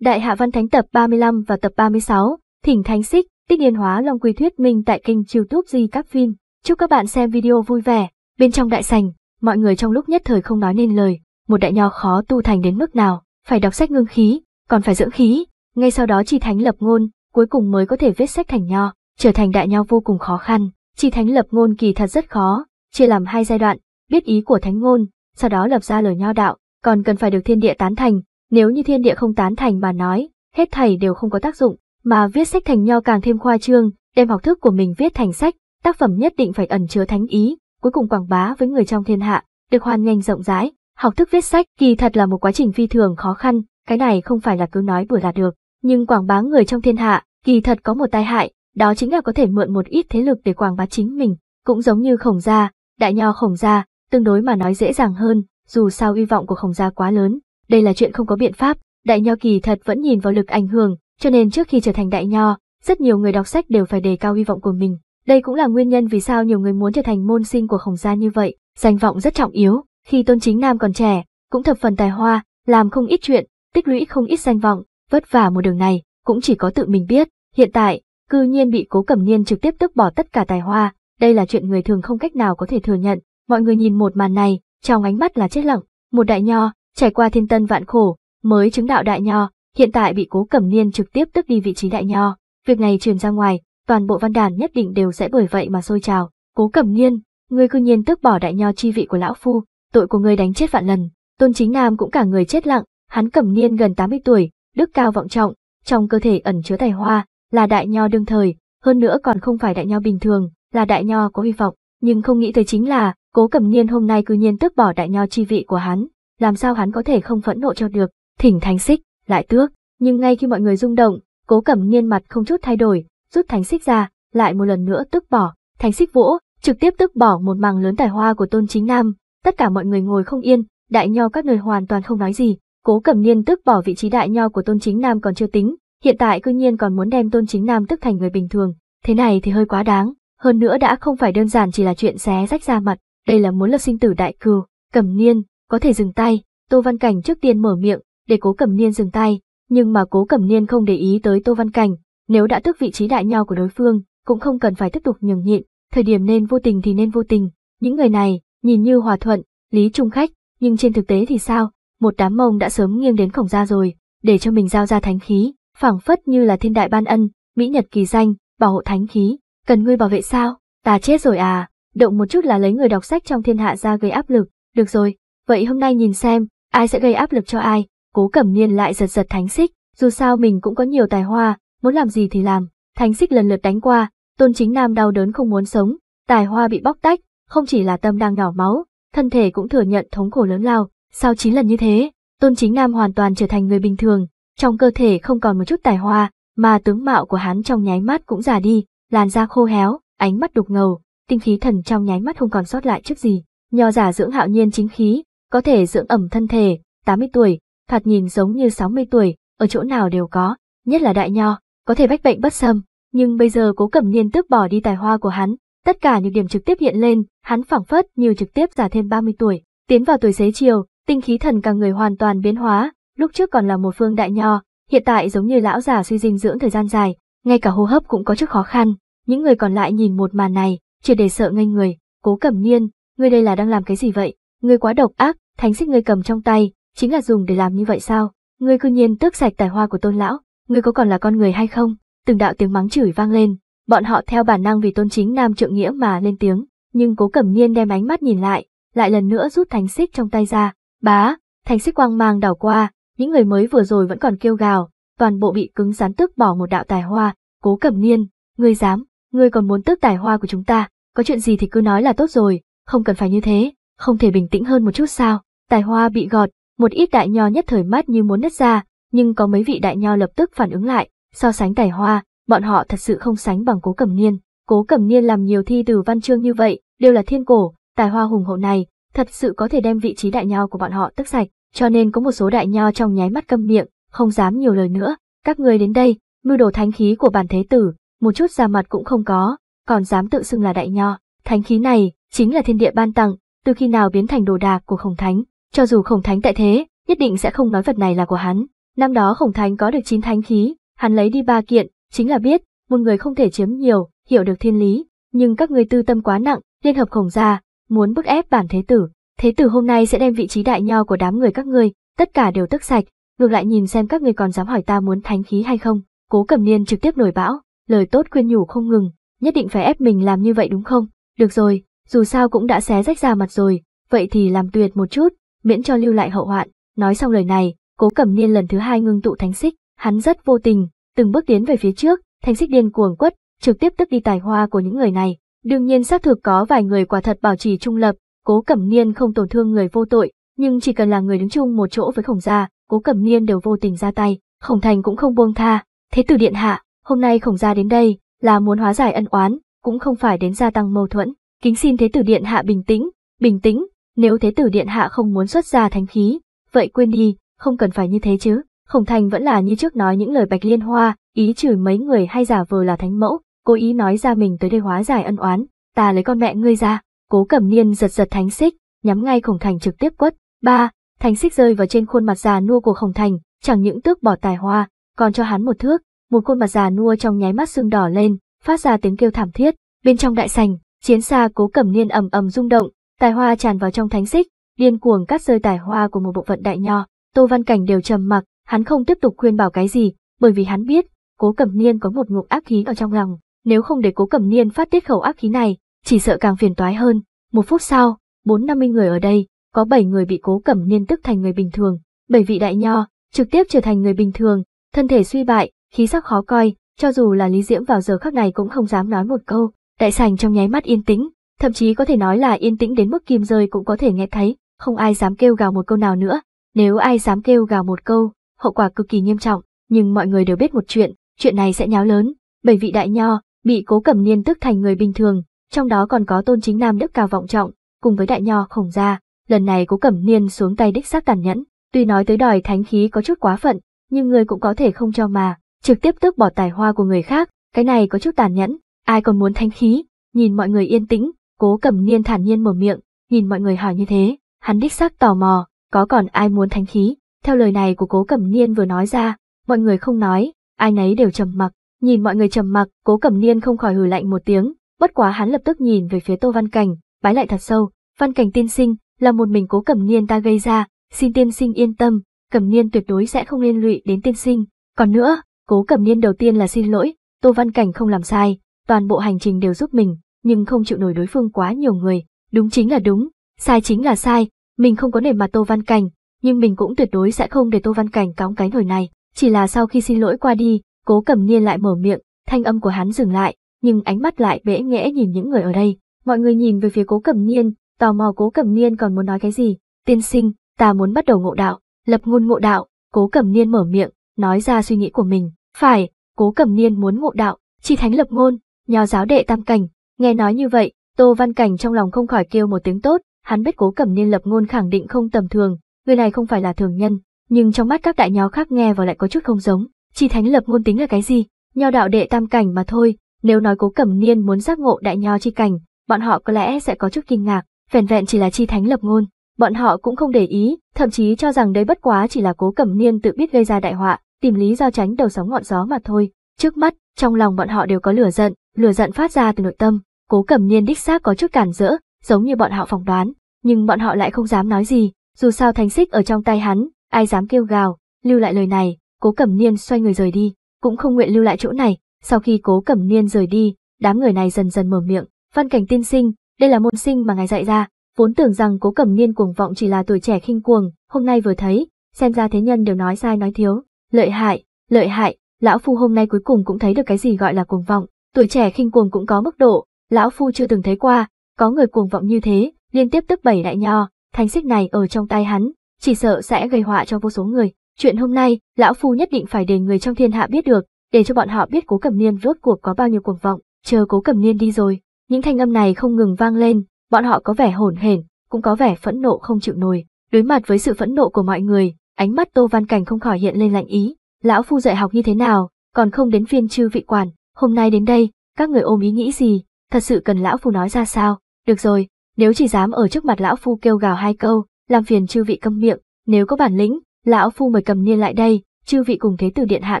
Đại Hạ Văn Thánh tập 35 và tập 36, Thỉnh Thánh Xích, Tích Niên Hóa Long Quy Thuyết Minh tại kênh youtube Di Các Phim. Chúc các bạn xem video vui vẻ. Bên trong đại Sành, mọi người trong lúc nhất thời không nói nên lời, một đại nho khó tu thành đến mức nào, phải đọc sách ngưng khí, còn phải dưỡng khí, ngay sau đó chỉ thánh lập ngôn, cuối cùng mới có thể viết sách thành nho, trở thành đại nho vô cùng khó khăn. Chỉ thánh lập ngôn kỳ thật rất khó, chia làm hai giai đoạn, biết ý của thánh ngôn, sau đó lập ra lời nho đạo, còn cần phải được thiên địa tán thành, nếu như thiên địa không tán thành mà nói, hết thảy đều không có tác dụng, mà viết sách thành nho càng thêm khoa trương, đem học thức của mình viết thành sách, tác phẩm nhất định phải ẩn chứa thánh ý, cuối cùng quảng bá với người trong thiên hạ, được hoan nghênh rộng rãi. Học thức viết sách kỳ thật là một quá trình phi thường khó khăn, cái này không phải là cứ nói bừa là được, nhưng quảng bá người trong thiên hạ, kỳ thật có một tai hại, đó chính là có thể mượn một ít thế lực để quảng bá chính mình, cũng giống như khổng gia, đại nho khổng gia, tương đối mà nói dễ dàng hơn, dù sao uy vọng của khổng gia quá lớn, đây là chuyện không có biện pháp, đại nho kỳ thật vẫn nhìn vào lực ảnh hưởng, cho nên trước khi trở thành đại nho, rất nhiều người đọc sách đều phải đề cao hy vọng của mình. Đây cũng là nguyên nhân vì sao nhiều người muốn trở thành môn sinh của khổng gia như vậy, danh vọng rất trọng yếu, khi tôn chính nam còn trẻ, cũng thập phần tài hoa, làm không ít chuyện, tích lũy không ít danh vọng, vất vả một đường này, cũng chỉ có tự mình biết, hiện tại, cư nhiên bị cố cẩm niên trực tiếp tước bỏ tất cả tài hoa, đây là chuyện người thường không cách nào có thể thừa nhận, mọi người nhìn một màn này, trong ánh mắt là chết lặng, một đại nho, Trải qua thiên tân vạn khổ, mới chứng đạo đại nho, hiện tại bị cố cẩm niên trực tiếp tức đi vị trí đại nho. Việc này truyền ra ngoài, toàn bộ văn đàn nhất định đều sẽ bởi vậy mà sôi trào. Cố cẩm niên, ngươi cư nhiên tức bỏ đại nho chi vị của lão phu, tội của ngươi đánh chết vạn lần. Tôn chính nam cũng cả người chết lặng, hắn cẩm niên gần 80 tuổi, đức cao vọng trọng, trong cơ thể ẩn chứa tài hoa, là đại nho đương thời, hơn nữa còn không phải đại nho bình thường, là đại nho có hy vọng, nhưng không nghĩ tới chính là, cố cẩm niên hôm nay cư nhiên tức bỏ đại nho chi vị của hắn, làm sao hắn có thể không phẫn nộ cho được, thỉnh thánh xích, lại tước. Nhưng ngay khi mọi người rung động, cố cẩm niên mặt không chút thay đổi, rút thánh xích ra, lại một lần nữa tức bỏ, thánh xích vỗ, trực tiếp tức bỏ một màng lớn tài hoa của tôn chính nam. Tất cả mọi người ngồi không yên, đại nho các nơi hoàn toàn không nói gì, cố cẩm niên tức bỏ vị trí đại nho của tôn chính nam còn chưa tính, hiện tại cư nhiên còn muốn đem tôn chính nam tức thành người bình thường, thế này thì hơi quá đáng, hơn nữa đã không phải đơn giản chỉ là chuyện xé rách ra mặt, đây là muốn lập sinh tử đại cừu, cẩm niên, có thể dừng tay, Tô Văn Cảnh trước tiên mở miệng, để Cố Cẩm Niên dừng tay, nhưng mà Cố Cẩm Niên không để ý tới Tô Văn Cảnh, nếu đã tức vị trí đại nhau của đối phương, cũng không cần phải tiếp tục nhường nhịn, thời điểm nên vô tình thì nên vô tình, những người này, nhìn như hòa thuận, lý trung khách, nhưng trên thực tế thì sao, một đám mông đã sớm nghiêng đến khổng gia rồi, để cho mình giao ra thánh khí, phảng phất như là thiên đại ban ân, mỹ nhật kỳ danh, bảo hộ thánh khí, cần ngươi bảo vệ sao, ta chết rồi à, động một chút là lấy người đọc sách trong thiên hạ ra gây áp lực, được rồi, Vậy hôm nay nhìn xem, ai sẽ gây áp lực cho ai, cố cẩm niên lại giật giật thánh xích, dù sao mình cũng có nhiều tài hoa, muốn làm gì thì làm. Thánh xích lần lượt đánh qua, tôn chính nam đau đớn không muốn sống, tài hoa bị bóc tách, không chỉ là tâm đang đỏ máu, thân thể cũng thừa nhận thống khổ lớn lao, sau chín lần như thế, tôn chính nam hoàn toàn trở thành người bình thường, trong cơ thể không còn một chút tài hoa, mà tướng mạo của hắn trong nháy mắt cũng già đi, làn da khô héo, ánh mắt đục ngầu, tinh khí thần trong nháy mắt không còn sót lại trước gì. Nho giả dưỡng hạo nhiên chính khí, có thể dưỡng ẩm thân thể, 80 tuổi, thoạt nhìn giống như 60 tuổi, ở chỗ nào đều có, nhất là đại nho, có thể bách bệnh bất xâm, nhưng bây giờ cố cẩm niên tước bỏ đi tài hoa của hắn, tất cả những điểm trực tiếp hiện lên, hắn phảng phất như trực tiếp già thêm 30 tuổi, tiến vào tuổi xế chiều, tinh khí thần cả người hoàn toàn biến hóa, lúc trước còn là một phương đại nho, hiện tại giống như lão già suy dinh dưỡng thời gian dài, ngay cả hô hấp cũng có chút khó khăn, những người còn lại nhìn một màn này, chỉ để sợ ngây người, cố cẩm niên, ngươi đây là đang làm cái gì vậy? Ngươi quá độc ác, thánh xích ngươi cầm trong tay, chính là dùng để làm như vậy sao? Ngươi cư nhiên tước sạch tài hoa của tôn lão, ngươi có còn là con người hay không? Từng đạo tiếng mắng chửi vang lên, bọn họ theo bản năng vì tôn chính nam trượng nghĩa mà lên tiếng, nhưng cố cẩm niên đem ánh mắt nhìn lại, lại lần nữa rút thánh xích trong tay ra, bá, thánh xích quang mang đảo qua, những người mới vừa rồi vẫn còn kêu gào, toàn bộ bị cứng rắn tước bỏ một đạo tài hoa, cố cẩm niên, ngươi dám, ngươi còn muốn tước tài hoa của chúng ta, có chuyện gì thì cứ nói là tốt rồi, không cần phải như thế không thể bình tĩnh hơn một chút sao, tài hoa bị gọt, một ít đại nho nhất thời mát như muốn nứt ra, nhưng có mấy vị đại nho lập tức phản ứng lại, so sánh tài hoa, bọn họ thật sự không sánh bằng cố cẩm niên. Cố cẩm niên làm nhiều thi từ văn chương như vậy, đều là thiên cổ, tài hoa hùng hậu này, thật sự có thể đem vị trí đại nho của bọn họ tức sạch, cho nên có một số đại nho trong nháy mắt câm miệng, không dám nhiều lời nữa, các ngươi đến đây, mưu đồ thánh khí của bản thế tử, một chút ra mặt cũng không có, còn dám tự xưng là đại nho, thánh khí này, chính là thiên địa ban tặng, từ khi nào biến thành đồ đạc của khổng thánh. Cho dù khổng thánh tại thế, nhất định sẽ không nói vật này là của hắn. Năm đó khổng thánh có được chín thánh khí, hắn lấy đi ba kiện, chính là biết, một người không thể chiếm nhiều, hiểu được thiên lý. Nhưng các người tư tâm quá nặng, liên hợp khổng gia, muốn bức ép bản thế tử. Thế tử hôm nay sẽ đem vị trí đại nho của đám người các ngươi, tất cả đều tức sạch, ngược lại nhìn xem các ngươi còn dám hỏi ta muốn thánh khí hay không. Cố Cẩm Niên trực tiếp nổi bão, lời tốt khuyên nhủ không ngừng, nhất định phải ép mình làm như vậy đúng không? Được rồi, dù sao cũng đã xé rách ra mặt rồi, vậy thì làm tuyệt một chút, miễn cho lưu lại hậu hoạn. Nói xong lời này, cố cẩm niên lần thứ hai ngưng tụ thánh xích, hắn rất vô tình, từng bước tiến về phía trước, thánh xích điên cuồng quất, trực tiếp tức đi tài hoa của những người này. Đương nhiên xác thực có vài người quả thật bảo trì trung lập, cố cẩm niên không tổn thương người vô tội, nhưng chỉ cần là người đứng chung một chỗ với khổng gia, cố cẩm niên đều vô tình ra tay, khổng thành cũng không buông tha. Thế từ điện hạ, hôm nay khổng gia đến đây, là muốn hóa giải ân oán, cũng không phải đến gia tăng mâu thuẫn. Kính xin Thế tử Điện Hạ bình tĩnh, bình tĩnh, nếu Thế tử Điện Hạ không muốn xuất ra thánh khí, vậy quên đi, không cần phải như thế chứ. Khổng Thành vẫn là như trước nói những lời bạch liên hoa, ý chửi mấy người hay giả vờ là thánh mẫu, cố ý nói ra mình tới đây hóa giải ân oán, ta lấy con mẹ ngươi ra, cố cẩm niên giật giật thánh xích, nhắm ngay Khổng Thành trực tiếp quất, ba, thánh xích rơi vào trên khuôn mặt già nua của Khổng Thành, chẳng những tước bỏ tài hoa, còn cho hắn một thước, một khuôn mặt già nua trong nháy mắt sưng đỏ lên, phát ra tiếng kêu thảm thiết, bên trong đại sành, Chiến xa cố cẩm niên ầm ầm rung động, tài hoa tràn vào trong thánh xích, điên cuồng cắt rơi tài hoa của một bộ phận đại nho, Tô Văn Cảnh đều trầm mặc, hắn không tiếp tục khuyên bảo cái gì, bởi vì hắn biết, cố cẩm niên có một ngụm ác khí ở trong lòng, nếu không để cố cẩm niên phát tiết khẩu ác khí này, chỉ sợ càng phiền toái hơn. Một phút sau, bốn năm mươi người ở đây, có bảy người bị cố cẩm niên tức thành người bình thường, bảy vị đại nho, trực tiếp trở thành người bình thường, thân thể suy bại, khí sắc khó coi, cho dù là Lý Diễm vào giờ khắc này cũng không dám nói một câu, Đại sành trong nháy mắt yên tĩnh, thậm chí có thể nói là yên tĩnh đến mức kim rơi cũng có thể nghe thấy, không ai dám kêu gào một câu nào nữa. Nếu ai dám kêu gào một câu, hậu quả cực kỳ nghiêm trọng, nhưng mọi người đều biết một chuyện, chuyện này sẽ nháo lớn. Bảy vị đại nho, bị cố cẩm niên tức thành người bình thường, trong đó còn có tôn chính nam đức cao vọng trọng, cùng với đại nho khổng gia. Lần này cố cẩm niên xuống tay đích xác tàn nhẫn, tuy nói tới đòi thánh khí có chút quá phận, nhưng người cũng có thể không cho mà, trực tiếp tước bỏ tài hoa của người khác, cái này có chút tàn nhẫn, Ai còn muốn thanh khí, nhìn mọi người yên tĩnh, cố cẩm niên thản nhiên mở miệng, nhìn mọi người hỏi như thế, hắn đích xác tò mò, có còn ai muốn thanh khí, theo lời này của cố cẩm niên vừa nói ra, mọi người không nói, ai nấy đều trầm mặc, nhìn mọi người trầm mặc, cố cẩm niên không khỏi hừ lạnh một tiếng, bất quá hắn lập tức nhìn về phía tô văn cảnh, bái lại thật sâu, văn cảnh tiên sinh, là một mình cố cẩm niên ta gây ra, xin tiên sinh yên tâm, cẩm niên tuyệt đối sẽ không liên lụy đến tiên sinh, còn nữa, cố cẩm niên đầu tiên là xin lỗi, tô văn cảnh không làm sai, toàn bộ hành trình đều giúp mình, nhưng không chịu nổi đối phương quá nhiều người, đúng chính là đúng, sai chính là sai, mình không có nề mặt Tô Văn Cảnh, nhưng mình cũng tuyệt đối sẽ không để Tô Văn Cảnh cóng cái nổi này, chỉ là sau khi xin lỗi qua đi, cố cầm niên lại mở miệng, thanh âm của hắn dừng lại, nhưng ánh mắt lại bẽ nghẽ nhìn những người ở đây, mọi người nhìn về phía cố cầm niên, tò mò cố cầm niên còn muốn nói cái gì, tiên sinh, ta muốn bắt đầu ngộ đạo, lập ngôn ngộ đạo, cố cầm niên mở miệng, nói ra suy nghĩ của mình, phải, cố cầm niên muốn ngộ đạo, chi thánh lập ngôn, nho giáo đệ tam cảnh, nghe nói như vậy, Tô Văn Cảnh trong lòng không khỏi kêu một tiếng tốt, hắn biết cố cẩm niên lập ngôn khẳng định không tầm thường, người này không phải là thường nhân, nhưng trong mắt các đại nho khác nghe vào lại có chút không giống, chỉ thánh lập ngôn tính là cái gì, nho đạo đệ tam cảnh mà thôi, nếu nói cố cẩm niên muốn giác ngộ đại nho chi cảnh, bọn họ có lẽ sẽ có chút kinh ngạc, vẻn vẹn chỉ là chi thánh lập ngôn, bọn họ cũng không để ý, thậm chí cho rằng đấy bất quá chỉ là cố cẩm niên tự biết gây ra đại họa, tìm lý do tránh đầu sóng ngọn gió mà thôi. Trước mắt, trong lòng bọn họ đều có lửa giận, Lừa giận phát ra từ nội tâm, cố cẩm niên đích xác có chút cản rỡ, giống như bọn họ phỏng đoán, nhưng bọn họ lại không dám nói gì, dù sao thánh xích ở trong tay hắn, ai dám kêu gào, lưu lại lời này, cố cẩm niên xoay người rời đi, cũng không nguyện lưu lại chỗ này, sau khi cố cẩm niên rời đi, đám người này dần dần mở miệng, văn cảnh tiên sinh, đây là môn sinh mà ngài dạy ra, vốn tưởng rằng cố cẩm niên cuồng vọng chỉ là tuổi trẻ khinh cuồng, hôm nay vừa thấy, xem ra thế nhân đều nói sai nói thiếu, lợi hại, lợi hại, lão phu hôm nay cuối cùng cũng thấy được cái gì gọi là cuồng vọng, Tuổi trẻ khinh cuồng cũng có mức độ, lão phu chưa từng thấy qua, có người cuồng vọng như thế, liên tiếp tức bảy đại nho, thanh xích này ở trong tay hắn, chỉ sợ sẽ gây họa cho vô số người. Chuyện hôm nay, lão phu nhất định phải để người trong thiên hạ biết được, để cho bọn họ biết cố cẩm niên rốt cuộc có bao nhiêu cuồng vọng, chờ cố cẩm niên đi rồi. Những thanh âm này không ngừng vang lên, bọn họ có vẻ hổn hển, cũng có vẻ phẫn nộ không chịu nổi. Đối mặt với sự phẫn nộ của mọi người, ánh mắt Tô Văn Cảnh không khỏi hiện lên lạnh ý. Lão phu dạy học như thế nào, còn không đến phiên chư vị quản, Hôm nay đến đây, các người ôm ý nghĩ gì, thật sự cần lão phu nói ra sao, được rồi, nếu chỉ dám ở trước mặt lão phu kêu gào hai câu, làm phiền chư vị câm miệng, nếu có bản lĩnh, lão phu mời cầm niên lại đây, chư vị cùng thế tử điện hạ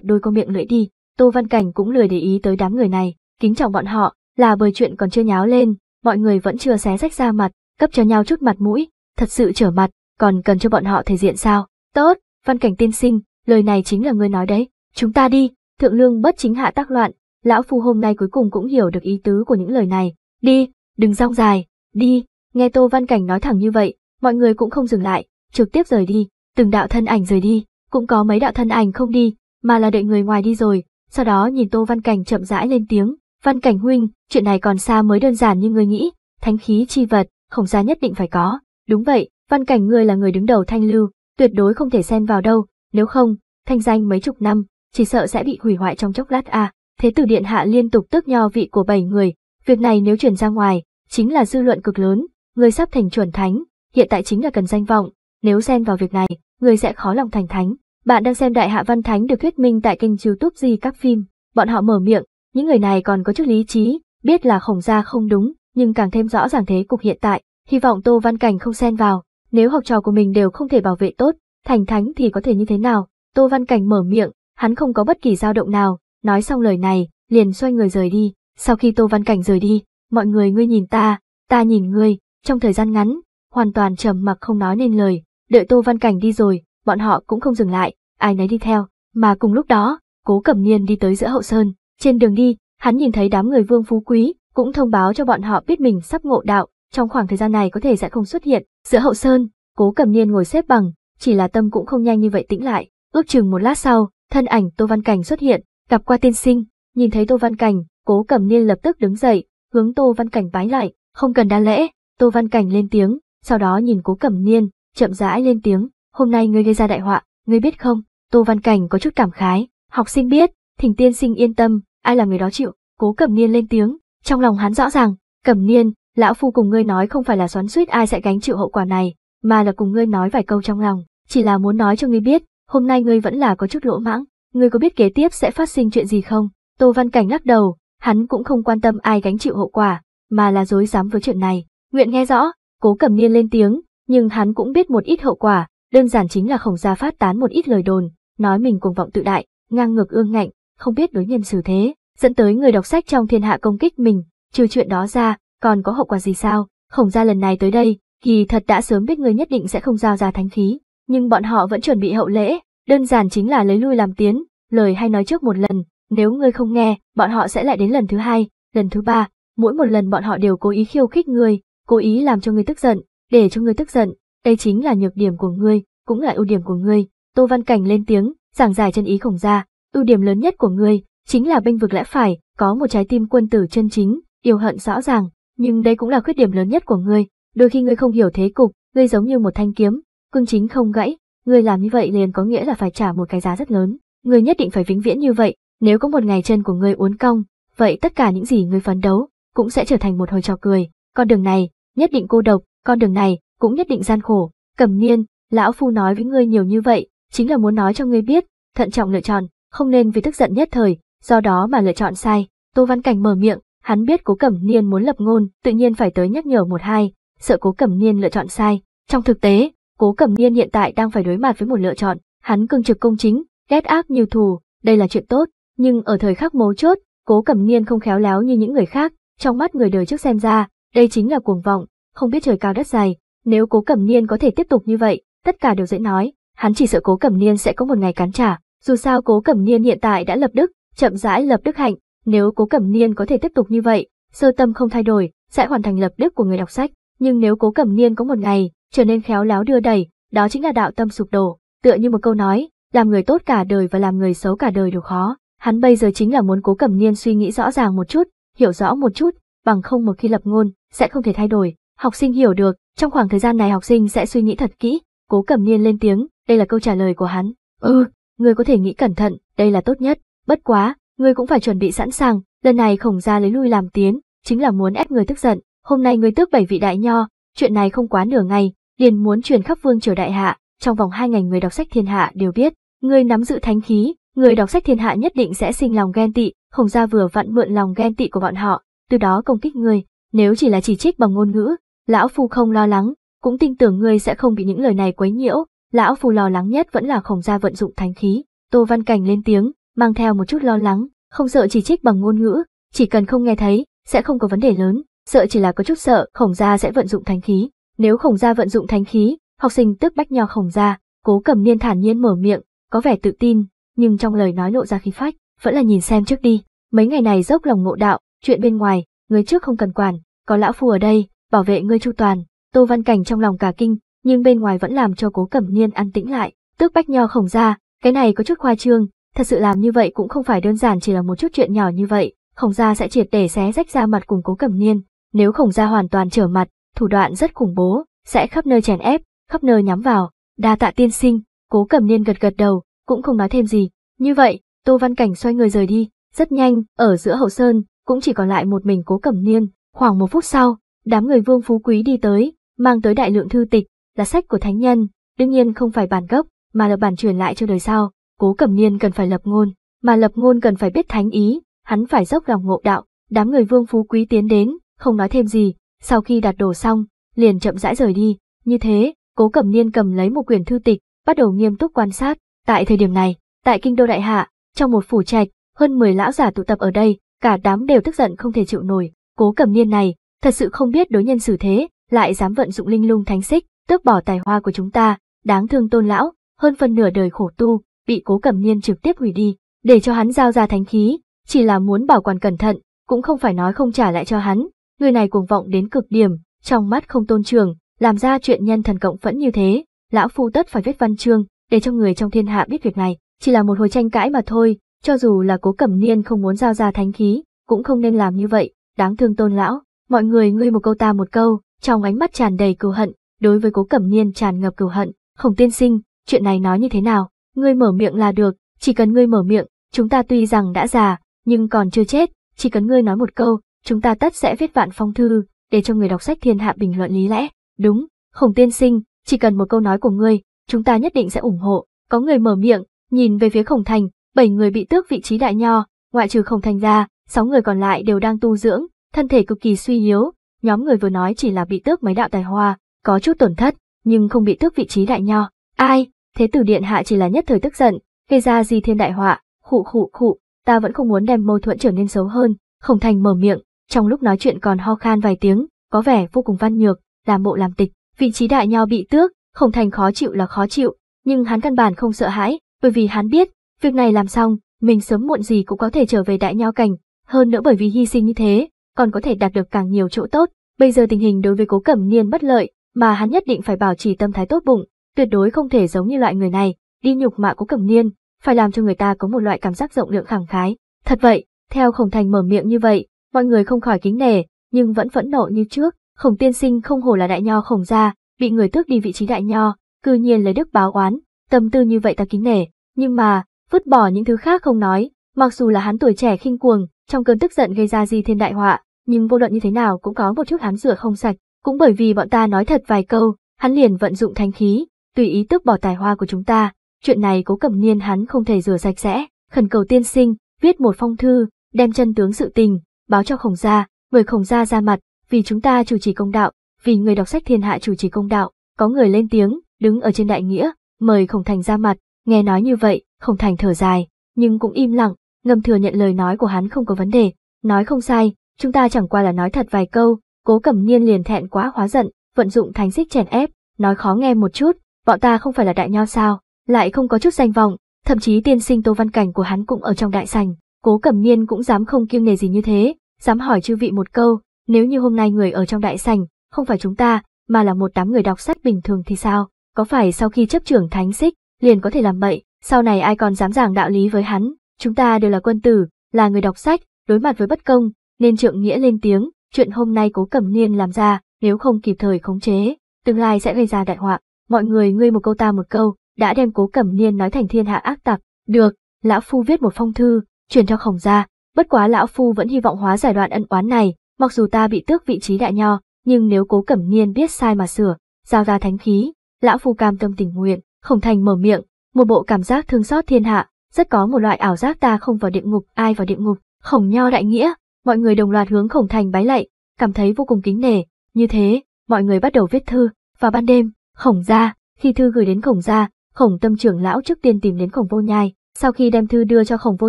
đôi con miệng lưỡi đi, Tô Văn Cảnh cũng lười để ý tới đám người này, kính trọng bọn họ, là bởi chuyện còn chưa nháo lên, mọi người vẫn chưa xé rách ra mặt, cấp cho nhau chút mặt mũi, thật sự trở mặt, còn cần cho bọn họ thể diện sao, tốt, Văn Cảnh tiên sinh, lời này chính là ngươi nói đấy, chúng ta đi, thượng lương bất chính hạ tác loạn, lão phu hôm nay cuối cùng cũng hiểu được ý tứ của những lời này. Đi, đừng rong dài, đi, nghe Tô Văn Cảnh nói thẳng như vậy, mọi người cũng không dừng lại, trực tiếp rời đi, từng đạo thân ảnh rời đi, cũng có mấy đạo thân ảnh không đi, mà là đợi người ngoài đi rồi, sau đó nhìn Tô Văn Cảnh chậm rãi lên tiếng, Văn Cảnh huynh, chuyện này còn xa mới đơn giản như ngươi nghĩ, thánh khí chi vật, khổng gia nhất định phải có, đúng vậy, Văn Cảnh ngươi là người đứng đầu thanh lưu, tuyệt đối không thể xen vào đâu, nếu không, thanh danh mấy chục năm, chỉ sợ sẽ bị hủy hoại trong chốc lát à. Thế tử điện hạ liên tục tước nho vị của bảy người, việc này nếu truyền ra ngoài, chính là dư luận cực lớn, người sắp thành chuẩn thánh, hiện tại chính là cần danh vọng, nếu xen vào việc này, người sẽ khó lòng thành thánh. Bạn đang xem Đại Hạ Văn Thánh được thuyết minh tại kênh YouTube di các phim, bọn họ mở miệng, những người này còn có chút lý trí, biết là khổng gia không đúng, nhưng càng thêm rõ ràng thế cục hiện tại, hy vọng Tô Văn Cảnh không xen vào, nếu học trò của mình đều không thể bảo vệ tốt, thành thánh thì có thể như thế nào? Tô Văn Cảnh mở miệng, hắn không có bất kỳ dao động nào, Nói xong lời này, liền xoay người rời đi, sau khi Tô Văn Cảnh rời đi, mọi người ngươi nhìn ta, ta nhìn ngươi, trong thời gian ngắn, hoàn toàn trầm mặc không nói nên lời, đợi Tô Văn Cảnh đi rồi, bọn họ cũng không dừng lại, ai nấy đi theo, mà cùng lúc đó, Cố Cẩm Niên đi tới giữa hậu sơn, trên đường đi, hắn nhìn thấy đám người Vương Phú Quý, cũng thông báo cho bọn họ biết mình sắp ngộ đạo, trong khoảng thời gian này có thể sẽ không xuất hiện, giữa hậu sơn, Cố Cẩm Niên ngồi xếp bằng, chỉ là tâm cũng không nhanh như vậy tĩnh lại, ước chừng một lát sau, thân ảnh Tô Văn Cảnh xuất hiện, Gặp qua tiên sinh, nhìn thấy Tô Văn Cảnh, cố cẩm niên lập tức đứng dậy, hướng Tô Văn Cảnh bái lại, không cần đa lễ, Tô Văn Cảnh lên tiếng, sau đó nhìn cố cẩm niên, chậm rãi lên tiếng, hôm nay ngươi gây ra đại họa, ngươi biết không, Tô Văn Cảnh có chút cảm khái, học sinh biết, thỉnh tiên sinh yên tâm, ai là người đó chịu, cố cẩm niên lên tiếng, trong lòng hắn rõ ràng, cẩm niên, lão phu cùng ngươi nói không phải là xoắn suýt ai sẽ gánh chịu hậu quả này, mà là cùng ngươi nói vài câu trong lòng, chỉ là muốn nói cho ngươi biết, hôm nay ngươi vẫn là có chút lỗ mãng, Ngươi có biết kế tiếp sẽ phát sinh chuyện gì không? Tô Văn Cảnh lắc đầu, hắn cũng không quan tâm ai gánh chịu hậu quả, mà là dối dám với chuyện này. Nguyện nghe rõ, cố cầm niên lên tiếng, nhưng hắn cũng biết một ít hậu quả, đơn giản chính là khổng gia phát tán một ít lời đồn, nói mình cuồng vọng tự đại, ngang ngược ương ngạnh, không biết đối nhân xử thế, dẫn tới người đọc sách trong thiên hạ công kích mình, trừ chuyện đó ra, còn có hậu quả gì sao? Khổng gia lần này tới đây, kỳ thật đã sớm biết người nhất định sẽ không giao ra thánh khí, nhưng bọn họ vẫn chuẩn bị hậu lễ, Đơn giản chính là lấy lui làm tiến, lời hay nói trước một lần, nếu ngươi không nghe, bọn họ sẽ lại đến lần thứ hai, lần thứ ba, mỗi một lần bọn họ đều cố ý khiêu khích ngươi, cố ý làm cho ngươi tức giận, để cho ngươi tức giận, đây chính là nhược điểm của ngươi, cũng là ưu điểm của ngươi. Tô Văn Cảnh lên tiếng, giảng giải chân ý khổng ra, ưu điểm lớn nhất của ngươi chính là bênh vực lẽ phải, có một trái tim quân tử chân chính, yêu hận rõ ràng, nhưng đây cũng là khuyết điểm lớn nhất của ngươi, đôi khi ngươi không hiểu thế cục, ngươi giống như một thanh kiếm, cương chính không gãy, Người làm như vậy liền có nghĩa là phải trả một cái giá rất lớn. Người nhất định phải vĩnh viễn như vậy, nếu có một ngày chân của người uốn cong, vậy tất cả những gì người phấn đấu cũng sẽ trở thành một hồi trò cười. Con đường này, nhất định cô độc, con đường này cũng nhất định gian khổ. Cẩm niên, lão phu nói với ngươi nhiều như vậy, chính là muốn nói cho ngươi biết, thận trọng lựa chọn, không nên vì tức giận nhất thời, do đó mà lựa chọn sai. Tô Văn Cảnh mở miệng, hắn biết cố cẩm niên muốn lập ngôn, tự nhiên phải tới nhắc nhở một hai, sợ cố cẩm niên lựa chọn sai. Trong thực tế, Cố Cẩm Niên hiện tại đang phải đối mặt với một lựa chọn, hắn cương trực công chính, ghét ác như thù, đây là chuyện tốt, nhưng ở thời khắc mấu chốt, Cố Cẩm Niên không khéo léo như những người khác, trong mắt người đời trước xem ra, đây chính là cuồng vọng, không biết trời cao đất dày, nếu Cố Cẩm Niên có thể tiếp tục như vậy, tất cả đều dễ nói, hắn chỉ sợ Cố Cẩm Niên sẽ có một ngày cắn trả, dù sao Cố Cẩm Niên hiện tại đã lập đức, chậm rãi lập đức hạnh, nếu Cố Cẩm Niên có thể tiếp tục như vậy, sơ tâm không thay đổi, sẽ hoàn thành lập đức của người đọc sách, nhưng nếu Cố Cẩm Niên có một ngày trở nên khéo léo đưa đẩy, đó chính là đạo tâm sụp đổ, tựa như một câu nói, làm người tốt cả đời và làm người xấu cả đời đều khó. Hắn bây giờ chính là muốn cố cẩm niên suy nghĩ rõ ràng một chút, hiểu rõ một chút, bằng không một khi lập ngôn, sẽ không thể thay đổi. Học sinh hiểu được, trong khoảng thời gian này học sinh sẽ suy nghĩ thật kỹ, cố cẩm niên lên tiếng, đây là câu trả lời của hắn. Ừ, người có thể nghĩ cẩn thận, đây là tốt nhất, bất quá, người cũng phải chuẩn bị sẵn sàng, lần này khổng ra lấy lui làm tiến, chính là muốn ép người tức giận, hôm nay ngươi tước bảy vị đại nho, chuyện này không quá nửa ngày, liền muốn truyền khắp vương triều đại hạ, trong vòng hai ngày người đọc sách thiên hạ đều biết, người nắm giữ thánh khí, người đọc sách thiên hạ nhất định sẽ sinh lòng ghen tị, Hồng gia vừa vặn mượn lòng ghen tị của bọn họ, từ đó công kích người, nếu chỉ là chỉ trích bằng ngôn ngữ, lão phu không lo lắng, cũng tin tưởng ngươi sẽ không bị những lời này quấy nhiễu, lão phu lo lắng nhất vẫn là khổng gia vận dụng thánh khí, Tô Văn Cảnh lên tiếng, mang theo một chút lo lắng, không sợ chỉ trích bằng ngôn ngữ, chỉ cần không nghe thấy, sẽ không có vấn đề lớn, sợ chỉ là có chút sợ Khổng gia sẽ vận dụng thánh khí. Nếu khổng gia vận dụng thánh khí, học sinh tức bách nho khổng gia, cố cầm niên thản nhiên mở miệng, có vẻ tự tin, nhưng trong lời nói lộ ra khí phách, vẫn là nhìn xem trước đi. Mấy ngày này dốc lòng ngộ đạo, chuyện bên ngoài, người trước không cần quản, có lão phu ở đây, bảo vệ ngươi chu toàn. Tô Văn Cảnh trong lòng cả kinh, nhưng bên ngoài vẫn làm cho cố cẩm niên an tĩnh lại. Tước bách nho khổng ra, cái này có chút khoa trương, thật sự làm như vậy cũng không phải đơn giản chỉ là một chút chuyện nhỏ như vậy. Khổng gia sẽ triệt để xé rách ra mặt cùng cố cẩm niên, nếu khổng gia hoàn toàn trở mặt, thủ đoạn rất khủng bố, sẽ khắp nơi chèn ép, khắp nơi nhắm vào, đa tạ tiên sinh, cố cẩm niên gật gật đầu, cũng không nói thêm gì. Như vậy, Tô Văn Cảnh xoay người rời đi, rất nhanh, ở giữa hậu sơn, cũng chỉ còn lại một mình cố cẩm niên, khoảng một phút sau, đám người vương phú quý đi tới, mang tới đại lượng thư tịch, là sách của thánh nhân, đương nhiên không phải bản gốc, mà là bản truyền lại cho đời sau, cố cẩm niên cần phải lập ngôn, mà lập ngôn cần phải biết thánh ý, hắn phải dốc lòng ngộ đạo, đám người vương phú quý tiến đến, không nói thêm gì, sau khi đặt đồ xong, liền chậm rãi rời đi, như thế, cố cẩm niên cầm lấy một quyển thư tịch, bắt đầu nghiêm túc quan sát, tại thời điểm này, tại kinh đô đại hạ, trong một phủ trạch, hơn 10 lão giả tụ tập ở đây, cả đám đều tức giận không thể chịu nổi, cố cẩm niên này, thật sự không biết đối nhân xử thế, lại dám vận dụng linh lung thánh xích, tước bỏ tài hoa của chúng ta, đáng thương tôn lão, hơn phần nửa đời khổ tu, bị cố cẩm niên trực tiếp hủy đi, để cho hắn giao ra thánh khí, chỉ là muốn bảo quản cẩn thận, cũng không phải nói không trả lại cho hắn, người này cuồng vọng đến cực điểm, trong mắt không tôn trường, làm ra chuyện nhân thần cộng phẫn như thế, lão phu tất phải viết văn chương, để cho người trong thiên hạ biết việc này, chỉ là một hồi tranh cãi mà thôi, cho dù là cố cẩm niên không muốn giao ra thánh khí, cũng không nên làm như vậy, đáng thương tôn lão, mọi người ngươi một câu ta một câu, trong ánh mắt tràn đầy cừu hận, đối với cố cẩm niên tràn ngập cừu hận, khổng tiên sinh, chuyện này nói như thế nào, ngươi mở miệng là được, chỉ cần ngươi mở miệng, chúng ta tuy rằng đã già, nhưng còn chưa chết, chỉ cần ngươi nói một câu, chúng ta tất sẽ viết vạn phong thư, để cho người đọc sách thiên hạ bình luận lý lẽ. Đúng, Khổng Tiên Sinh, chỉ cần một câu nói của ngươi, chúng ta nhất định sẽ ủng hộ. Có người mở miệng, nhìn về phía Khổng Thành, bảy người bị tước vị trí đại nho, ngoại trừ Khổng Thành ra, sáu người còn lại đều đang tu dưỡng, thân thể cực kỳ suy yếu. Nhóm người vừa nói chỉ là bị tước mấy đạo tài hoa, có chút tổn thất, nhưng không bị tước vị trí đại nho. Ai? Thế tử điện hạ chỉ là nhất thời tức giận, gây ra gì thiên đại họa, khụ khụ khụ, ta vẫn không muốn đem mâu thuẫn trở nên xấu hơn. Khổng Thành mở miệng, trong lúc nói chuyện còn ho khan vài tiếng, có vẻ vô cùng văn nhược, làm bộ làm tịch. Vị trí đại nho bị tước, khổng thành khó chịu là khó chịu, nhưng hắn căn bản không sợ hãi, bởi vì hắn biết, việc này làm xong, mình sớm muộn gì cũng có thể trở về đại nho cảnh, hơn nữa bởi vì hy sinh như thế, còn có thể đạt được càng nhiều chỗ tốt. Bây giờ tình hình đối với cố cẩm niên bất lợi, mà hắn nhất định phải bảo trì tâm thái tốt bụng, tuyệt đối không thể giống như loại người này, đi nhục mạ cố cẩm niên, phải làm cho người ta có một loại cảm giác rộng lượng khẳng khái. Thật vậy, theo khổng thành mở miệng như vậy, mọi người không khỏi kính nể, nhưng vẫn phẫn nộ như trước, khổng tiên sinh không hổ là đại nho khổng gia, bị người tước đi vị trí đại nho, cư nhiên lấy đức báo oán, tâm tư như vậy ta kính nể, nhưng mà, vứt bỏ những thứ khác không nói, mặc dù là hắn tuổi trẻ khinh cuồng, trong cơn tức giận gây ra gì thiên đại họa, nhưng vô luận như thế nào cũng có một chút hắn rửa không sạch, cũng bởi vì bọn ta nói thật vài câu, hắn liền vận dụng thanh khí, tùy ý tước bỏ tài hoa của chúng ta, chuyện này cố cẩm niên hắn không thể rửa sạch sẽ, khẩn cầu tiên sinh, viết một phong thư, đem chân tướng sự tình, báo cho khổng gia, người khổng gia ra mặt, vì chúng ta chủ trì công đạo, vì người đọc sách thiên hạ chủ trì công đạo, có người lên tiếng, đứng ở trên đại nghĩa, mời khổng thành ra mặt, nghe nói như vậy, khổng thành thở dài, nhưng cũng im lặng, ngầm thừa nhận lời nói của hắn không có vấn đề, nói không sai, chúng ta chẳng qua là nói thật vài câu, cố cẩm niên liền thẹn quá hóa giận, vận dụng thánh xích chèn ép, nói khó nghe một chút, bọn ta không phải là đại nho sao, lại không có chút danh vọng, thậm chí tiên sinh tô văn cảnh của hắn cũng ở trong đại sành, Cố Cẩm Niên cũng dám không kiêng nề gì như thế, dám hỏi chư vị một câu, nếu như hôm nay người ở trong đại sảnh, không phải chúng ta, mà là một đám người đọc sách bình thường thì sao, có phải sau khi chấp trưởng thánh xích, liền có thể làm bậy, sau này ai còn dám giảng đạo lý với hắn, chúng ta đều là quân tử, là người đọc sách, đối mặt với bất công, nên trượng nghĩa lên tiếng, chuyện hôm nay cố cẩm niên làm ra, nếu không kịp thời khống chế, tương lai sẽ gây ra đại họa, mọi người ngươi một câu ta một câu, đã đem cố cẩm niên nói thành thiên hạ ác tặc, được, lão phu viết một phong thư, truyền cho khổng gia, bất quá lão phu vẫn hy vọng hóa giải đoạn ân oán này, mặc dù ta bị tước vị trí đại nho, nhưng nếu cố cẩm niên biết sai mà sửa, giao ra thánh khí, lão phu cam tâm tình nguyện, khổng thành mở miệng, một bộ cảm giác thương xót thiên hạ, rất có một loại ảo giác ta không vào địa ngục, ai vào địa ngục, khổng nho đại nghĩa, mọi người đồng loạt hướng khổng thành bái lạy, cảm thấy vô cùng kính nể, như thế, mọi người bắt đầu viết thư, vào ban đêm, khổng gia, khi thư gửi đến khổng gia, khổng tâm trưởng lão trước tiên tìm đến khổng vô nhai, sau khi đem thư đưa cho khổng vô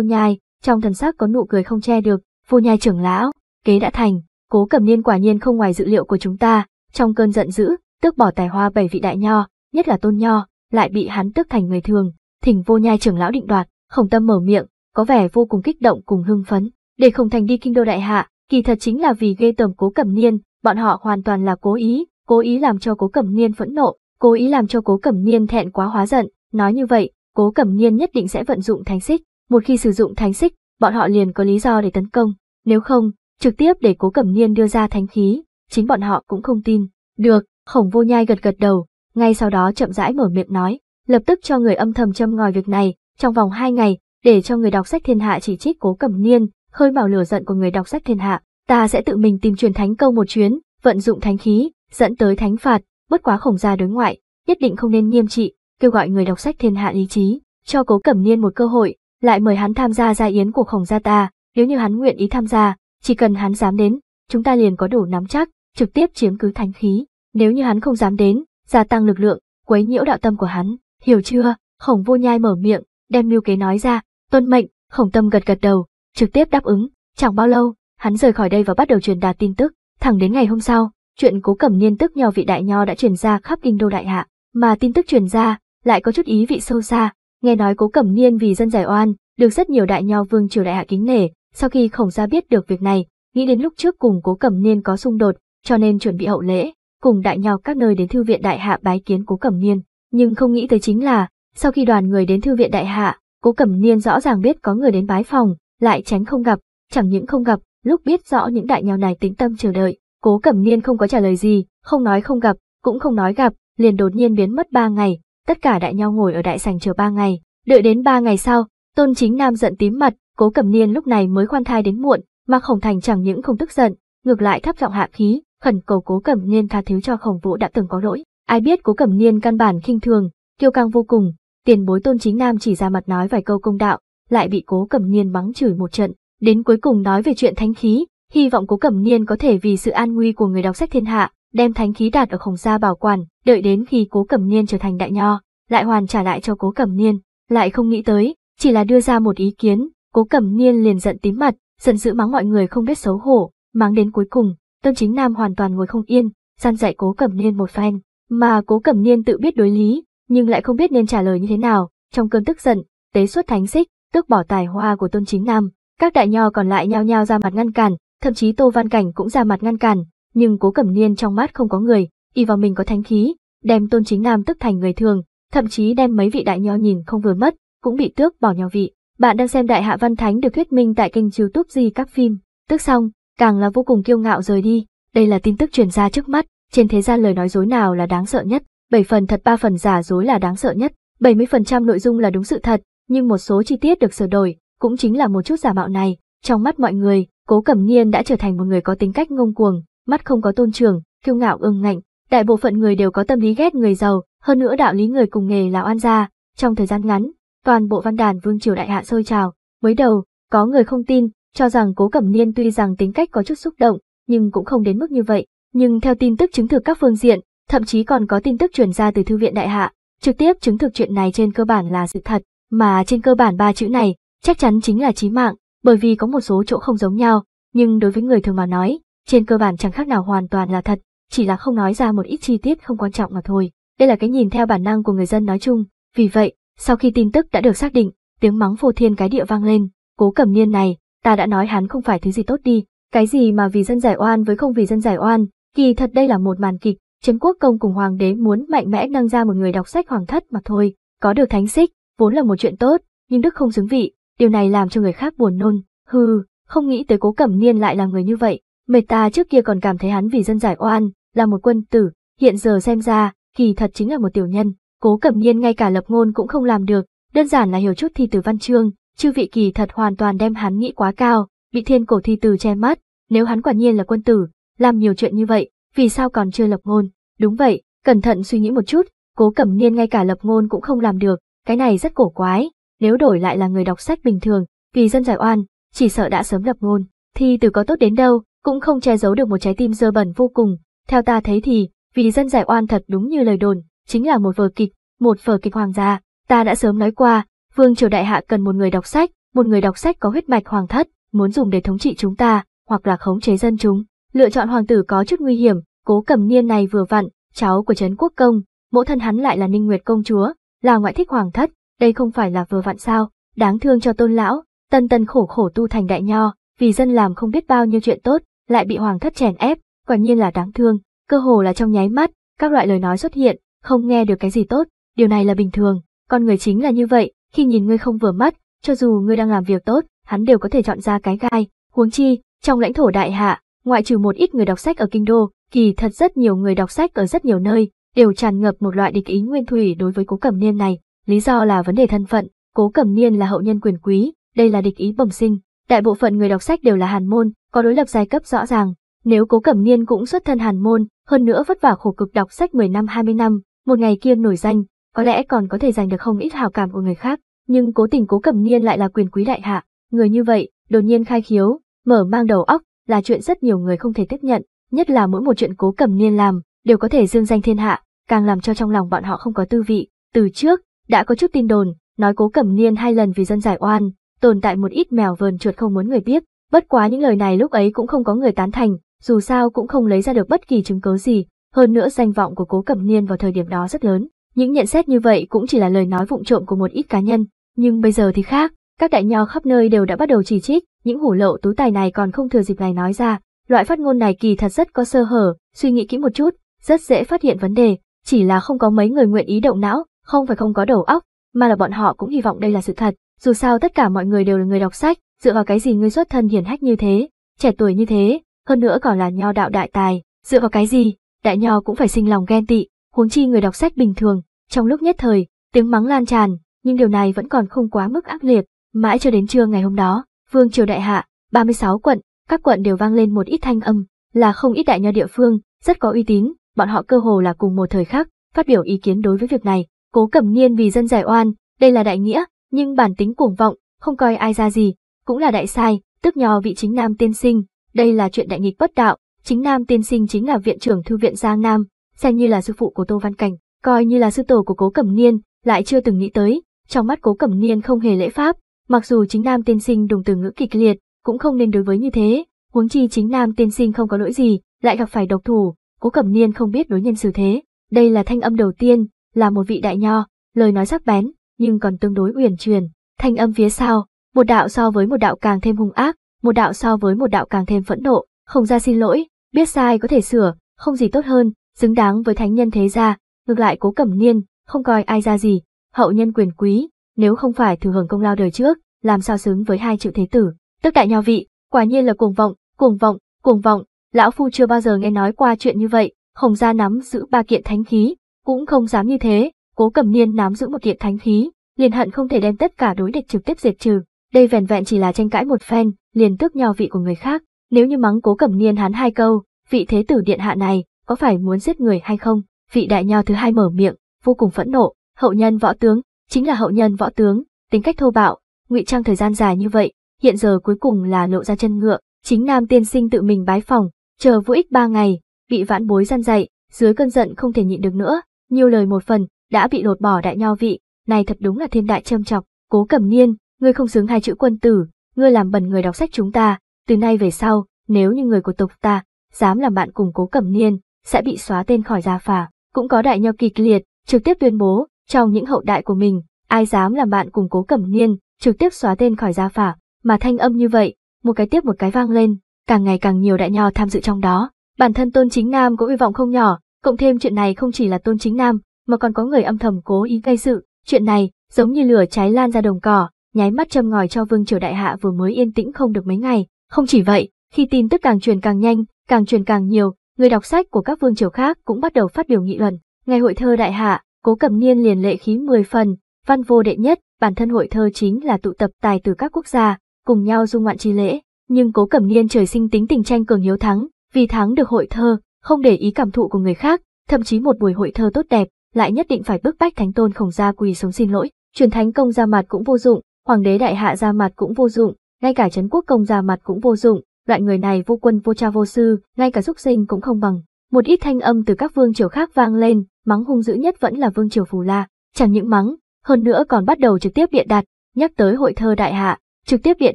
nhai, trong thần sắc có nụ cười không che được, vô nhai trưởng lão, kế đã thành, cố cẩm niên quả nhiên không ngoài dự liệu của chúng ta, trong cơn giận dữ, tước bỏ tài hoa bảy vị đại nho, nhất là tôn nho, lại bị hắn tước thành người thường, thỉnh vô nhai trưởng lão định đoạt, khổng tâm mở miệng, có vẻ vô cùng kích động cùng hưng phấn, để không thành đi kinh đô đại hạ, kỳ thật chính là vì ghê tởm cố cẩm niên, bọn họ hoàn toàn là cố ý, cố ý làm cho cố cẩm niên phẫn nộ, cố ý làm cho cố cẩm niên thẹn quá hóa giận, nói như vậy, cố cẩm niên nhất định sẽ vận dụng thánh xích, một khi sử dụng thánh xích, bọn họ liền có lý do để tấn công, nếu không, trực tiếp để cố cẩm niên đưa ra thánh khí, chính bọn họ cũng không tin. Được, khổng vô nhai gật gật đầu, ngay sau đó chậm rãi mở miệng nói, lập tức cho người âm thầm châm ngòi việc này, trong vòng hai ngày, để cho người đọc sách thiên hạ chỉ trích cố cẩm niên, khơi mào lửa giận của người đọc sách thiên hạ, ta sẽ tự mình tìm truyền thánh câu một chuyến, vận dụng thánh khí, dẫn tới thánh phạt, bất quá khổng gia đối ngoại, nhất định không nên nghiêm trị, kêu gọi người đọc sách thiên hạ lý trí, cho cố cẩm niên một cơ hội, lại mời hắn tham gia gia yến của khổng gia ta, nếu như hắn nguyện ý tham gia, chỉ cần hắn dám đến, chúng ta liền có đủ nắm chắc, trực tiếp chiếm cứ thánh khí, nếu như hắn không dám đến, gia tăng lực lượng, quấy nhiễu đạo tâm của hắn, hiểu chưa? Khổng vô nhai mở miệng, đem mưu kế nói ra, tuân mệnh, khổng tâm gật gật đầu, trực tiếp đáp ứng, chẳng bao lâu, hắn rời khỏi đây và bắt đầu truyền đạt tin tức, thẳng đến ngày hôm sau, chuyện cố cẩm niên tức nhò vị đại nho đã truyền ra khắp kinh đô đại hạ, mà tin tức truyền ra, lại có chút ý vị sâu xa, Nghe nói cố cẩm niên vì dân giải oan, được rất nhiều đại nho vương triều đại hạ kính nể, sau khi khổng gia biết được việc này, nghĩ đến lúc trước cùng cố cẩm niên có xung đột, cho nên chuẩn bị hậu lễ, cùng đại nho các nơi đến thư viện đại hạ bái kiến cố cẩm niên. Nhưng không nghĩ tới chính là, sau khi đoàn người đến thư viện đại hạ, cố cẩm niên rõ ràng biết có người đến bái phòng, lại tránh không gặp, chẳng những không gặp, lúc biết rõ những đại nho này tính tâm chờ đợi, cố cẩm niên không có trả lời gì, không nói không gặp, cũng không nói gặp, liền đột nhiên biến mất ba ngày, tất cả đại nhau ngồi ở đại sành chờ ba ngày, đợi đến ba ngày sau, tôn chính nam giận tím mặt, cố cẩm niên lúc này mới khoan thai đến muộn, mà khổng thành chẳng những không tức giận, ngược lại thấp giọng hạ khí, khẩn cầu cố cẩm niên tha thứ cho khổng vũ đã từng có lỗi. Ai biết cố cẩm niên căn bản khinh thường, kiêu căng vô cùng, tiền bối tôn chính nam chỉ ra mặt nói vài câu công đạo, lại bị cố cẩm niên mắng chửi một trận, đến cuối cùng nói về chuyện thánh khí, hy vọng cố cẩm niên có thể vì sự an nguy của người đọc sách thiên hạ đem thánh khí đạt ở khổng gia bảo quản, đợi đến khi cố cẩm niên trở thành đại nho, lại hoàn trả lại cho cố cẩm niên, lại không nghĩ tới, chỉ là đưa ra một ý kiến, cố cẩm niên liền giận tím mặt, giận dữ mắng mọi người không biết xấu hổ, mắng đến cuối cùng, tôn chính nam hoàn toàn ngồi không yên, gian dạy cố cẩm niên một phen, mà cố cẩm niên tự biết đối lý, nhưng lại không biết nên trả lời như thế nào, trong cơn tức giận, tế xuất thánh xích, tước bỏ tài hoa của tôn chính nam, các đại nho còn lại nhao nhao ra mặt ngăn cản, thậm chí tô văn cảnh cũng ra mặt ngăn cản, nhưng cố cẩm niên trong mắt không có người, y vào mình có thánh khí, đem tôn chính nam tức thành người thường, thậm chí đem mấy vị đại nho nhìn không vừa mắt, cũng bị tước bỏ nho vị. Bạn đang xem Đại Hạ Văn Thánh được thuyết minh tại kênh youtube gì các phim, tức xong, càng là vô cùng kiêu ngạo rời đi, đây là tin tức truyền ra trước mắt, trên thế gian lời nói dối nào là đáng sợ nhất, bảy phần thật ba phần giả dối là đáng sợ nhất, 70% nội dung là đúng sự thật, nhưng một số chi tiết được sửa đổi, cũng chính là một chút giả mạo này, trong mắt mọi người, Cố Cẩm Niên đã trở thành một người có tính cách ngông cuồng, mắt không có tôn trường, kiêu ngạo ương ngạnh, đại bộ phận người đều có tâm lý ghét người giàu, hơn nữa đạo lý người cùng nghề là oan gia. Trong thời gian ngắn, toàn bộ văn đàn vương triều đại hạ sôi trào, mới đầu, có người không tin, cho rằng cố cẩm niên tuy rằng tính cách có chút xúc động, nhưng cũng không đến mức như vậy. Nhưng theo tin tức chứng thực các phương diện, thậm chí còn có tin tức truyền ra từ thư viện đại hạ, trực tiếp chứng thực chuyện này trên cơ bản là sự thật, mà trên cơ bản ba chữ này chắc chắn chính là chí mạng, bởi vì có một số chỗ không giống nhau, nhưng đối với người thường mà nói, trên cơ bản chẳng khác nào hoàn toàn là thật, chỉ là không nói ra một ít chi tiết không quan trọng mà thôi. Đây là cái nhìn theo bản năng của người dân nói chung. Vì vậy, sau khi tin tức đã được xác định, tiếng mắng phô thiên cái địa vang lên, cố cẩm niên này, ta đã nói hắn không phải thứ gì tốt đi, cái gì mà vì dân giải oan với không vì dân giải oan, kỳ thật đây là một màn kịch, Trấn Quốc Công cùng Hoàng đế muốn mạnh mẽ nâng ra một người đọc sách hoàng thất mà thôi, có được thánh xích, vốn là một chuyện tốt, nhưng đức không xứng vị, điều này làm cho người khác buồn nôn, hừ, không nghĩ tới cố cẩm niên lại là người như vậy, Mệt ta trước kia còn cảm thấy hắn vì dân giải oan, là một quân tử, hiện giờ xem ra, kỳ thật chính là một tiểu nhân. Cố Cẩm Nhiên ngay cả lập ngôn cũng không làm được, đơn giản là hiểu chút thi từ văn chương, chư vị kỳ thật hoàn toàn đem hắn nghĩ quá cao, bị thiên cổ thi từ che mắt, nếu hắn quả nhiên là quân tử, làm nhiều chuyện như vậy, vì sao còn chưa lập ngôn? Đúng vậy, cẩn thận suy nghĩ một chút, Cố Cẩm nhiên ngay cả lập ngôn cũng không làm được, cái này rất cổ quái, nếu đổi lại là người đọc sách bình thường, vì dân giải oan, chỉ sợ đã sớm lập ngôn, thi từ có tốt đến đâu, cũng không che giấu được một trái tim dơ bẩn vô cùng. Theo ta thấy thì, vì dân giải oan thật đúng như lời đồn, chính là một vở kịch, một vở kịch hoàng gia. Ta đã sớm nói qua, vương triều đại hạ cần một người đọc sách, một người đọc sách có huyết mạch hoàng thất, muốn dùng để thống trị chúng ta, hoặc là khống chế dân chúng. Lựa chọn hoàng tử có chút nguy hiểm, cố cầm niên này vừa vặn, cháu của Trấn Quốc Công, mẫu thân hắn lại là Ninh Nguyệt Công Chúa, là ngoại thích hoàng thất, đây không phải là vừa vặn sao, đáng thương cho tôn lão, tân tân khổ khổ tu thành đại nho, vì dân làm không biết bao nhiêu chuyện tốt, lại bị hoàng thất chèn ép, quả nhiên là đáng thương, cơ hồ là trong nháy mắt, các loại lời nói xuất hiện, không nghe được cái gì tốt, điều này là bình thường, con người chính là như vậy, khi nhìn ngươi không vừa mắt, cho dù ngươi đang làm việc tốt, hắn đều có thể chọn ra cái gai, huống chi, trong lãnh thổ đại hạ, ngoại trừ một ít người đọc sách ở kinh đô, kỳ thật rất nhiều người đọc sách ở rất nhiều nơi, đều tràn ngập một loại địch ý nguyên thủy đối với cố cẩm niên này, lý do là vấn đề thân phận, cố cẩm niên là hậu nhân quyền quý, đây là địch ý bẩm sinh, Đại bộ phận người đọc sách đều là hàn môn, có đối lập giai cấp rõ ràng. Nếu cố cẩm niên cũng xuất thân hàn môn, hơn nữa vất vả khổ cực đọc sách 10 năm 20 năm, một ngày kia nổi danh, có lẽ còn có thể giành được không ít hào cảm của người khác. Nhưng cố tình cố cẩm niên lại là quyền quý đại hạ, người như vậy, đột nhiên khai khiếu, mở mang đầu óc, là chuyện rất nhiều người không thể tiếp nhận, nhất là mỗi một chuyện cố cẩm niên làm, đều có thể dương danh thiên hạ, càng làm cho trong lòng bọn họ không có tư vị. Từ trước, đã có chút tin đồn, nói cố cẩm niên hai lần vì dân giải oan, tồn tại một ít mèo vờn chuột không muốn người biết, bất quá những lời này lúc ấy cũng không có người tán thành, dù sao cũng không lấy ra được bất kỳ chứng cứ gì, hơn nữa danh vọng của Cố Cẩm Niên vào thời điểm đó rất lớn, những nhận xét như vậy cũng chỉ là lời nói vụng trộm của một ít cá nhân, nhưng bây giờ thì khác, các đại nho khắp nơi đều đã bắt đầu chỉ trích, những hủ lậu tú tài này còn không thừa dịp này nói ra, loại phát ngôn này kỳ thật rất có sơ hở, suy nghĩ kỹ một chút, rất dễ phát hiện vấn đề, chỉ là không có mấy người nguyện ý động não, không phải không có đầu óc, mà là bọn họ cũng hy vọng đây là sự thật, dù sao tất cả mọi người đều là người đọc sách, dựa vào cái gì ngươi xuất thân hiển hách như thế, trẻ tuổi như thế, hơn nữa còn là nho đạo đại tài, dựa vào cái gì, đại nho cũng phải sinh lòng ghen tị, huống chi người đọc sách bình thường, trong lúc nhất thời, tiếng mắng lan tràn, nhưng điều này vẫn còn không quá mức ác liệt, mãi cho đến trưa ngày hôm đó, vương triều đại hạ, 36 quận, các quận đều vang lên một ít thanh âm, là không ít đại nho địa phương, rất có uy tín, bọn họ cơ hồ là cùng một thời khắc, phát biểu ý kiến đối với việc này, cố cẩm niên vì dân giải oan, đây là đại nghĩa, nhưng bản tính cuồng vọng, không coi ai ra gì, cũng là đại sai, tức nho vị chính nam tiên sinh, đây là chuyện đại nghịch bất đạo, chính nam tiên sinh chính là viện trưởng thư viện Giang Nam, xem như là sư phụ của Tô Văn Cảnh, coi như là sư tổ của Cố Cẩm Niên, lại chưa từng nghĩ tới, trong mắt Cố Cẩm Niên không hề lễ pháp, mặc dù chính nam tiên sinh dùng từ ngữ kịch liệt, cũng không nên đối với như thế, huống chi chính nam tiên sinh không có lỗi gì, lại gặp phải độc thủ, Cố Cẩm Niên không biết đối nhân xử thế, đây là thanh âm đầu tiên, là một vị đại nho, lời nói sắc bén, nhưng còn tương đối uyển chuyển. Thanh âm phía sau, một đạo so với một đạo càng thêm hung ác, một đạo so với một đạo càng thêm phẫn nộ, không ra xin lỗi, biết sai có thể sửa, không gì tốt hơn, xứng đáng với thánh nhân thế gia, ngược lại cố cẩm niên, không coi ai ra gì, hậu nhân quyền quý, nếu không phải thừa hưởng công lao đời trước, làm sao xứng với hai triệu thế tử, tức đại nho vị, quả nhiên là cuồng vọng, cuồng vọng, cuồng vọng, lão phu chưa bao giờ nghe nói qua chuyện như vậy, Hồng gia nắm giữ ba kiện thánh khí, cũng không dám như thế, Cố cầm Niên nắm giữ một kiện thánh khí, liền hận không thể đem tất cả đối địch trực tiếp diệt trừ. Đây vẻn vẹn chỉ là tranh cãi một phen, liền tước nhau vị của người khác. Nếu như mắng Cố cầm Niên hắn hai câu, vị thế tử điện hạ này có phải muốn giết người hay không? Vị đại nhao thứ hai mở miệng, vô cùng phẫn nộ, hậu nhân võ tướng, chính là hậu nhân võ tướng, tính cách thô bạo, ngụy trang thời gian dài như vậy, hiện giờ cuối cùng là lộ ra chân ngựa, chính nam tiên sinh tự mình bái phòng, chờ vô ích ba ngày, bị vãn bối gian dạy, dưới cơn giận không thể nhịn được nữa, nhiều lời một phần, đã bị lột bỏ đại nho vị, này thật đúng là thiên đại trâm chọc, cố cẩm niên, ngươi không xứng hai chữ quân tử, ngươi làm bẩn người đọc sách chúng ta, từ nay về sau, nếu như người của tộc ta, dám làm bạn cùng cố cẩm niên, sẽ bị xóa tên khỏi gia phả. Cũng có đại nho kịch liệt, trực tiếp tuyên bố, trong những hậu đại của mình, ai dám làm bạn cùng cố cẩm niên, trực tiếp xóa tên khỏi gia phả, mà thanh âm như vậy, một cái tiếp một cái vang lên, càng ngày càng nhiều đại nho tham dự trong đó. Bản thân Tôn Chính Nam có hy vọng không nhỏ, cộng thêm chuyện này không chỉ là Tôn Chính Nam, mà còn có người âm thầm cố ý gây sự. Chuyện này, giống như lửa cháy lan ra đồng cỏ, nháy mắt châm ngòi cho vương triều đại hạ vừa mới yên tĩnh không được mấy ngày. Không chỉ vậy, khi tin tức càng truyền càng nhanh, càng truyền càng nhiều, người đọc sách của các vương triều khác cũng bắt đầu phát biểu nghị luận. Ngày hội thơ đại hạ, cố cẩm niên liền lệ khí 10 phần, văn vô đệ nhất, bản thân hội thơ chính là tụ tập tài từ các quốc gia, cùng nhau dung ngoạn chi lễ. Nhưng cố cẩm niên trời sinh tính tình tranh cường hiếu thắng, vì thắng được hội thơ, không để ý cảm thụ của người khác, thậm chí một buổi hội thơ tốt đẹp, lại nhất định phải bức bách thánh tôn khổng gia quỳ xuống xin lỗi, truyền thánh công ra mặt cũng vô dụng, hoàng đế đại hạ ra mặt cũng vô dụng, ngay cả trấn quốc công ra mặt cũng vô dụng, loại người này vô quân vô cha vô sư, ngay cả xúc sinh cũng không bằng. Một ít thanh âm từ các vương triều khác vang lên, mắng hung dữ nhất vẫn là vương triều Phù La, chẳng những mắng, hơn nữa còn bắt đầu trực tiếp biện đặt, nhắc tới hội thơ đại hạ, trực tiếp biện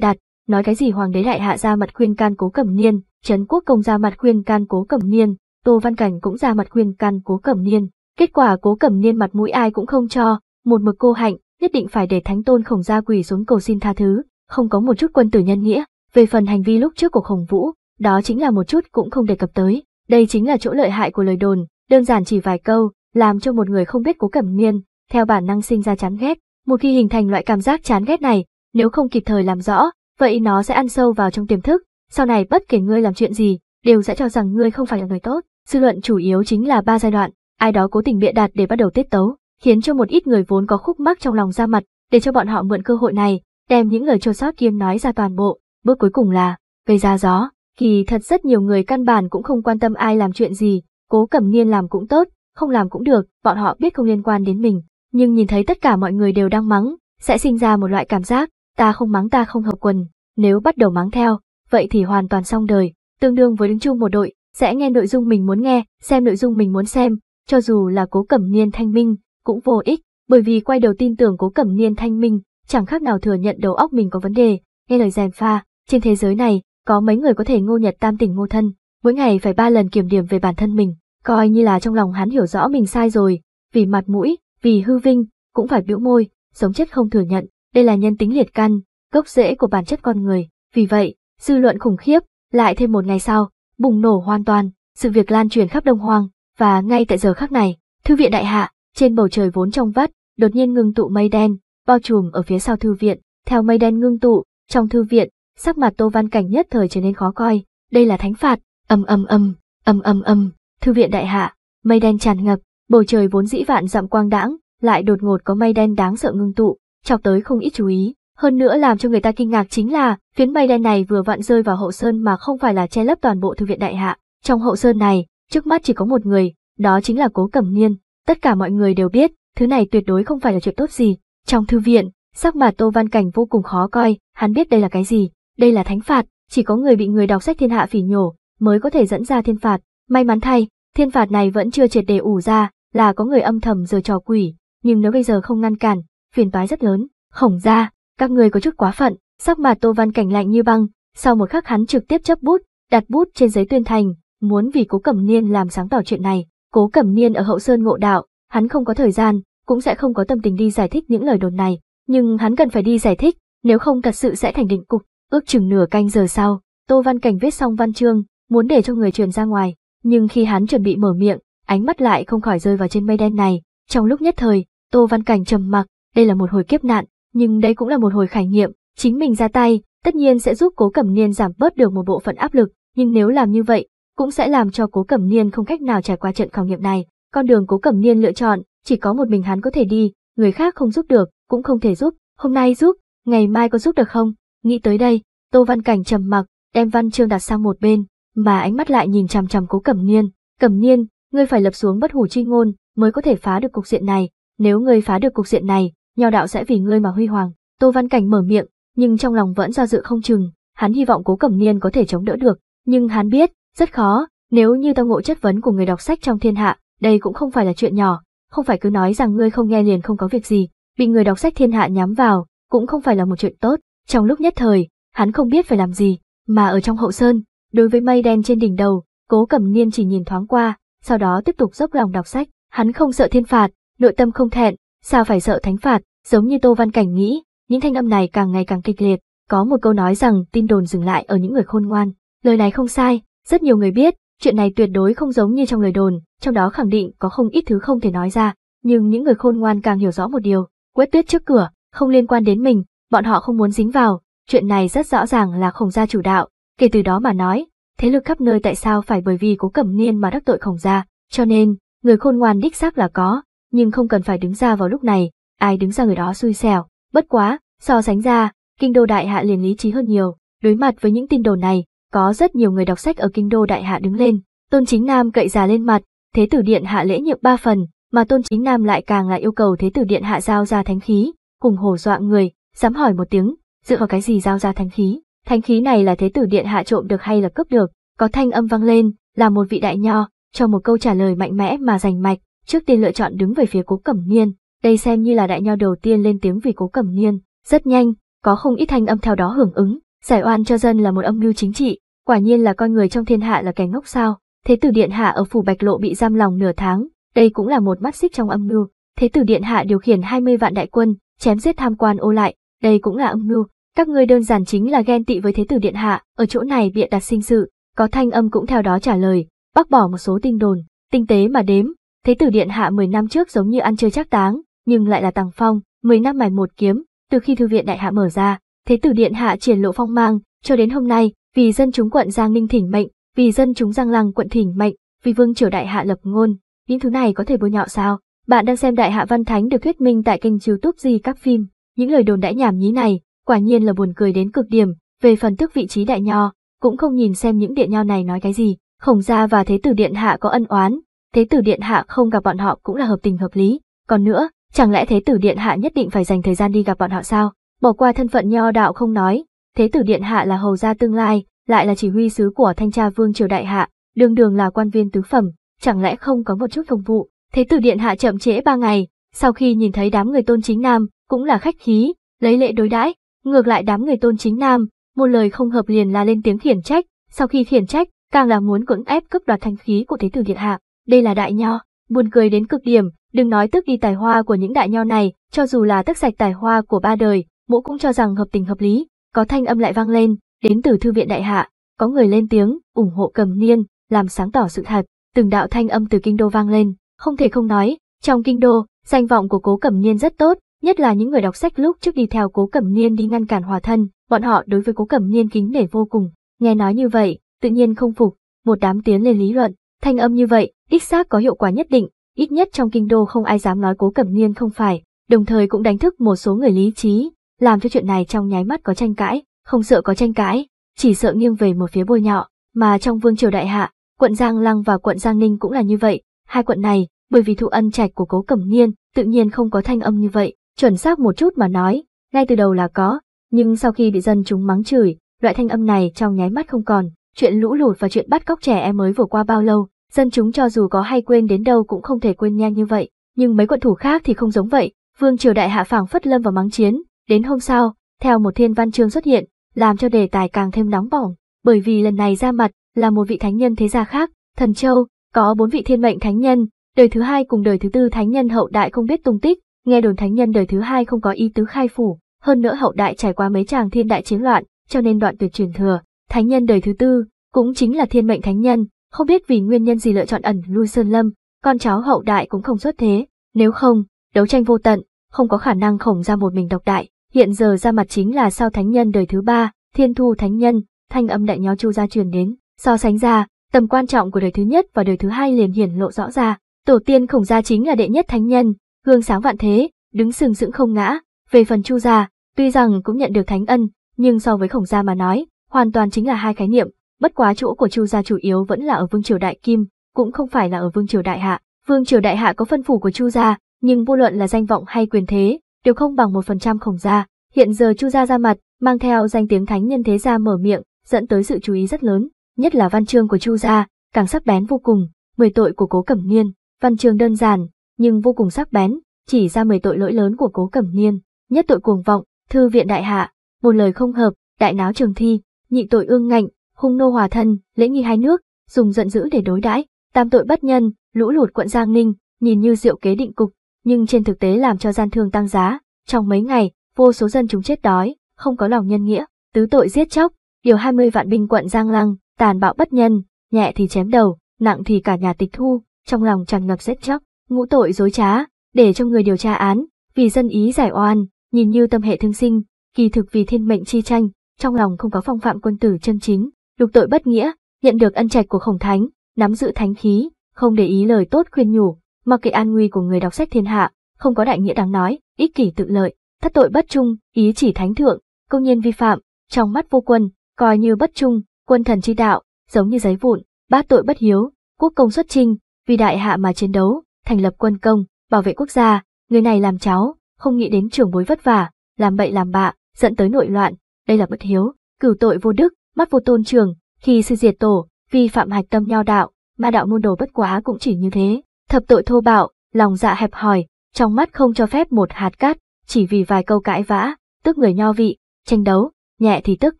đặt, nói cái gì hoàng đế đại hạ ra mặt khuyên can cố cẩm niên, trấn quốc công ra mặt khuyên can cố cẩm niên, Tô Văn Cảnh cũng ra mặt khuyên can cố cẩm niên, Kết quả cố cẩm niên mặt mũi ai cũng không cho, một mực cô hạnh, nhất định phải để thánh tôn khổng gia quỳ xuống cầu xin tha thứ, không có một chút quân tử nhân nghĩa. Về phần hành vi lúc trước của khổng vũ, đó chính là một chút cũng không đề cập tới. Đây chính là chỗ lợi hại của lời đồn, đơn giản chỉ vài câu, làm cho một người không biết cố cẩm niên, theo bản năng sinh ra chán ghét. Một khi hình thành loại cảm giác chán ghét này, nếu không kịp thời làm rõ, vậy nó sẽ ăn sâu vào trong tiềm thức. Sau này bất kể ngươi làm chuyện gì, đều sẽ cho rằng ngươi không phải là người tốt. Dư luận chủ yếu chính là ba giai đoạn, ai đó cố tình bịa đặt để bắt đầu tiết tấu, khiến cho một ít người vốn có khúc mắc trong lòng ra mặt, để cho bọn họ mượn cơ hội này, đem những lời trôi sót kiêm nói ra toàn bộ, bước cuối cùng là, gây ra gió, kỳ thật rất nhiều người căn bản cũng không quan tâm ai làm chuyện gì, cố cẩm niên làm cũng tốt, không làm cũng được, bọn họ biết không liên quan đến mình, nhưng nhìn thấy tất cả mọi người đều đang mắng, sẽ sinh ra một loại cảm giác, ta không mắng ta không hợp quần, nếu bắt đầu mắng theo, vậy thì hoàn toàn xong đời, tương đương với đứng chung một đội, sẽ nghe nội dung mình muốn nghe, xem nội dung mình muốn xem, cho dù là cố cẩm niên thanh minh, cũng vô ích, bởi vì quay đầu tin tưởng cố cẩm niên thanh minh, chẳng khác nào thừa nhận đầu óc mình có vấn đề, nghe lời gièm pha, trên thế giới này, có mấy người có thể ngô nhật tam tỉnh ngô thân, mỗi ngày phải ba lần kiểm điểm về bản thân mình, coi như là trong lòng hắn hiểu rõ mình sai rồi, vì mặt mũi, vì hư vinh, cũng phải bĩu môi, sống chết không thừa nhận, đây là nhân tính liệt căn, gốc rễ của bản chất con người, vì vậy, dư luận khủng khiếp, lại thêm một ngày sau, bùng nổ hoàn toàn, sự việc lan truyền khắp Đông Hoang, và ngay tại giờ khắc này, thư viện đại hạ, trên bầu trời vốn trong vắt, đột nhiên ngưng tụ mây đen, bao trùm ở phía sau thư viện, theo mây đen ngưng tụ, trong thư viện, sắc mặt Tô Văn Cảnh nhất thời trở nên khó coi, đây là thánh phạt, âm âm âm âm âm âm thư viện đại hạ, mây đen tràn ngập, bầu trời vốn dĩ vạn dặm quang đãng, lại đột ngột có mây đen đáng sợ ngưng tụ, chọc tới không ít chú ý, hơn nữa làm cho người ta kinh ngạc chính là, phiến mây đen này vừa vặn rơi vào hậu sơn mà không phải là che lấp toàn bộ thư viện đại hạ, trong hậu sơn này, Trước mắt chỉ có một người, đó chính là Cố Cẩm Niên. Tất cả mọi người đều biết, thứ này tuyệt đối không phải là chuyện tốt gì. Trong thư viện, sắc mặt Tô Văn Cảnh vô cùng khó coi, hắn biết đây là cái gì, đây là thánh phạt, chỉ có người bị người đọc sách thiên hạ phỉ nhổ, mới có thể dẫn ra thiên phạt. May mắn thay, thiên phạt này vẫn chưa triệt để ủ ra, là có người âm thầm giờ trò quỷ, nhưng nếu bây giờ không ngăn cản, phiền toái rất lớn. Khổng ra, các người có chút quá phận, sắc mặt Tô Văn Cảnh lạnh như băng, sau một khắc hắn trực tiếp chấp bút, đặt bút trên giấy tuyên thành, muốn vì Cố Cẩm Niên làm sáng tỏ chuyện này, Cố Cẩm Niên ở hậu sơn ngộ đạo, hắn không có thời gian, cũng sẽ không có tâm tình đi giải thích những lời đồn này, nhưng hắn cần phải đi giải thích, nếu không thật sự sẽ thành định cục. Ước chừng nửa canh giờ sau, Tô Văn Cảnh viết xong văn chương, muốn để cho người truyền ra ngoài, nhưng khi hắn chuẩn bị mở miệng, ánh mắt lại không khỏi rơi vào trên mây đen này. Trong lúc nhất thời, Tô Văn Cảnh trầm mặc, đây là một hồi kiếp nạn, nhưng đấy cũng là một hồi khải nghiệm, chính mình ra tay, tất nhiên sẽ giúp Cố Cẩm Niên giảm bớt được một bộ phận áp lực, nhưng nếu làm như vậy, cũng sẽ làm cho Cố Cẩm Niên không cách nào trải qua trận khảo nghiệm này. Con đường Cố Cẩm Niên lựa chọn, chỉ có một mình hắn có thể đi, người khác không giúp được, cũng không thể giúp, hôm nay giúp, ngày mai có giúp được không? Nghĩ tới đây, Tô Văn Cảnh trầm mặc, đem văn chương đặt sang một bên, mà ánh mắt lại nhìn chằm chằm Cố Cẩm Niên, "Cẩm Niên, ngươi phải lập xuống bất hủ chi ngôn, mới có thể phá được cục diện này, nếu ngươi phá được cục diện này, nho đạo sẽ vì ngươi mà huy hoàng." Tô Văn Cảnh mở miệng, nhưng trong lòng vẫn do dự không chừng, hắn hy vọng Cố Cẩm Niên có thể chống đỡ được, nhưng hắn biết, rất khó, nếu như tao ngộ chất vấn của người đọc sách trong thiên hạ, đây cũng không phải là chuyện nhỏ, không phải cứ nói rằng ngươi không nghe liền không có việc gì, bị người đọc sách thiên hạ nhắm vào, cũng không phải là một chuyện tốt. Trong lúc nhất thời, hắn không biết phải làm gì, mà ở trong hậu sơn, đối với mây đen trên đỉnh đầu, cố cầm niên chỉ nhìn thoáng qua, sau đó tiếp tục dốc lòng đọc sách. Hắn không sợ thiên phạt, nội tâm không thẹn, sao phải sợ thánh phạt, giống như Tô Văn Cảnh nghĩ, những thanh âm này càng ngày càng kịch liệt, có một câu nói rằng tin đồn dừng lại ở những người khôn ngoan, lời này không sai, rất nhiều người biết, chuyện này tuyệt đối không giống như trong lời đồn, trong đó khẳng định có không ít thứ không thể nói ra, nhưng những người khôn ngoan càng hiểu rõ một điều, quét tuyết trước cửa, không liên quan đến mình, bọn họ không muốn dính vào, chuyện này rất rõ ràng là khổng gia chủ đạo, kể từ đó mà nói, thế lực khắp nơi tại sao phải bởi vì cố cẩm niên mà đắc tội khổng gia, cho nên, người khôn ngoan đích xác là có, nhưng không cần phải đứng ra vào lúc này, ai đứng ra người đó xui xẻo, bất quá, so sánh ra, kinh đô đại hạ liền lý trí hơn nhiều, đối mặt với những tin đồn này, có rất nhiều người đọc sách ở kinh đô đại hạ đứng lên, Tôn Chính Nam cậy già lên mặt, Thế tử điện hạ lễ nhiệm ba phần, mà Tôn Chính Nam lại càng là yêu cầu Thế tử điện hạ giao ra thánh khí, cùng hổ dọa người, dám hỏi một tiếng, dựa vào cái gì giao ra thánh khí? Thánh khí này là Thế tử điện hạ trộm được hay là cướp được? Có thanh âm vang lên, là một vị đại nho, cho một câu trả lời mạnh mẽ mà rành mạch, trước tiên lựa chọn đứng về phía Cố Cẩm Niên, đây xem như là đại nho đầu tiên lên tiếng vì Cố Cẩm Niên, rất nhanh, có không ít thanh âm theo đó hưởng ứng, Giải oan cho dân là một âm mưu chính trị, quả nhiên là con người trong thiên hạ là kẻ ngốc sao. Thế tử điện hạ ở phủ Bạch Lộ bị giam lòng nửa tháng, đây cũng là một mắt xích trong âm mưu. Thế tử điện hạ điều khiển 20 vạn đại quân, chém giết tham quan ô lại, đây cũng là âm mưu. Các ngươi đơn giản chính là ghen tị với thế tử điện hạ, ở chỗ này bịa đặt sinh sự, có thanh âm cũng theo đó trả lời, bác bỏ một số tin đồn, tinh tế mà đếm, thế tử điện hạ 10 năm trước giống như ăn chơi chắc táng, nhưng lại là tàng phong, 10 năm mài một kiếm, từ khi thư viện đại hạ mở ra, Thế tử điện hạ triển lộ phong mang, cho đến hôm nay, vì dân chúng quận Giang Ninh thỉnh mệnh, vì dân chúng Giang Lăng quận thỉnh mệnh, vì vương triều đại hạ lập ngôn, những thứ này có thể bôi nhọ sao? Bạn đang xem Đại Hạ Văn Thánh được thuyết minh tại kênh YouTube gì các phim, những lời đồn đãi nhảm nhí này, quả nhiên là buồn cười đến cực điểm, về phần tức vị trí đại nho, cũng không nhìn xem những địa nho này nói cái gì, Khổng gia và Thế tử điện hạ có ân oán, Thế tử điện hạ không gặp bọn họ cũng là hợp tình hợp lý, còn nữa, chẳng lẽ Thế tử điện hạ nhất định phải dành thời gian đi gặp bọn họ sao? Bỏ qua thân phận nho đạo không nói, thế tử điện hạ là hầu gia tương lai, lại là chỉ huy sứ của thanh tra vương triều đại hạ, đường đường là quan viên tứ phẩm, chẳng lẽ không có một chút công vụ. Thế tử điện hạ chậm trễ ba ngày, sau khi nhìn thấy đám người tôn chính nam, cũng là khách khí, lấy lễ đối đãi, ngược lại đám người tôn chính nam, một lời không hợp liền là lên tiếng khiển trách, sau khi khiển trách, càng là muốn cưỡng ép cướp đoạt thanh khí của thế tử điện hạ. Đây là đại nho, buồn cười đến cực điểm, đừng nói tức đi tài hoa của những đại nho này, cho dù là tức sạch tài hoa của ba đời, mũ cũng cho rằng hợp tình hợp lý, có thanh âm lại vang lên, đến từ thư viện đại hạ, có người lên tiếng, ủng hộ cầm niên, làm sáng tỏ sự thật, từng đạo thanh âm từ kinh đô vang lên, không thể không nói, trong kinh đô, danh vọng của cố cầm niên rất tốt, nhất là những người đọc sách lúc trước đi theo cố cẩm niên đi ngăn cản hòa thân bọn họ đối với cố cẩm niên kính nể vô cùng nghe nói như vậy tự nhiên không phục một đám tiến lên lý luận thanh âm như vậy đích xác có hiệu quả nhất định ít nhất trong kinh đô không ai dám nói cố cẩm niên không phải đồng thời cũng đánh thức một số người lý trí làm cho chuyện này trong nháy mắt có tranh cãi, không sợ có tranh cãi, chỉ sợ nghiêng về một phía bôi nhọ, mà trong vương triều đại hạ, quận Giang Lăng và quận Giang Ninh cũng là như vậy, hai quận này, bởi vì thụ ân trạch của Cố Cẩm Niên, tự nhiên không có thanh âm như vậy, chuẩn xác một chút mà nói, ngay từ đầu là có, nhưng sau khi bị dân chúng mắng chửi, loại thanh âm này trong nháy mắt không còn, chuyện lũ lụt và chuyện bắt cóc trẻ em mới vừa qua bao lâu, dân chúng cho dù có hay quên đến đâu cũng không thể quên nhanh như vậy, nhưng mấy quận thủ khác thì không giống vậy, vương triều đại hạ phảng phất lâm vào mắng chiến, Đến hôm sau, theo một thiên văn chương xuất hiện, làm cho đề tài càng thêm nóng bỏng, bởi vì lần này ra mặt là một vị thánh nhân thế gia khác, thần châu, có bốn vị thiên mệnh thánh nhân, đời thứ hai cùng đời thứ tư thánh nhân hậu đại không biết tung tích, nghe đồn thánh nhân đời thứ hai không có ý tứ khai phủ, hơn nữa hậu đại trải qua mấy tràng thiên đại chiến loạn, cho nên đoạn tuyệt truyền thừa, thánh nhân đời thứ tư cũng chính là thiên mệnh thánh nhân, không biết vì nguyên nhân gì lựa chọn ẩn lui sơn lâm, con cháu hậu đại cũng không xuất thế, nếu không, đấu tranh vô tận, không có khả năng khổng ra một mình độc đại hiện giờ ra mặt chính là sao thánh nhân đời thứ ba, thiên thu thánh nhân, thanh âm đại nhó chu gia truyền đến, so sánh ra, tầm quan trọng của đời thứ nhất và đời thứ hai liền hiển lộ rõ ra, tổ tiên khổng gia chính là đệ nhất thánh nhân, gương sáng vạn thế, đứng sừng sững không ngã, về phần chu gia, tuy rằng cũng nhận được thánh ân, nhưng so với khổng gia mà nói, hoàn toàn chính là hai khái niệm, bất quá chỗ của chu gia chủ yếu vẫn là ở vương triều đại kim, cũng không phải là ở vương triều đại hạ. Vương triều đại hạ có phân phủ của Chu gia, nhưng vô luận là danh vọng hay quyền thế, đều không bằng một phần trăm khổng gia. Hiện giờ Chu gia ra mặt, mang theo danh tiếng thánh nhân thế gia mở miệng, dẫn tới sự chú ý rất lớn, nhất là văn chương của Chu gia, càng sắc bén vô cùng, Mười tội của Cố Cẩm Niên, văn chương đơn giản, nhưng vô cùng sắc bén, chỉ ra mười tội lỗi lớn của Cố Cẩm Niên, nhất tội cuồng vọng, thư viện đại hạ, một lời không hợp, đại náo trường thi, nhị tội ương ngạnh, hung nô hòa thân, lễ nghi hai nước, dùng giận dữ để đối đãi, tam tội bất nhân, lũ lụt quận Giang Ninh, nhìn như diệu kế định cục, nhưng trên thực tế làm cho gian thương tăng giá. Trong mấy ngày, vô số dân chúng chết đói, không có lòng nhân nghĩa, tứ tội giết chóc, điều 20 vạn binh quận Giang Lăng, tàn bạo bất nhân, nhẹ thì chém đầu, nặng thì cả nhà tịch thu, trong lòng tràn ngập giết chóc, ngũ tội dối trá, để cho người điều tra án, vì dân ý giải oan, nhìn như tâm hệ thương sinh, kỳ thực vì thiên mệnh chi tranh, trong lòng không có phong phạm quân tử chân chính, lục tội bất nghĩa, nhận được ân trạch của khổng thánh, nắm giữ thánh khí, không để ý lời tốt khuyên nhủ, mặc kệ an nguy của người đọc sách thiên hạ, không có đại nghĩa đáng nói, ích kỷ tự lợi, thất tội bất trung, ý chỉ thánh thượng, công nhiên vi phạm, trong mắt vô quân, coi như bất trung, quân thần chi đạo, giống như giấy vụn, bát tội bất hiếu, quốc công xuất trinh, vì đại hạ mà chiến đấu, thành lập quân công, bảo vệ quốc gia, người này làm cháu, không nghĩ đến trưởng bối vất vả, làm bậy làm bạ, dẫn tới nội loạn, đây là bất hiếu, cửu tội vô đức, mắt vô tôn trường, khi sư diệt tổ, vi phạm hạch tâm nho đạo, mà đạo môn đồ bất quá cũng chỉ như thế. Thập tội thô bạo, lòng dạ hẹp hòi, trong mắt không cho phép một hạt cát, chỉ vì vài câu cãi vã, tức người nho vị, tranh đấu, nhẹ thì tức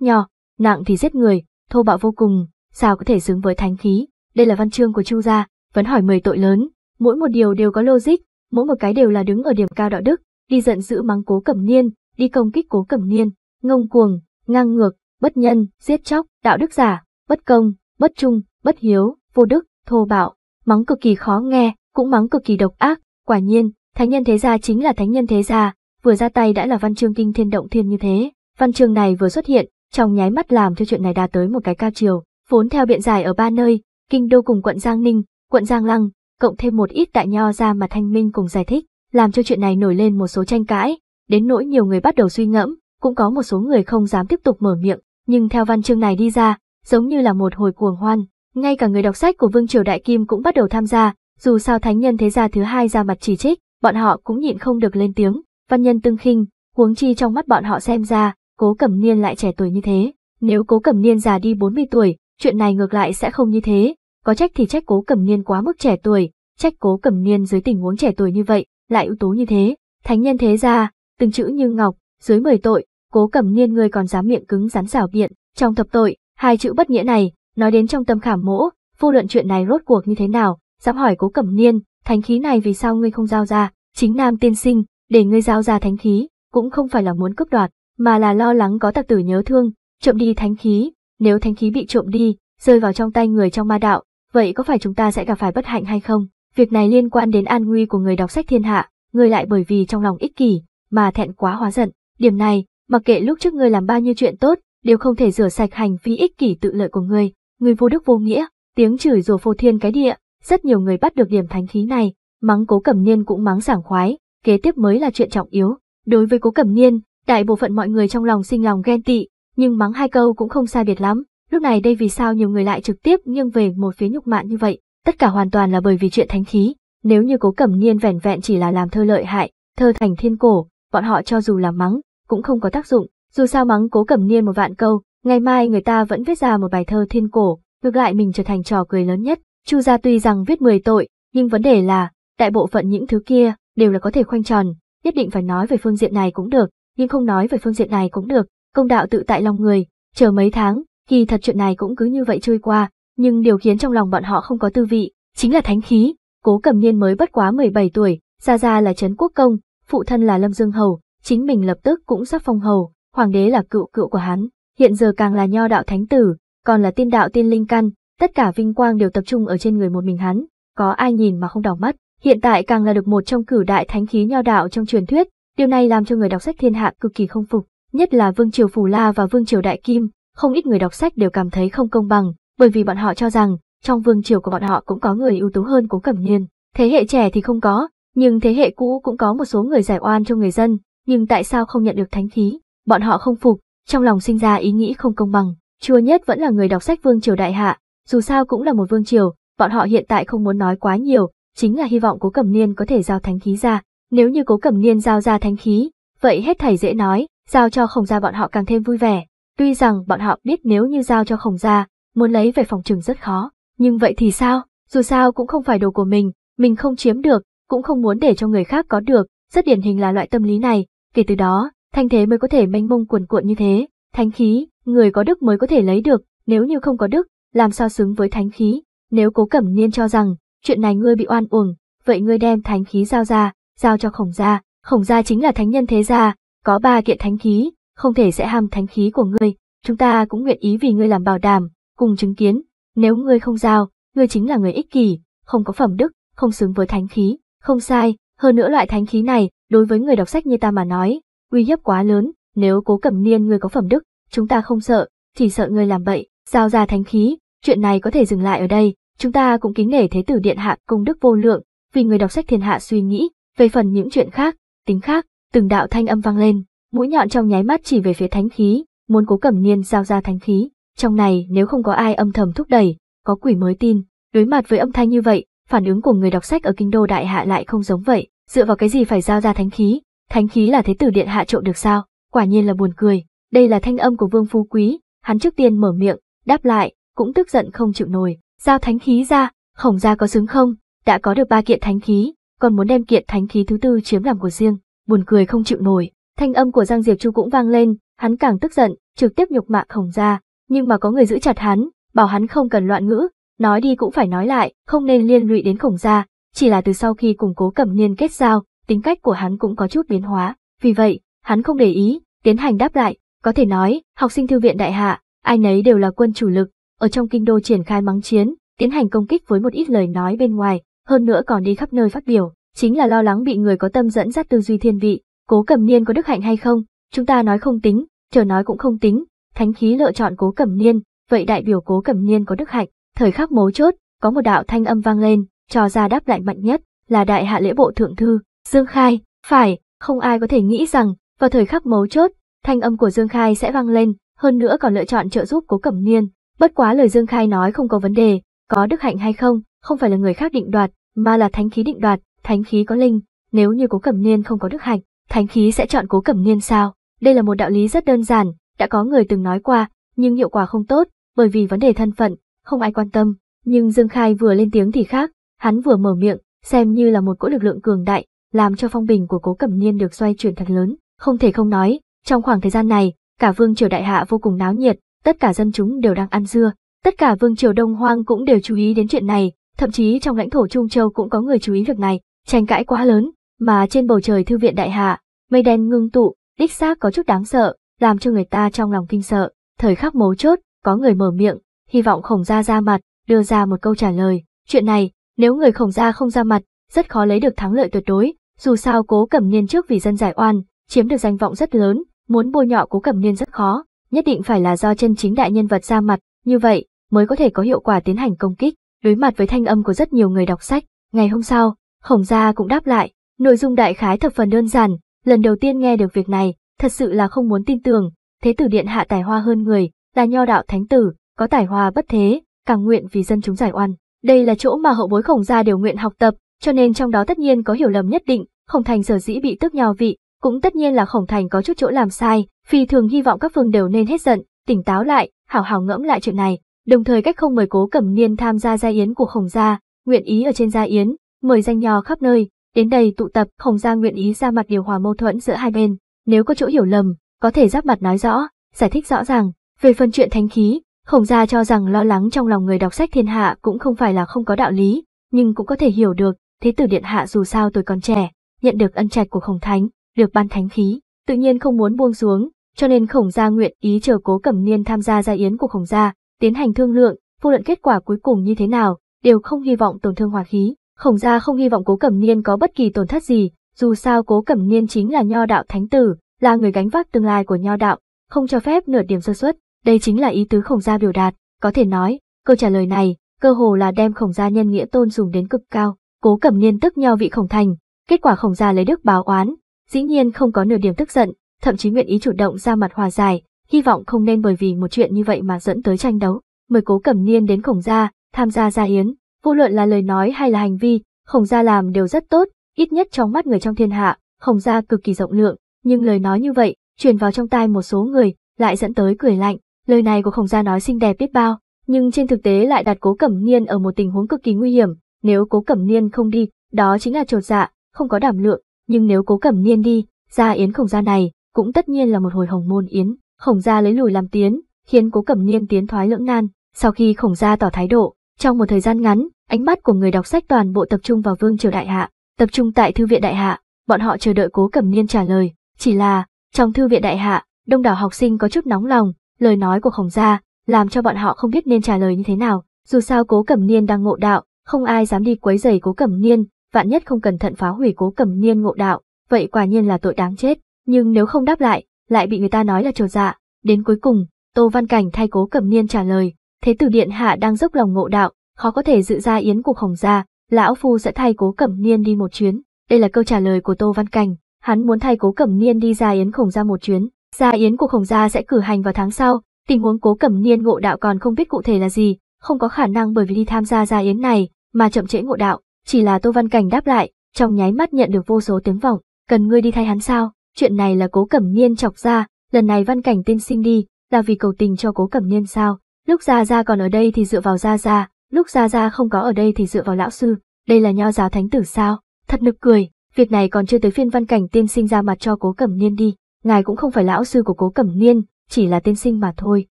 nho, nặng thì giết người, thô bạo vô cùng, sao có thể xứng với thánh khí. Đây là văn chương của Chu gia, vẫn hỏi 10 tội lớn, mỗi một điều đều có logic, mỗi một cái đều là đứng ở điểm cao đạo đức, đi giận dữ mắng cố cẩm niên, đi công kích cố cẩm niên, ngông cuồng, ngang ngược, bất nhân, giết chóc, đạo đức giả, bất công, bất trung, bất hiếu, vô đức, thô bạo, mắng cực kỳ khó nghe, cũng mắng cực kỳ độc ác, quả nhiên, thánh nhân thế gia chính là thánh nhân thế gia, vừa ra tay đã là văn chương kinh thiên động thiên như thế, văn chương này vừa xuất hiện, trong nháy mắt làm cho chuyện này đạt tới một cái cao chiều, vốn theo biện giải ở ba nơi, kinh đô cùng quận Giang Ninh, quận Giang Lăng, cộng thêm một ít đại nho ra mà Thanh Minh cùng giải thích, làm cho chuyện này nổi lên một số tranh cãi, đến nỗi nhiều người bắt đầu suy ngẫm, cũng có một số người không dám tiếp tục mở miệng, nhưng theo văn chương này đi ra, giống như là một hồi cuồng hoan, ngay cả người đọc sách của Vương Triều Đại Kim cũng bắt đầu tham gia, dù sao thánh nhân thế gia thứ hai ra mặt chỉ trích, bọn họ cũng nhịn không được lên tiếng, văn nhân tương khinh, huống chi trong mắt bọn họ xem ra, cố cẩm niên lại trẻ tuổi như thế. Nếu cố cẩm niên già đi 40 tuổi, chuyện này ngược lại sẽ không như thế, có trách thì trách cố cẩm niên quá mức trẻ tuổi, trách cố cẩm niên dưới tình huống trẻ tuổi như vậy, lại ưu tú như thế. Thánh nhân thế gia, từng chữ như ngọc, dưới 10 tội, cố cẩm niên người còn dám miệng cứng rắn xảo biện, trong thập tội, hai chữ bất nghĩa này, nói đến trong tâm khảm mỗ, phu luận chuyện này rốt cuộc như thế nào, dám hỏi cố cẩm niên, thánh khí này vì sao ngươi không giao ra, chính nam tiên sinh, để ngươi giao ra thánh khí, cũng không phải là muốn cướp đoạt, mà là lo lắng có tặc tử nhớ thương, trộm đi thánh khí, nếu thánh khí bị trộm đi, rơi vào trong tay người trong ma đạo, vậy có phải chúng ta sẽ gặp phải bất hạnh hay không? Việc này liên quan đến an nguy của người đọc sách thiên hạ, ngươi lại bởi vì trong lòng ích kỷ, mà thẹn quá hóa giận, điểm này, mặc kệ lúc trước ngươi làm bao nhiêu chuyện tốt, đều không thể rửa sạch hành vi ích kỷ tự lợi của ngươi, ngươi vô đức vô nghĩa, tiếng chửi rủa phô thiên cái địa, rất nhiều người bắt được điểm thánh khí này, mắng cố cẩm niên cũng mắng sảng khoái, kế tiếp mới là chuyện trọng yếu. Đối với cố cẩm niên, đại bộ phận mọi người trong lòng sinh lòng ghen tị, nhưng mắng hai câu cũng không sai biệt lắm. Lúc này đây vì sao nhiều người lại trực tiếp nghiêng về một phía nhục mạn như vậy, tất cả hoàn toàn là bởi vì chuyện thánh khí. Nếu như cố cẩm niên vẻn vẹn chỉ là làm thơ lợi hại, thơ thành thiên cổ, bọn họ cho dù là mắng, cũng không có tác dụng. Dù sao mắng cố cẩm niên một vạn câu, ngày mai người ta vẫn viết ra một bài thơ thiên cổ, ngược lại mình trở thành trò cười lớn nhất. Chu gia tuy rằng viết 10 tội, nhưng vấn đề là, đại bộ phận những thứ kia đều là có thể khoanh tròn, nhất định phải nói về phương diện này cũng được, nhưng không nói về phương diện này cũng được, công đạo tự tại lòng người, chờ mấy tháng, kỳ thật chuyện này cũng cứ như vậy trôi qua, nhưng điều khiến trong lòng bọn họ không có tư vị, chính là thánh khí, cố cầm niên mới bất quá 17 tuổi, gia gia là Trấn Quốc Công, phụ thân là Lâm Dương Hầu, chính mình lập tức cũng sắp phong hầu, hoàng đế là cựu cựu của hắn, hiện giờ càng là nho đạo thánh tử, còn là tiên đạo tiên linh căn, Tất cả vinh quang đều tập trung ở trên người một mình hắn, có ai nhìn mà không đỏ mắt. Hiện tại càng là được một trong cử đại thánh khí nho đạo trong truyền thuyết, điều này làm cho người đọc sách thiên hạ cực kỳ không phục, nhất là Vương Triều Phù La và Vương Triều Đại Kim, không ít người đọc sách đều cảm thấy không công bằng, bởi vì bọn họ cho rằng, trong Vương Triều của bọn họ cũng có người ưu tú hơn Cố Cẩm Niên. Thế hệ trẻ thì không có, nhưng thế hệ cũ cũng có một số người giải oan cho người dân, nhưng tại sao không nhận được thánh khí? Bọn họ không phục, trong lòng sinh ra ý nghĩ không công bằng. Chua nhất vẫn là người đọc sách Vương Triều Đại Hạ, dù sao cũng là một vương triều, bọn họ hiện tại không muốn nói quá nhiều, chính là hy vọng cố cẩm niên có thể giao thánh khí ra. Nếu như cố cẩm niên giao ra thánh khí, vậy hết thảy dễ nói, giao cho khổng gia bọn họ càng thêm vui vẻ. Tuy rằng bọn họ biết nếu như giao cho khổng gia, muốn lấy về phòng trừng rất khó, nhưng vậy thì sao, dù sao cũng không phải đồ của mình, mình không chiếm được, cũng không muốn để cho người khác có được, rất điển hình là loại tâm lý này, kể từ đó, thanh thế mới có thể mênh mông cuồn cuộn như thế, thánh khí, người có đức mới có thể lấy được, nếu như không có đức, làm sao xứng với thánh khí, nếu cố cẩm niên cho rằng, chuyện này ngươi bị oan uổng, vậy ngươi đem thánh khí giao ra, giao cho khổng gia, khổng gia chính là thánh nhân thế gia, có ba kiện thánh khí, không thể sẽ ham thánh khí của ngươi, chúng ta cũng nguyện ý vì ngươi làm bảo đảm, cùng chứng kiến, nếu ngươi không giao, ngươi chính là người ích kỷ, không có phẩm đức, không xứng với thánh khí, không sai, hơn nữa loại thánh khí này, đối với người đọc sách như ta mà nói, uy hiếp quá lớn, nếu cố cẩm niên ngươi có phẩm đức, chúng ta không sợ, chỉ sợ ngươi làm bậy, giao ra thánh khí, Chuyện này có thể dừng lại ở đây, chúng ta cũng kính nể Thế tử Điện Hạ công đức vô lượng, vì người đọc sách thiên hạ suy nghĩ, về phần những chuyện khác, tính khác, từng đạo thanh âm vang lên, mũi nhọn trong nháy mắt chỉ về phía thánh khí, muốn cố cẩm niên giao ra thánh khí. Trong này nếu không có ai âm thầm thúc đẩy, có quỷ mới tin, đối mặt với âm thanh như vậy, phản ứng của người đọc sách ở kinh đô đại hạ lại không giống vậy, dựa vào cái gì phải giao ra thánh khí, thánh khí là thế tử điện hạ trộm được sao, quả nhiên là buồn cười, đây là thanh âm của vương phú quý, hắn trước tiên mở miệng, đáp lại, cũng tức giận không chịu nổi, giao thánh khí ra, khổng gia có xứng không, đã có được ba kiện thánh khí, còn muốn đem kiện thánh khí thứ tư chiếm làm của riêng, buồn cười không chịu nổi. Thanh âm của Giang Diệp Chu cũng vang lên, hắn càng tức giận, trực tiếp nhục mạ khổng gia, nhưng mà có người giữ chặt hắn, bảo hắn không cần loạn ngữ, nói đi cũng phải nói lại, không nên liên lụy đến khổng gia, chỉ là từ sau khi củng cố cẩm niên kết giao, tính cách của hắn cũng có chút biến hóa, vì vậy, hắn không để ý, tiến hành đáp lại, có thể nói, học sinh thư viện đại hạ, ai nấy đều là quân chủ lực, ở trong kinh đô triển khai mắng chiến, tiến hành công kích với một ít lời nói bên ngoài, hơn nữa còn đi khắp nơi phát biểu, chính là lo lắng bị người có tâm dẫn dắt tư duy thiên vị, cố cẩm niên có đức hạnh hay không, chúng ta nói không tính, chờ nói cũng không tính, thánh khí lựa chọn cố cẩm niên, vậy đại biểu cố cẩm niên có đức hạnh, thời khắc mấu chốt, có một đạo thanh âm vang lên, cho ra đáp lại mạnh nhất, là đại hạ lễ bộ thượng thư, Dương Khai, phải, không ai có thể nghĩ rằng, vào thời khắc mấu chốt, thanh âm của Dương Khai sẽ vang lên, hơn nữa còn lựa chọn trợ giúp cố cẩm niên, Bất quá lời Dương Khai nói không có vấn đề, có đức hạnh hay không, không phải là người khác định đoạt, mà là thánh khí định đoạt, thánh khí có linh, nếu như Cố Cẩm Niên không có đức hạnh, thánh khí sẽ chọn Cố Cẩm Niên sao? Đây là một đạo lý rất đơn giản, đã có người từng nói qua, nhưng hiệu quả không tốt, bởi vì vấn đề thân phận, không ai quan tâm, nhưng Dương Khai vừa lên tiếng thì khác, hắn vừa mở miệng, xem như là một cỗ lực lượng cường đại, làm cho phong bình của Cố Cẩm Niên được xoay chuyển thật lớn, không thể không nói, trong khoảng thời gian này, cả vương triều đại hạ vô cùng náo nhiệt, tất cả dân chúng đều đang ăn dưa, tất cả vương triều Đông Hoang cũng đều chú ý đến chuyện này, thậm chí trong lãnh thổ Trung Châu cũng có người chú ý việc này, tranh cãi quá lớn, mà trên bầu trời thư viện đại hạ, mây đen ngưng tụ, đích xác có chút đáng sợ, làm cho người ta trong lòng kinh sợ, thời khắc mấu chốt, có người mở miệng, hy vọng khổng gia ra mặt, đưa ra một câu trả lời, chuyện này, nếu người khổng gia không ra mặt, rất khó lấy được thắng lợi tuyệt đối, dù sao cố cẩm niên trước vì dân giải oan, chiếm được danh vọng rất lớn, muốn bôi nhọ cố cẩm niên rất khó, nhất định phải là do chân chính đại nhân vật ra mặt, như vậy mới có thể có hiệu quả tiến hành công kích. Đối mặt với thanh âm của rất nhiều người đọc sách, ngày hôm sau, Khổng Gia cũng đáp lại, nội dung đại khái thập phần đơn giản, lần đầu tiên nghe được việc này, thật sự là không muốn tin tưởng, thế tử điện hạ tài hoa hơn người, là nho đạo thánh tử, có tài hoa bất thế, càng nguyện vì dân chúng giải oan. Đây là chỗ mà hậu bối Khổng Gia đều nguyện học tập, cho nên trong đó tất nhiên có hiểu lầm nhất định, Khổng Thành sở dĩ bị tức nhào vị, cũng tất nhiên là Khổng Thành có chút chỗ làm sai, phi thường hy vọng các phương đều nên hết giận, tỉnh táo lại, hảo hảo ngẫm lại chuyện này, đồng thời cách không mời Cố Cẩm Niên tham gia gia yến của Khổng gia, nguyện ý ở trên gia yến, mời danh nho khắp nơi, đến đây tụ tập, Khổng gia nguyện ý ra mặt điều hòa mâu thuẫn giữa hai bên, nếu có chỗ hiểu lầm, có thể giáp mặt nói rõ, giải thích rõ ràng, về phần chuyện thánh khí, Khổng gia cho rằng lo lắng trong lòng người đọc sách thiên hạ cũng không phải là không có đạo lý, nhưng cũng có thể hiểu được, thế tử điện hạ dù sao tôi còn trẻ, nhận được ân trạch của Khổng Thánh, được ban thánh khí, tự nhiên không muốn buông xuống, cho nên khổng gia nguyện ý chờ cố cẩm niên tham gia gia yến của khổng gia, tiến hành thương lượng, vô luận kết quả cuối cùng như thế nào, đều không hy vọng tổn thương hòa khí. Khổng gia không hy vọng cố cẩm niên có bất kỳ tổn thất gì, dù sao cố cẩm niên chính là nho đạo thánh tử, là người gánh vác tương lai của nho đạo, không cho phép nửa điểm sơ suất, đây chính là ý tứ khổng gia biểu đạt, có thể nói, câu trả lời này, cơ hồ là đem khổng gia nhân nghĩa tôn dùng đến cực cao, cố cẩm niên tức nho vị khổng thành, kết quả khổng gia lấy đức báo oán, dĩ nhiên không có nửa điểm tức giận, thậm chí nguyện ý chủ động ra mặt hòa giải, hy vọng không nên bởi vì một chuyện như vậy mà dẫn tới tranh đấu. Mời cố cẩm niên đến khổng gia, tham gia gia yến. vô luận là lời nói hay là hành vi, khổng gia làm đều rất tốt, ít nhất trong mắt người trong thiên hạ, khổng gia cực kỳ rộng lượng, nhưng lời nói như vậy, truyền vào trong tai một số người, lại dẫn tới cười lạnh, lời này của khổng gia nói xinh đẹp biết bao, nhưng trên thực tế lại đặt cố cẩm niên ở một tình huống cực kỳ nguy hiểm, nếu cố cẩm niên không đi, đó chính là trột dạ, không có đảm lượng, nhưng nếu cố cẩm niên đi, ra yến khổng gia này, cũng tất nhiên là một hồi hồng môn yến, khổng gia lấy lùi làm tiến, khiến cố cẩm niên tiến thoái lưỡng nan, sau khi khổng gia tỏ thái độ, trong một thời gian ngắn, ánh mắt của người đọc sách toàn bộ tập trung vào vương triều đại hạ, tập trung tại thư viện đại hạ, bọn họ chờ đợi cố cẩm niên trả lời, chỉ là, trong thư viện đại hạ, đông đảo học sinh có chút nóng lòng, lời nói của khổng gia, làm cho bọn họ không biết nên trả lời như thế nào, dù sao cố cẩm niên đang ngộ đạo, không ai dám đi quấy rầy cố cẩm niên, vạn nhất không cẩn thận phá hủy cố cẩm niên ngộ đạo, vậy quả nhiên là tội đáng chết, nhưng nếu không đáp lại, lại bị người ta nói là trầu dạ. Đến cuối cùng, Tô Văn Cảnh thay cố cẩm niên trả lời, thế tử điện hạ đang dốc lòng ngộ đạo, khó có thể dự ra yến cuộc hồng gia, lão phu sẽ thay cố cẩm niên đi một chuyến. Đây là câu trả lời của Tô Văn Cảnh, hắn muốn thay cố cẩm niên đi ra yến khổng gia một chuyến, gia yến của khổng gia sẽ cử hành vào tháng sau, tình huống cố cẩm niên ngộ đạo còn không biết cụ thể là gì, không có khả năng bởi vì đi tham gia gia yến này mà chậm trễ ngộ đạo. Chỉ là Tô Văn Cảnh đáp lại, trong nháy mắt nhận được vô số tiếng vọng, cần ngươi đi thay hắn sao, chuyện này là cố cẩm niên chọc ra, lần này Văn Cảnh tiên sinh đi, là vì cầu tình cho cố cẩm niên sao, lúc Gia Gia còn ở đây thì dựa vào Gia Gia, lúc Gia Gia không có ở đây thì dựa vào lão sư, đây là nho giáo thánh tử sao, thật nực cười, việc này còn chưa tới phiên Văn Cảnh tiên sinh ra mặt cho cố cẩm niên đi, ngài cũng không phải lão sư của cố cẩm niên, chỉ là tiên sinh mà thôi,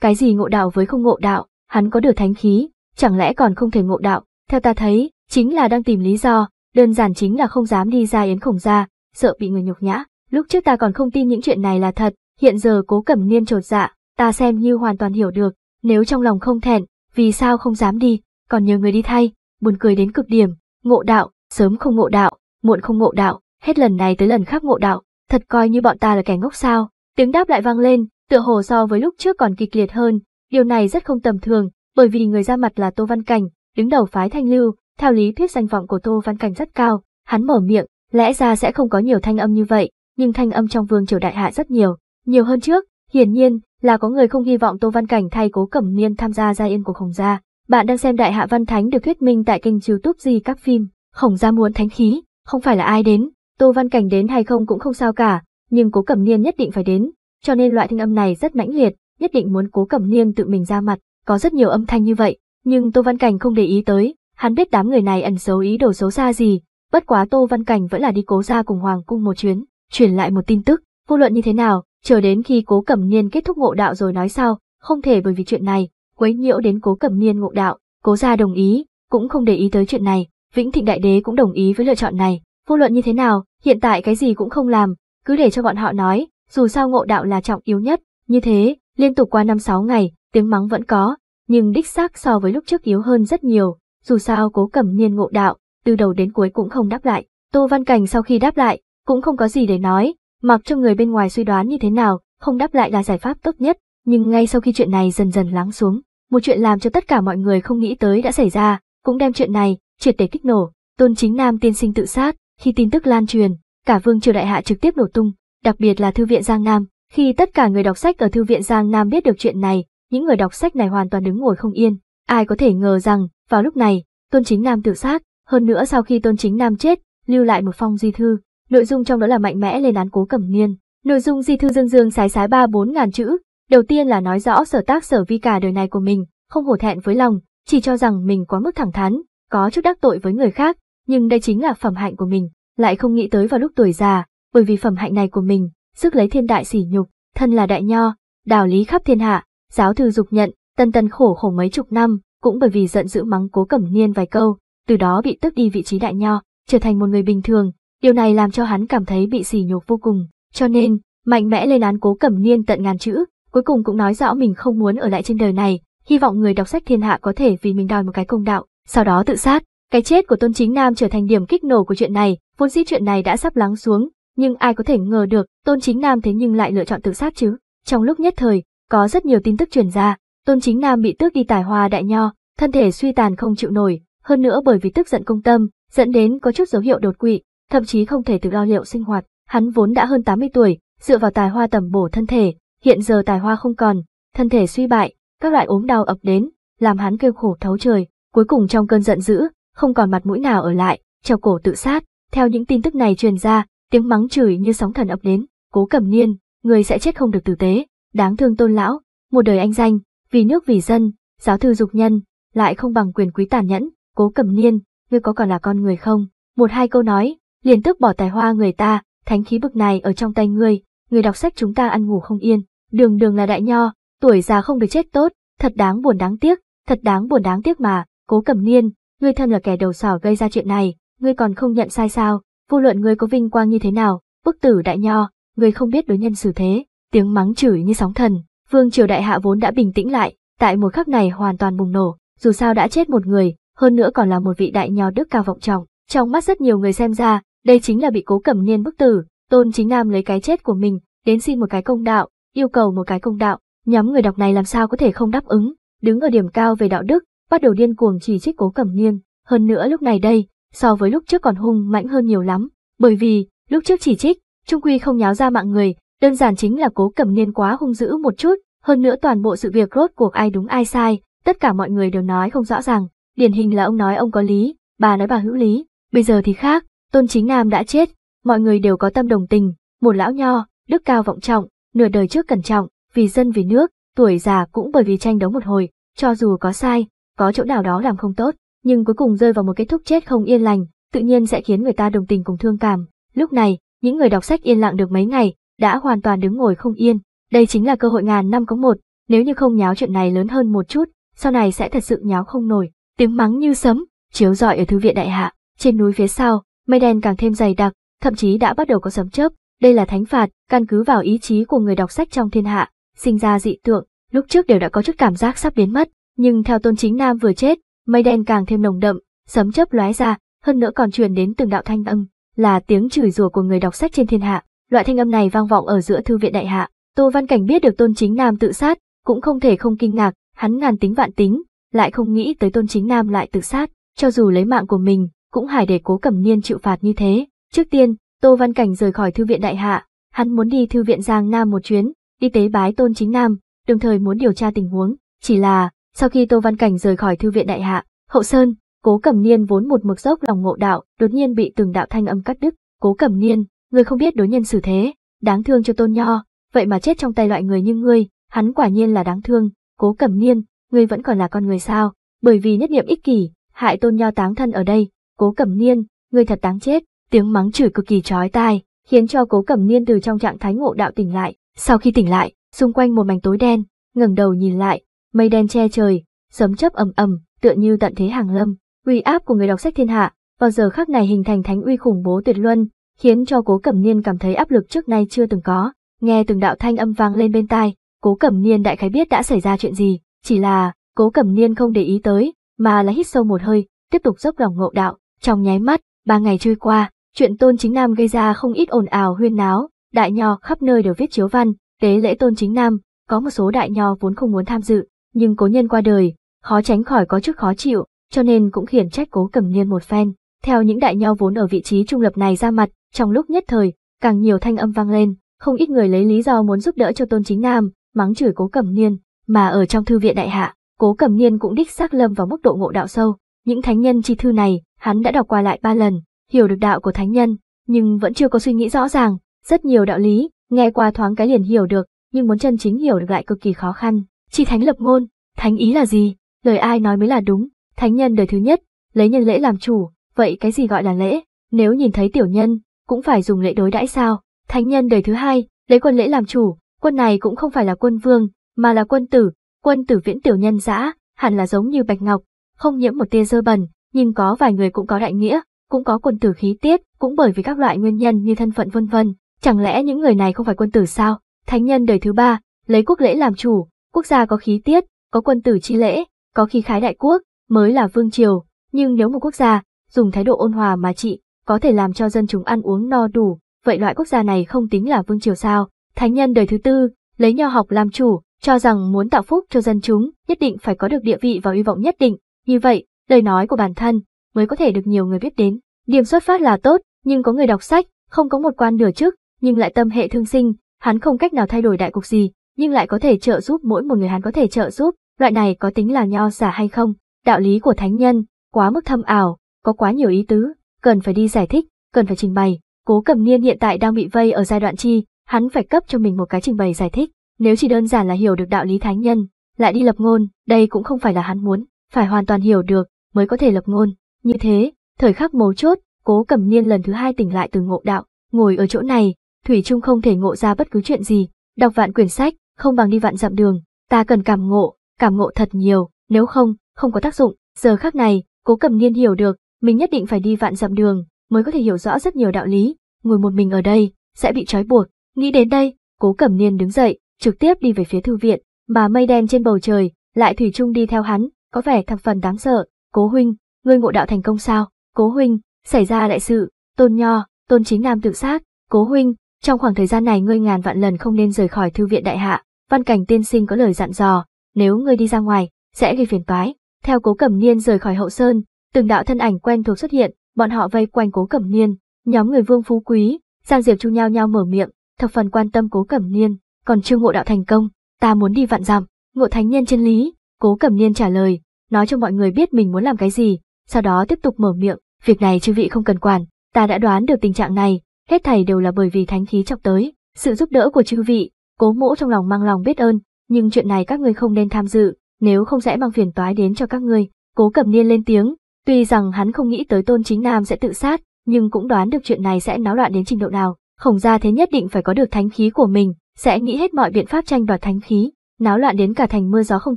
cái gì ngộ đạo với không ngộ đạo, hắn có được thánh khí, chẳng lẽ còn không thể ngộ đạo, theo ta thấy, chính là đang tìm lý do, đơn giản chính là không dám đi ra yến khổng gia, sợ bị người nhục nhã. Lúc trước ta còn không tin những chuyện này là thật, hiện giờ cố cẩm niên trột dạ, ta xem như hoàn toàn hiểu được, nếu trong lòng không thẹn, vì sao không dám đi, còn nhờ người đi thay, buồn cười đến cực điểm, ngộ đạo, sớm không ngộ đạo, muộn không ngộ đạo, hết lần này tới lần khác ngộ đạo, thật coi như bọn ta là kẻ ngốc sao. Tiếng đáp lại vang lên, tựa hồ so với lúc trước còn kịch liệt hơn, điều này rất không tầm thường, bởi vì người ra mặt là Tô Văn Cảnh, đứng đầu phái Thanh Lưu, theo lý thuyết danh vọng của Tô Văn Cảnh rất cao, hắn mở miệng, lẽ ra sẽ không có nhiều thanh âm như vậy, nhưng thanh âm trong vương triều đại hạ rất nhiều, nhiều hơn trước, hiển nhiên là có người không hy vọng Tô Văn Cảnh thay Cố Cẩm Niên tham gia gia yên của Khổng gia. Bạn đang xem Đại Hạ Văn Thánh được thuyết minh tại kênh YouTube gì các phim, Khổng gia muốn thánh khí, không phải là ai đến, Tô Văn Cảnh đến hay không cũng không sao cả, nhưng Cố Cẩm Niên nhất định phải đến, cho nên loại thanh âm này rất mãnh liệt, nhất định muốn Cố Cẩm Niên tự mình ra mặt, có rất nhiều âm thanh như vậy, nhưng Tô Văn Cảnh không để ý tới, Hắn biết đám người này ẩn xấu ý đồ xấu xa gì, bất quá Tô Văn Cảnh vẫn là đi cố ra cùng Hoàng cung một chuyến, truyền lại một tin tức, vô luận như thế nào, chờ đến khi cố cẩm niên kết thúc ngộ đạo rồi nói sau, không thể bởi vì chuyện này, quấy nhiễu đến cố cẩm niên ngộ đạo, cố gia đồng ý, cũng không để ý tới chuyện này, Vĩnh Thịnh Đại Đế cũng đồng ý với lựa chọn này, vô luận như thế nào, hiện tại cái gì cũng không làm, cứ để cho bọn họ nói, dù sao ngộ đạo là trọng yếu nhất, như thế, liên tục qua năm sáu ngày, tiếng mắng vẫn có, nhưng đích xác so với lúc trước yếu hơn rất nhiều, dù sao cố cẩm niên ngộ đạo, từ đầu đến cuối cũng không đáp lại. Tô Văn Cảnh sau khi đáp lại, cũng không có gì để nói, mặc cho người bên ngoài suy đoán như thế nào, không đáp lại là giải pháp tốt nhất, nhưng ngay sau khi chuyện này dần dần lắng xuống, một chuyện làm cho tất cả mọi người không nghĩ tới đã xảy ra, cũng đem chuyện này, triệt để kích nổ, tôn chính nam tiên sinh tự sát, khi tin tức lan truyền, cả vương triều đại hạ trực tiếp nổ tung, đặc biệt là thư viện Giang Nam, khi tất cả người đọc sách ở thư viện Giang Nam biết được chuyện này, những người đọc sách này hoàn toàn đứng ngồi không yên, ai có thể ngờ rằng, vào lúc này, Tôn Chính Nam tự sát, hơn nữa sau khi Tôn Chính Nam chết, lưu lại một phong di thư, nội dung trong đó là mạnh mẽ lên án Cố Cẩm Niên. Nội dung di thư dương dương xái xái ba bốn ngàn chữ, đầu tiên là nói rõ sở tác sở vi cả đời này của mình, không hổ thẹn với lòng, chỉ cho rằng mình quá mức thẳng thắn, có chút đắc tội với người khác, nhưng đây chính là phẩm hạnh của mình, lại không nghĩ tới vào lúc tuổi già, bởi vì phẩm hạnh này của mình, sức lấy thiên đại sỉ nhục, thân là đại nho, đạo lý khắp thiên hạ, giáo thư dục nhận, tân tân khổ khổ mấy chục năm, cũng bởi vì giận dữ mắng cố cẩm niên vài câu, từ đó bị tức đi vị trí đại nho, trở thành một người bình thường, điều này làm cho hắn cảm thấy bị sỉ nhục vô cùng, cho nên, mạnh mẽ lên án cố cẩm niên tận ngàn chữ, cuối cùng cũng nói rõ mình không muốn ở lại trên đời này, hy vọng người đọc sách thiên hạ có thể vì mình đòi một cái công đạo, sau đó tự sát. Cái chết của Tôn Chính Nam trở thành điểm kích nổ của chuyện này, vốn dĩ chuyện này đã sắp lắng xuống, nhưng ai có thể ngờ được Tôn Chính Nam thế nhưng lại lựa chọn tự sát chứ. Trong lúc nhất thời, có rất nhiều tin tức truyền ra, Tôn Chính Nam bị tước đi tài hoa đại nho, thân thể suy tàn không chịu nổi, hơn nữa bởi vì tức giận công tâm, dẫn đến có chút dấu hiệu đột quỵ, thậm chí không thể tự lo liệu sinh hoạt. Hắn vốn đã hơn 80 tuổi, dựa vào tài hoa tầm bổ thân thể, hiện giờ tài hoa không còn, thân thể suy bại, các loại ốm đau ập đến, làm hắn kêu khổ thấu trời, cuối cùng trong cơn giận dữ, không còn mặt mũi nào ở lại, treo cổ tự sát. Theo những tin tức này truyền ra, tiếng mắng chửi như sóng thần ập đến, Cố cầm Niên, người sẽ chết không được tử tế, đáng thương Tôn lão, một đời anh danh, vì nước vì dân, giáo thư dục nhân, lại không bằng quyền quý tàn nhẫn, cố cầm niên, ngươi có còn là con người không? Một hai câu nói, liền tức bỏ tài hoa người ta, thánh khí bực này ở trong tay ngươi, người đọc sách chúng ta ăn ngủ không yên, đường đường là đại nho, tuổi già không được chết tốt, thật đáng buồn đáng tiếc, thật đáng buồn đáng tiếc mà, cố cầm niên, ngươi thân là kẻ đầu sỏ gây ra chuyện này, ngươi còn không nhận sai sao, vô luận ngươi có vinh quang như thế nào, bức tử đại nho, ngươi không biết đối nhân xử thế, tiếng mắng chửi như sóng thần, Vương triều đại hạ vốn đã bình tĩnh lại, tại một khắc này hoàn toàn bùng nổ, dù sao đã chết một người, hơn nữa còn là một vị đại nho đức cao vọng trọng. Trong mắt rất nhiều người xem ra, đây chính là bị cố cẩm niên bức tử, tôn chính nam lấy cái chết của mình, đến xin một cái công đạo, yêu cầu một cái công đạo, nhóm người đọc này làm sao có thể không đáp ứng, đứng ở điểm cao về đạo đức, bắt đầu điên cuồng chỉ trích cố cẩm niên, hơn nữa lúc này đây, so với lúc trước còn hung mãnh hơn nhiều lắm, bởi vì, lúc trước chỉ trích, trung quy không nháo ra mạng người, Đơn giản chính là cố cẩm niên quá hung dữ một chút, hơn nữa toàn bộ sự việc rốt cuộc ai đúng ai sai, tất cả mọi người đều nói không rõ ràng, điển hình là ông nói ông có lý, bà nói bà hữu lý, bây giờ thì khác, tôn chính nam đã chết, mọi người đều có tâm đồng tình, một lão nho, đức cao vọng trọng, nửa đời trước cẩn trọng, vì dân vì nước, tuổi già cũng bởi vì tranh đấu một hồi, cho dù có sai, có chỗ nào đó làm không tốt, nhưng cuối cùng rơi vào một kết thúc chết không yên lành, tự nhiên sẽ khiến người ta đồng tình cùng thương cảm. Lúc này, những người đọc sách yên lặng được mấy ngày, đã hoàn toàn đứng ngồi không yên, đây chính là cơ hội ngàn năm có một, nếu như không nháo chuyện này lớn hơn một chút, sau này sẽ thật sự nháo không nổi, tiếng mắng như sấm, chiếu rọi ở thư viện đại hạ, trên núi phía sau, mây đen càng thêm dày đặc, thậm chí đã bắt đầu có sấm chớp, đây là thánh phạt, căn cứ vào ý chí của người đọc sách trong thiên hạ, sinh ra dị tượng, lúc trước đều đã có chút cảm giác sắp biến mất, nhưng theo Tôn Chính Nam vừa chết, mây đen càng thêm nồng đậm, sấm chớp lóe ra, hơn nữa còn truyền đến từng đạo thanh âm, là tiếng chửi rủa của người đọc sách trên thiên hạ. Loại thanh âm này vang vọng ở giữa thư viện đại hạ. Tô Văn Cảnh biết được Tôn Chính Nam tự sát, cũng không thể không kinh ngạc, hắn ngàn tính vạn tính, lại không nghĩ tới Tôn Chính Nam lại tự sát, cho dù lấy mạng của mình, cũng hải để cố cẩm niên chịu phạt như thế. Trước tiên, Tô Văn Cảnh rời khỏi thư viện đại hạ, hắn muốn đi thư viện Giang Nam một chuyến, đi tế bái Tôn Chính Nam, đồng thời muốn điều tra tình huống, chỉ là, sau khi Tô Văn Cảnh rời khỏi thư viện đại hạ, hậu sơn, cố cẩm niên vốn một mực dốc lòng ngộ đạo, đột nhiên bị từng đạo thanh âm cắt đứt, cố cẩm niên, Ngươi không biết đối nhân xử thế, đáng thương cho tôn nho, vậy mà chết trong tay loại người như ngươi, hắn quả nhiên là đáng thương, cố cẩm niên, ngươi vẫn còn là con người sao, bởi vì nhất niệm ích kỷ, hại tôn nho táng thân ở đây, cố cẩm niên, ngươi thật đáng chết, tiếng mắng chửi cực kỳ chói tai, khiến cho cố cẩm niên từ trong trạng thái ngộ đạo tỉnh lại, sau khi tỉnh lại, xung quanh một mảnh tối đen, ngẩng đầu nhìn lại, mây đen che trời, sấm chớp ầm ầm, tựa như tận thế hàng lâm, uy áp của người đọc sách thiên hạ, vào giờ khắc này hình thành thánh uy khủng bố tuyệt luân, khiến cho cố cẩm niên cảm thấy áp lực trước nay chưa từng có. Nghe từng đạo thanh âm vang lên bên tai, cố cẩm niên đại khái biết đã xảy ra chuyện gì, chỉ là cố cẩm niên không để ý tới, mà là hít sâu một hơi, tiếp tục dốc lòng ngộ đạo. Trong nháy mắt, ba ngày trôi qua, chuyện tôn chính nam gây ra không ít ồn ào huyên náo, đại nho khắp nơi đều viết chiếu văn, tế lễ tôn chính nam, có một số đại nho vốn không muốn tham dự, nhưng cố nhân qua đời, khó tránh khỏi có chút khó chịu, cho nên cũng khiển trách cố cẩm niên một phen. Theo những đại nho vốn ở vị trí trung lập này ra mặt, trong lúc nhất thời, càng nhiều thanh âm vang lên, không ít người lấy lý do muốn giúp đỡ cho Tôn Chính Nam, mắng chửi Cố Cẩm Niên, mà ở trong thư viện đại hạ, Cố Cẩm Niên cũng đích xác lâm vào mức độ ngộ đạo sâu. Những thánh nhân chi thư này, hắn đã đọc qua lại ba lần, hiểu được đạo của thánh nhân, nhưng vẫn chưa có suy nghĩ rõ ràng, rất nhiều đạo lý, nghe qua thoáng cái liền hiểu được, nhưng muốn chân chính hiểu được lại cực kỳ khó khăn. Chi thánh lập ngôn, thánh ý là gì? Lời ai nói mới là đúng, thánh nhân đời thứ nhất, lấy nhân lễ làm chủ, vậy cái gì gọi là lễ? Nếu nhìn thấy tiểu nhân, cũng phải dùng lễ đối đãi sao? Thánh nhân đời thứ hai, lấy quân lễ làm chủ, quân này cũng không phải là quân vương, mà là quân tử, quân tử viễn tiểu nhân dã, hẳn là giống như bạch ngọc, không nhiễm một tia dơ bẩn, nhưng có vài người cũng có đại nghĩa, cũng có quân tử khí tiết, cũng bởi vì các loại nguyên nhân như thân phận vân vân, chẳng lẽ những người này không phải quân tử sao? Thánh nhân đời thứ ba, lấy quốc lễ làm chủ, quốc gia có khí tiết, có quân tử chi lễ, có khí khái đại quốc, mới là vương triều, nhưng nếu một quốc gia dùng thái độ ôn hòa mà trị có thể làm cho dân chúng ăn uống no đủ, vậy loại quốc gia này không tính là vương triều sao. Thánh nhân đời thứ tư, lấy nho học làm chủ, cho rằng muốn tạo phúc cho dân chúng, nhất định phải có được địa vị và uy vọng nhất định, như vậy, lời nói của bản thân mới có thể được nhiều người biết đến. Điểm xuất phát là tốt, nhưng có người đọc sách, không có một quan nửa chức, nhưng lại tâm hệ thương sinh, hắn không cách nào thay đổi đại cục gì, nhưng lại có thể trợ giúp mỗi một người hắn có thể trợ giúp, loại này có tính là nho giả hay không? Đạo lý của thánh nhân, quá mức thâm ảo, có quá nhiều ý tứ, cần phải đi giải thích, cần phải trình bày. Cố Cẩm Niên hiện tại đang bị vây ở giai đoạn chi, hắn phải cấp cho mình một cái trình bày giải thích, nếu chỉ đơn giản là hiểu được đạo lý thánh nhân, lại đi lập ngôn, đây cũng không phải là hắn muốn, phải hoàn toàn hiểu được mới có thể lập ngôn. Như thế, thời khắc mấu chốt, Cố Cẩm Niên lần thứ hai tỉnh lại từ ngộ đạo, ngồi ở chỗ này, thủy chung không thể ngộ ra bất cứ chuyện gì, đọc vạn quyển sách, không bằng đi vạn dặm đường, ta cần cảm ngộ, cảm ngộ thật nhiều, nếu không, không có tác dụng. Giờ khắc này, Cố Cẩm Niên hiểu được, mình nhất định phải đi vạn dặm đường, mới có thể hiểu rõ rất nhiều đạo lý, ngồi một mình ở đây, sẽ bị trói buộc. Nghĩ đến đây, cố cẩm niên đứng dậy, trực tiếp đi về phía thư viện, mà mây đen trên bầu trời, lại thủy chung đi theo hắn, có vẻ thập phần đáng sợ. Cố huynh, ngươi ngộ đạo thành công sao? Cố huynh, xảy ra đại sự, tôn nho, tôn chính nam tự sát, cố huynh, trong khoảng thời gian này ngươi ngàn vạn lần không nên rời khỏi thư viện đại hạ, văn cảnh tiên sinh có lời dặn dò, nếu ngươi đi ra ngoài, sẽ gây phiền toái. Theo cố cẩm niên rời khỏi hậu sơn, Từng đạo thân ảnh quen thuộc xuất hiện, bọn họ vây quanh Cố Cẩm Niên, nhóm người Vương Phú Quý, Giang Diệp Chu nhau nhau mở miệng, thập phần quan tâm Cố Cẩm Niên, còn chưa ngộ đạo thành công, ta muốn đi vạn dặm, ngộ thánh nhân chân lý, Cố Cẩm Niên trả lời, nói cho mọi người biết mình muốn làm cái gì, sau đó tiếp tục mở miệng, việc này chư vị không cần quản, ta đã đoán được tình trạng này, hết thảy đều là bởi vì thánh khí chọc tới, sự giúp đỡ của chư vị, Cố Mỗ trong lòng mang lòng biết ơn, nhưng chuyện này các ngươi không nên tham dự, nếu không sẽ mang phiền toái đến cho các ngươi, Cố Cẩm Niên lên tiếng, Tuy rằng hắn không nghĩ tới Tôn Chính Nam sẽ tự sát, nhưng cũng đoán được chuyện này sẽ náo loạn đến trình độ nào. Khổng gia thế nhất định phải có được thánh khí của mình, sẽ nghĩ hết mọi biện pháp tranh đoạt thánh khí. Náo loạn đến cả thành mưa gió không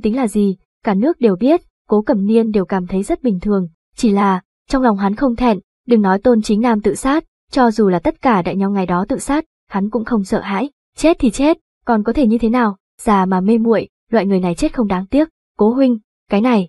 tính là gì, cả nước đều biết, cố cẩm niên đều cảm thấy rất bình thường. Chỉ là, trong lòng hắn không thẹn, đừng nói Tôn Chính Nam tự sát, cho dù là tất cả đại nhau ngày đó tự sát, hắn cũng không sợ hãi. Chết thì chết, còn có thể như thế nào, già mà mê muội, loại người này chết không đáng tiếc. Cố huynh, cái này.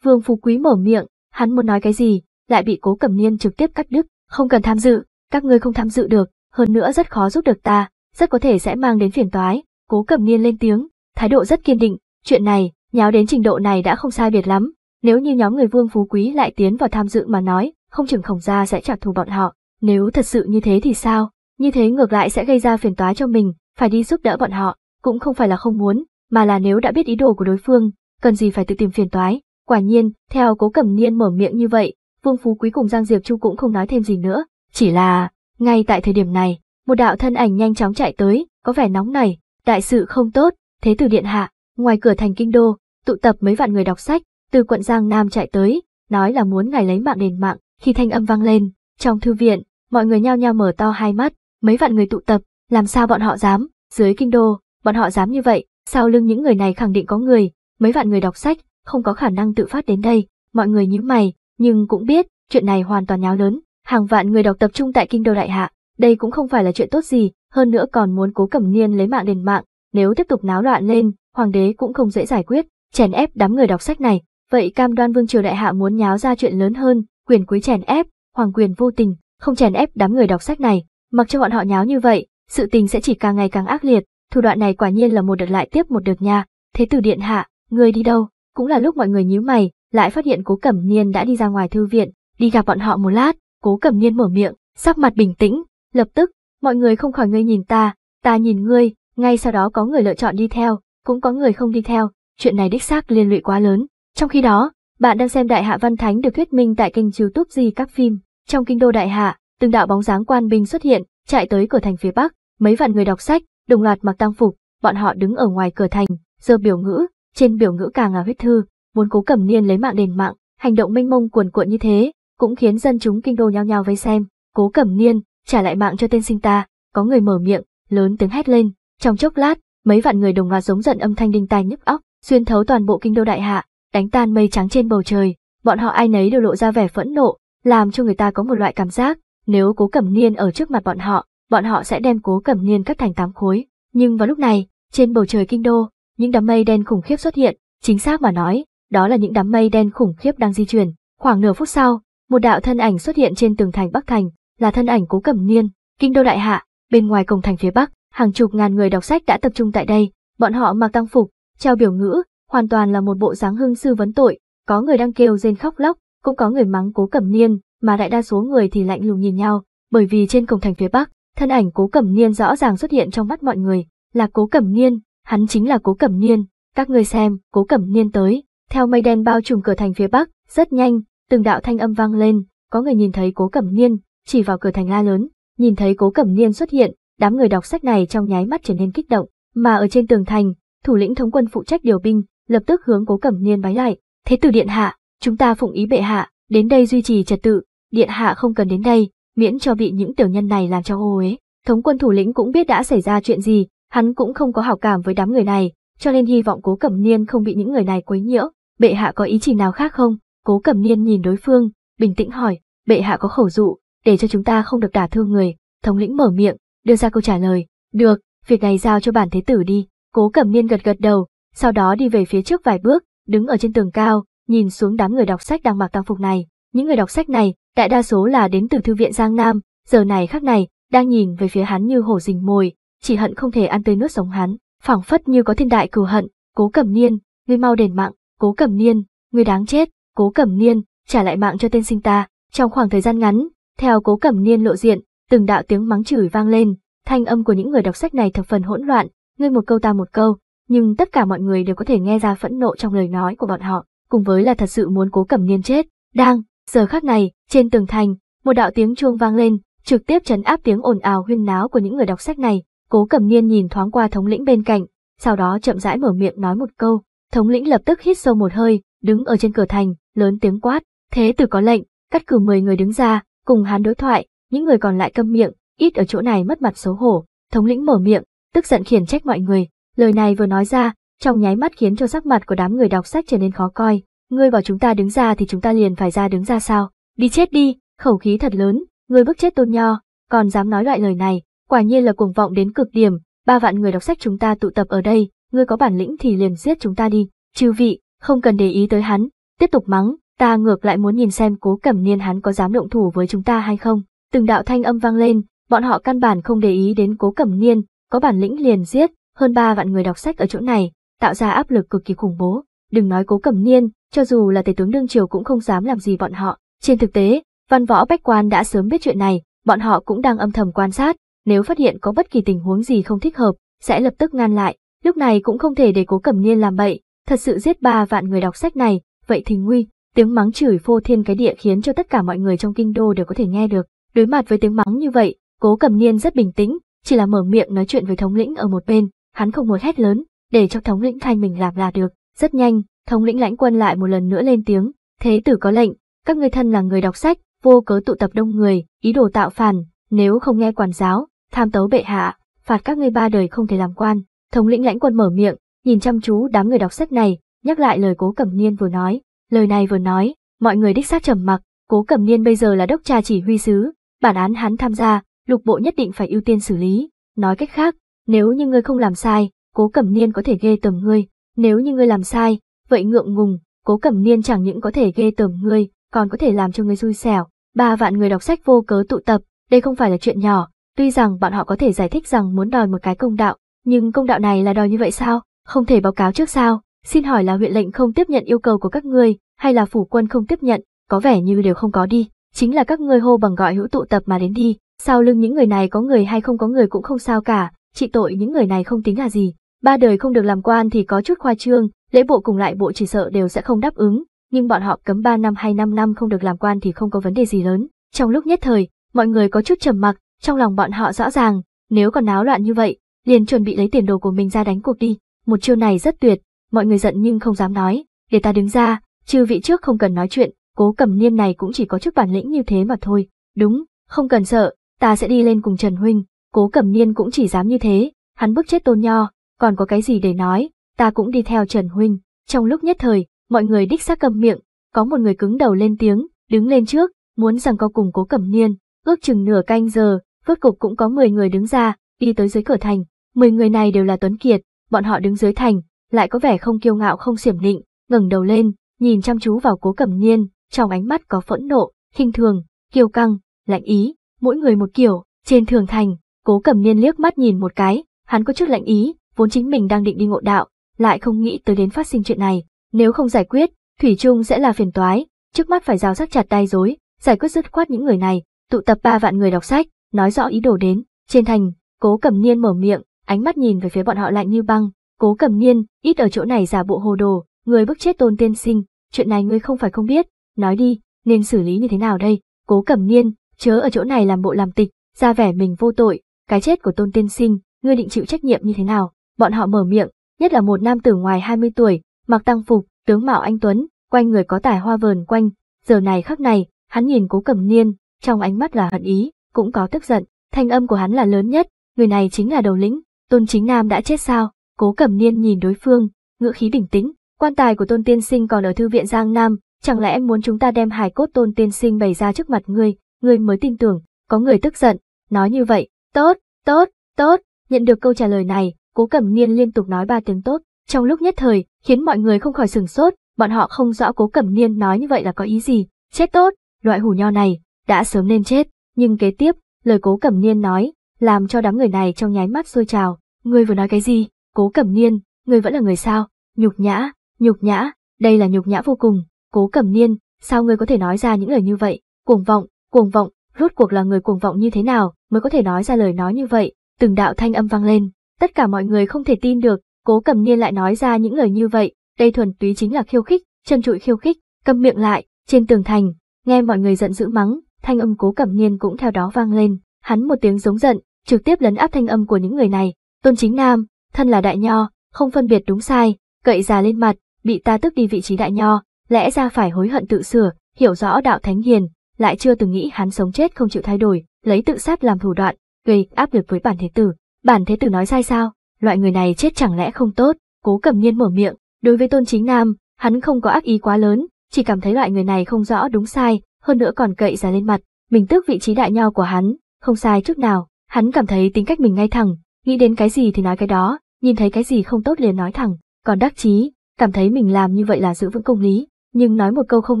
Vương Phú Quý mở miệng, Hắn muốn nói cái gì, lại bị cố cẩm niên trực tiếp cắt đứt, không cần tham dự, các ngươi không tham dự được, hơn nữa rất khó giúp được ta, rất có thể sẽ mang đến phiền toái, cố cẩm niên lên tiếng, thái độ rất kiên định, chuyện này, nháo đến trình độ này đã không sai biệt lắm, nếu như nhóm người vương phú quý lại tiến vào tham dự mà nói, không chừng khổng gia sẽ trả thù bọn họ, nếu thật sự như thế thì sao, như thế ngược lại sẽ gây ra phiền toái cho mình, phải đi giúp đỡ bọn họ, cũng không phải là không muốn, mà là nếu đã biết ý đồ của đối phương, cần gì phải tự tìm phiền toái. Quả nhiên, theo cố cẩm niên mở miệng như vậy, Vương Phú Quý cùng Giang Diệp Chu cũng không nói thêm gì nữa, chỉ là, ngay tại thời điểm này, một đạo thân ảnh nhanh chóng chạy tới, có vẻ nóng nảy, đại sự không tốt, thế tử điện hạ, ngoài cửa thành kinh đô, tụ tập mấy vạn người đọc sách, từ quận Giang Nam chạy tới, nói là muốn ngài lấy mạng đền mạng, khi thanh âm vang lên, trong thư viện, mọi người nhao nhao mở to hai mắt, mấy vạn người tụ tập, làm sao bọn họ dám, dưới kinh đô, bọn họ dám như vậy, sau lưng những người này khẳng định có người, mấy vạn người đọc sách, không có khả năng tự phát đến đây, mọi người nhíu mày, nhưng cũng biết, chuyện này hoàn toàn nháo lớn, hàng vạn người đọc tập trung tại kinh đô đại hạ, đây cũng không phải là chuyện tốt gì, hơn nữa còn muốn cố cẩm niên lấy mạng đền mạng, nếu tiếp tục náo loạn lên, hoàng đế cũng không dễ giải quyết, chèn ép đám người đọc sách này, vậy cam đoan vương triều đại hạ muốn nháo ra chuyện lớn hơn, quyền quý chèn ép, hoàng quyền vô tình, không chèn ép đám người đọc sách này, mặc cho bọn họ nháo như vậy, sự tình sẽ chỉ càng ngày càng ác liệt, thủ đoạn này quả nhiên là một đợt lại tiếp một đợt nha, thế tử điện hạ, người đi đâu? Cũng là lúc mọi người nhíu mày, lại phát hiện Cố Cẩm Niên đã đi ra ngoài thư viện, đi gặp bọn họ một lát, Cố Cẩm Niên mở miệng, sắc mặt bình tĩnh, lập tức, mọi người không khỏi ngươi nhìn ta, ta nhìn ngươi, ngay sau đó có người lựa chọn đi theo, cũng có người không đi theo, chuyện này đích xác liên lụy quá lớn. Trong khi đó, bạn đang xem Đại Hạ Văn Thánh được thuyết minh tại kênh YouTube gì các phim. Trong kinh đô Đại Hạ, từng đạo bóng dáng quan binh xuất hiện, chạy tới cửa thành phía bắc, mấy vạn người đọc sách, đồng loạt mặc tăng phục, bọn họ đứng ở ngoài cửa thành, giờ biểu ngữ, trên biểu ngữ càng là huyết thư, muốn cố cẩm niên lấy mạng đền mạng, hành động mênh mông cuồn cuộn như thế, cũng khiến dân chúng kinh đô nhao nhao vây xem, cố cẩm niên, trả lại mạng cho tên sinh ta, có người mở miệng, lớn tiếng hét lên, trong chốc lát, mấy vạn người đồng loạt giống giận âm thanh đinh tai nhức óc, xuyên thấu toàn bộ kinh đô đại hạ, đánh tan mây trắng trên bầu trời, bọn họ ai nấy đều lộ ra vẻ phẫn nộ, làm cho người ta có một loại cảm giác, nếu Cố Cẩm Niên ở trước mặt bọn họ, bọn họ sẽ đem Cố Cẩm Niên cắt thành tám khối. Nhưng vào lúc này, trên bầu trời kinh đô, những đám mây đen khủng khiếp xuất hiện, chính xác mà nói, đó là những đám mây đen khủng khiếp đang di chuyển. Khoảng nửa phút sau, một đạo thân ảnh xuất hiện trên tường thành Bắc Thành, là thân ảnh Cố Cẩm Niên, kinh đô đại hạ, bên ngoài cổng thành phía Bắc, hàng chục ngàn người đọc sách đã tập trung tại đây, bọn họ mặc tăng phục, treo biểu ngữ, hoàn toàn là một bộ dáng hưng sư vấn tội, có người đang kêu rên khóc lóc, cũng có người mắng Cố Cẩm Niên, mà đại đa số người thì lạnh lùng nhìn nhau, bởi vì trên cổng thành phía Bắc, thân ảnh Cố Cẩm Niên rõ ràng xuất hiện trong mắt mọi người, là Cố Cẩm Niên, hắn chính là Cố Cẩm Niên, các ngươi xem, Cố Cẩm Niên tới, theo mây đen bao trùm cửa thành phía bắc, rất nhanh, từng đạo thanh âm vang lên, có người nhìn thấy Cố Cẩm Niên, chỉ vào cửa thành la lớn, nhìn thấy Cố Cẩm Niên xuất hiện, đám người đọc sách này trong nháy mắt trở nên kích động, mà ở trên tường thành, thủ lĩnh thống quân phụ trách điều binh, lập tức hướng Cố Cẩm Niên bái lại, "Thế tử điện hạ, chúng ta phụng ý bệ hạ, đến đây duy trì trật tự, điện hạ không cần đến đây, miễn cho bị những tiểu nhân này làm cho ô uế." Thống quân thủ lĩnh cũng biết đã xảy ra chuyện gì, Hắn cũng không có hảo cảm với đám người này, cho nên hy vọng cố cẩm niên không bị những người này quấy nhiễu. Bệ hạ có ý chỉ nào khác không? Cố cẩm niên nhìn đối phương, bình tĩnh hỏi, bệ hạ có khẩu dụ, để cho chúng ta không được đả thương người. Thống lĩnh mở miệng, đưa ra câu trả lời, được, việc này giao cho bản thế tử đi. Cố cẩm niên gật gật đầu, sau đó đi về phía trước vài bước, đứng ở trên tường cao, nhìn xuống đám người đọc sách đang mặc tăng phục này. Những người đọc sách này, đại đa số là đến từ thư viện Giang Nam, giờ này khác này, đang nhìn về phía hắn như hổ rình mồi, chỉ hận không thể ăn tươi nuốt sống hắn, phảng phất như có thiên đại cừu hận, Cố Cẩm Niên, ngươi mau đền mạng, Cố Cẩm Niên, ngươi đáng chết, Cố Cẩm Niên, trả lại mạng cho tên sinh ta. Trong khoảng thời gian ngắn, theo Cố Cẩm Niên lộ diện, từng đạo tiếng mắng chửi vang lên, thanh âm của những người đọc sách này thập phần hỗn loạn, ngươi một câu ta một câu, nhưng tất cả mọi người đều có thể nghe ra phẫn nộ trong lời nói của bọn họ, cùng với là thật sự muốn Cố Cẩm Niên chết. Đang, giờ khắc này, trên tường thành, một đạo tiếng chuông vang lên, trực tiếp chấn áp tiếng ồn ào huyên náo của những người đọc sách này, Cố cầm Niên nhìn thoáng qua thống lĩnh bên cạnh, sau đó chậm rãi mở miệng nói một câu. Thống lĩnh lập tức hít sâu một hơi, đứng ở trên cửa thành, lớn tiếng quát, thế tử có lệnh, cắt cử 10 người đứng ra, cùng hắn đối thoại, những người còn lại câm miệng, ít ở chỗ này mất mặt xấu hổ. Thống lĩnh mở miệng, tức giận khiển trách mọi người, lời này vừa nói ra, trong nháy mắt khiến cho sắc mặt của đám người đọc sách trở nên khó coi. Ngươi bảo chúng ta đứng ra thì chúng ta liền phải ra đứng ra sao? Đi chết đi, khẩu khí thật lớn, ngươi bức chết tôn nho, còn dám nói loại lời này, Quả nhiên là cuồng vọng đến cực điểm, ba vạn người đọc sách chúng ta tụ tập ở đây, ngươi có bản lĩnh thì liền giết chúng ta đi, chư vị, không cần để ý tới hắn, tiếp tục mắng, ta ngược lại muốn nhìn xem cố cẩm niên hắn có dám động thủ với chúng ta hay không. Từng đạo thanh âm vang lên, bọn họ căn bản không để ý đến cố cẩm niên, có bản lĩnh liền giết, hơn ba vạn người đọc sách ở chỗ này, tạo ra áp lực cực kỳ khủng bố. Đừng nói cố cẩm niên, cho dù là tể tướng đương triều cũng không dám làm gì bọn họ. Trên thực tế, văn võ bách quan đã sớm biết chuyện này, bọn họ cũng đang âm thầm quan sát, nếu phát hiện có bất kỳ tình huống gì không thích hợp, sẽ lập tức ngăn lại, lúc này cũng không thể để cố cẩm niên làm bậy, thật sự giết ba vạn người đọc sách này, vậy thì nguy, tiếng mắng chửi phô thiên cái địa khiến cho tất cả mọi người trong kinh đô đều có thể nghe được. Đối mặt với tiếng mắng như vậy, cố cẩm niên rất bình tĩnh, chỉ là mở miệng nói chuyện với thống lĩnh ở một bên, hắn không muốn hét lớn, để cho thống lĩnh thanh mình làm là được. Rất nhanh, thống lĩnh lãnh quân lại một lần nữa lên tiếng, thế tử có lệnh, các ngươi thân là người đọc sách, vô cớ tụ tập đông người, ý đồ tạo phản, nếu không nghe quản giáo, tham tấu bệ hạ, phạt các ngươi ba đời không thể làm quan. Thống lĩnh lãnh quân mở miệng, nhìn chăm chú đám người đọc sách này, nhắc lại lời cố cẩm niên vừa nói. Lời này vừa nói, mọi người đích xác trầm mặc, cố cẩm niên bây giờ là đốc trà chỉ huy sứ, bản án hắn tham gia, lục bộ nhất định phải ưu tiên xử lý. Nói cách khác, nếu như ngươi không làm sai, cố cẩm niên có thể ghê tầm ngươi, nếu như ngươi làm sai, vậy ngượng ngùng, cố cẩm niên chẳng những có thể ghê tởm ngươi còn có thể làm cho ngươi xui xẻo ba vạn người đọc sách vô cớ tụ tập đây không phải là chuyện nhỏ Tuy rằng bọn họ có thể giải thích rằng muốn đòi một cái công đạo, nhưng công đạo này là đòi như vậy sao? Không thể báo cáo trước sao? Xin hỏi là huyện lệnh không tiếp nhận yêu cầu của các người hay là phủ quân không tiếp nhận, có vẻ như đều không có đi, chính là các người hô bằng gọi hữu tụ tập mà đến đi, sau lưng những người này có người hay không có người cũng không sao cả, trị tội những người này không tính là gì, ba đời không được làm quan thì có chút khoa trương, lễ bộ cùng lại bộ chỉ sợ đều sẽ không đáp ứng, nhưng bọn họ cấm 3 năm hay 5 năm không được làm quan thì không có vấn đề gì lớn. Trong lúc nhất thời, mọi người có chút trầm mặc, trong lòng bọn họ rõ ràng, nếu còn náo loạn như vậy, liền chuẩn bị lấy tiền đồ của mình ra đánh cuộc đi. Một chiêu này rất tuyệt, mọi người giận nhưng không dám nói, để ta đứng ra, chư vị trước không cần nói chuyện, cố cầm niên này cũng chỉ có chút bản lĩnh như thế mà thôi. Đúng, không cần sợ, ta sẽ đi lên cùng Trần Huynh, cố cầm niên cũng chỉ dám như thế, hắn bức chết tôn nho, còn có cái gì để nói, ta cũng đi theo Trần Huynh. Trong lúc nhất thời, mọi người đích xác cầm miệng, có một người cứng đầu lên tiếng, đứng lên trước, muốn rằng co cùng cố cẩm niên, ước chừng nửa canh giờ, cuối cục cũng có 10 người đứng ra, đi tới dưới cửa thành. 10 người này đều là Tuấn Kiệt, bọn họ đứng dưới thành, lại có vẻ không kiêu ngạo không xiểm nịnh, ngẩng đầu lên, nhìn chăm chú vào cố cẩm niên, trong ánh mắt có phẫn nộ, khinh thường, kiêu căng, lạnh ý, mỗi người một kiểu, trên thường thành, cố cẩm niên liếc mắt nhìn một cái, hắn có chút lạnh ý, vốn chính mình đang định đi ngộ đạo, lại không nghĩ tới đến phát sinh chuyện này, nếu không giải quyết, Thủy trung sẽ là phiền toái, trước mắt phải rào rắc chặt tay dối, giải quyết dứt khoát những người này, tụ tập ba vạn người đọc sách, nói rõ ý đồ đến. Trên thành, cố cẩm niên mở miệng, ánh mắt nhìn về phía bọn họ lạnh như băng. Cố cẩm niên, ít ở chỗ này giả bộ hồ đồ, người bức chết tôn tiên sinh, chuyện này ngươi không phải không biết, nói đi, nên xử lý như thế nào đây? Cố cẩm niên, chớ ở chỗ này làm bộ làm tịch, ra vẻ mình vô tội, cái chết của tôn tiên sinh, ngươi định chịu trách nhiệm như thế nào? Bọn họ mở miệng, nhất là một nam tử ngoài 20 tuổi, mặc tăng phục, tướng mạo anh Tuấn, quanh người có tài hoa vờn quanh, giờ này khắc này, hắn nhìn cố cẩm niên, trong ánh mắt là hận ý, cũng có tức giận, thanh âm của hắn là lớn nhất, người này chính là đầu lĩnh, tôn chính nam đã chết sao, cố cẩm niên nhìn đối phương, ngựa khí bình tĩnh, quan tài của tôn tiên sinh còn ở thư viện Giang Nam, chẳng lẽ em muốn chúng ta đem hài cốt tôn tiên sinh bày ra trước mặt ngươi, ngươi mới tin tưởng, có người tức giận, nói như vậy, tốt, tốt, tốt, nhận được câu trả lời này, cố cẩm niên liên tục nói ba tiếng tốt, trong lúc nhất thời, khiến mọi người không khỏi sừng sốt, bọn họ không rõ cố cẩm niên nói như vậy là có ý gì, chết tốt, loại hủ nho này, đã sớm nên chết. Nhưng kế tiếp, lời cố cẩm niên nói, làm cho đám người này trong nháy mắt sôi trào. Ngươi vừa nói cái gì? Cố cẩm niên, ngươi vẫn là người sao? Nhục nhã, nhục nhã, đây là nhục nhã vô cùng. Cố cẩm niên, sao ngươi có thể nói ra những lời như vậy? Cuồng vọng, cuồng vọng, rốt cuộc là người cuồng vọng như thế nào mới có thể nói ra lời nói như vậy? Từng đạo thanh âm vang lên, tất cả mọi người không thể tin được, cố cẩm niên lại nói ra những lời như vậy, đây thuần túy chính là khiêu khích, chân trụi khiêu khích, câm miệng lại, trên tường thành, nghe mọi người giận dữ mắng, thanh âm cố cẩm niên cũng theo đó vang lên, hắn một tiếng giống giận, trực tiếp lấn áp thanh âm của những người này, tôn chính nam, thân là đại nho, không phân biệt đúng sai, cậy già lên mặt, bị ta tức đi vị trí đại nho, lẽ ra phải hối hận tự sửa, hiểu rõ đạo thánh hiền, lại chưa từng nghĩ hắn sống chết không chịu thay đổi, lấy tự sát làm thủ đoạn, gây áp lực với bản thế tử. Bản thế tử nói sai sao, loại người này chết chẳng lẽ không tốt, cố cẩm nhiên mở miệng, đối với tôn chính nam, hắn không có ác ý quá lớn, chỉ cảm thấy loại người này không rõ đúng sai, hơn nữa còn cậy ra lên mặt, mình tước vị trí đại nhau của hắn, không sai chút nào, hắn cảm thấy tính cách mình ngay thẳng, nghĩ đến cái gì thì nói cái đó, nhìn thấy cái gì không tốt liền nói thẳng, còn đắc chí, cảm thấy mình làm như vậy là giữ vững công lý, nhưng nói một câu không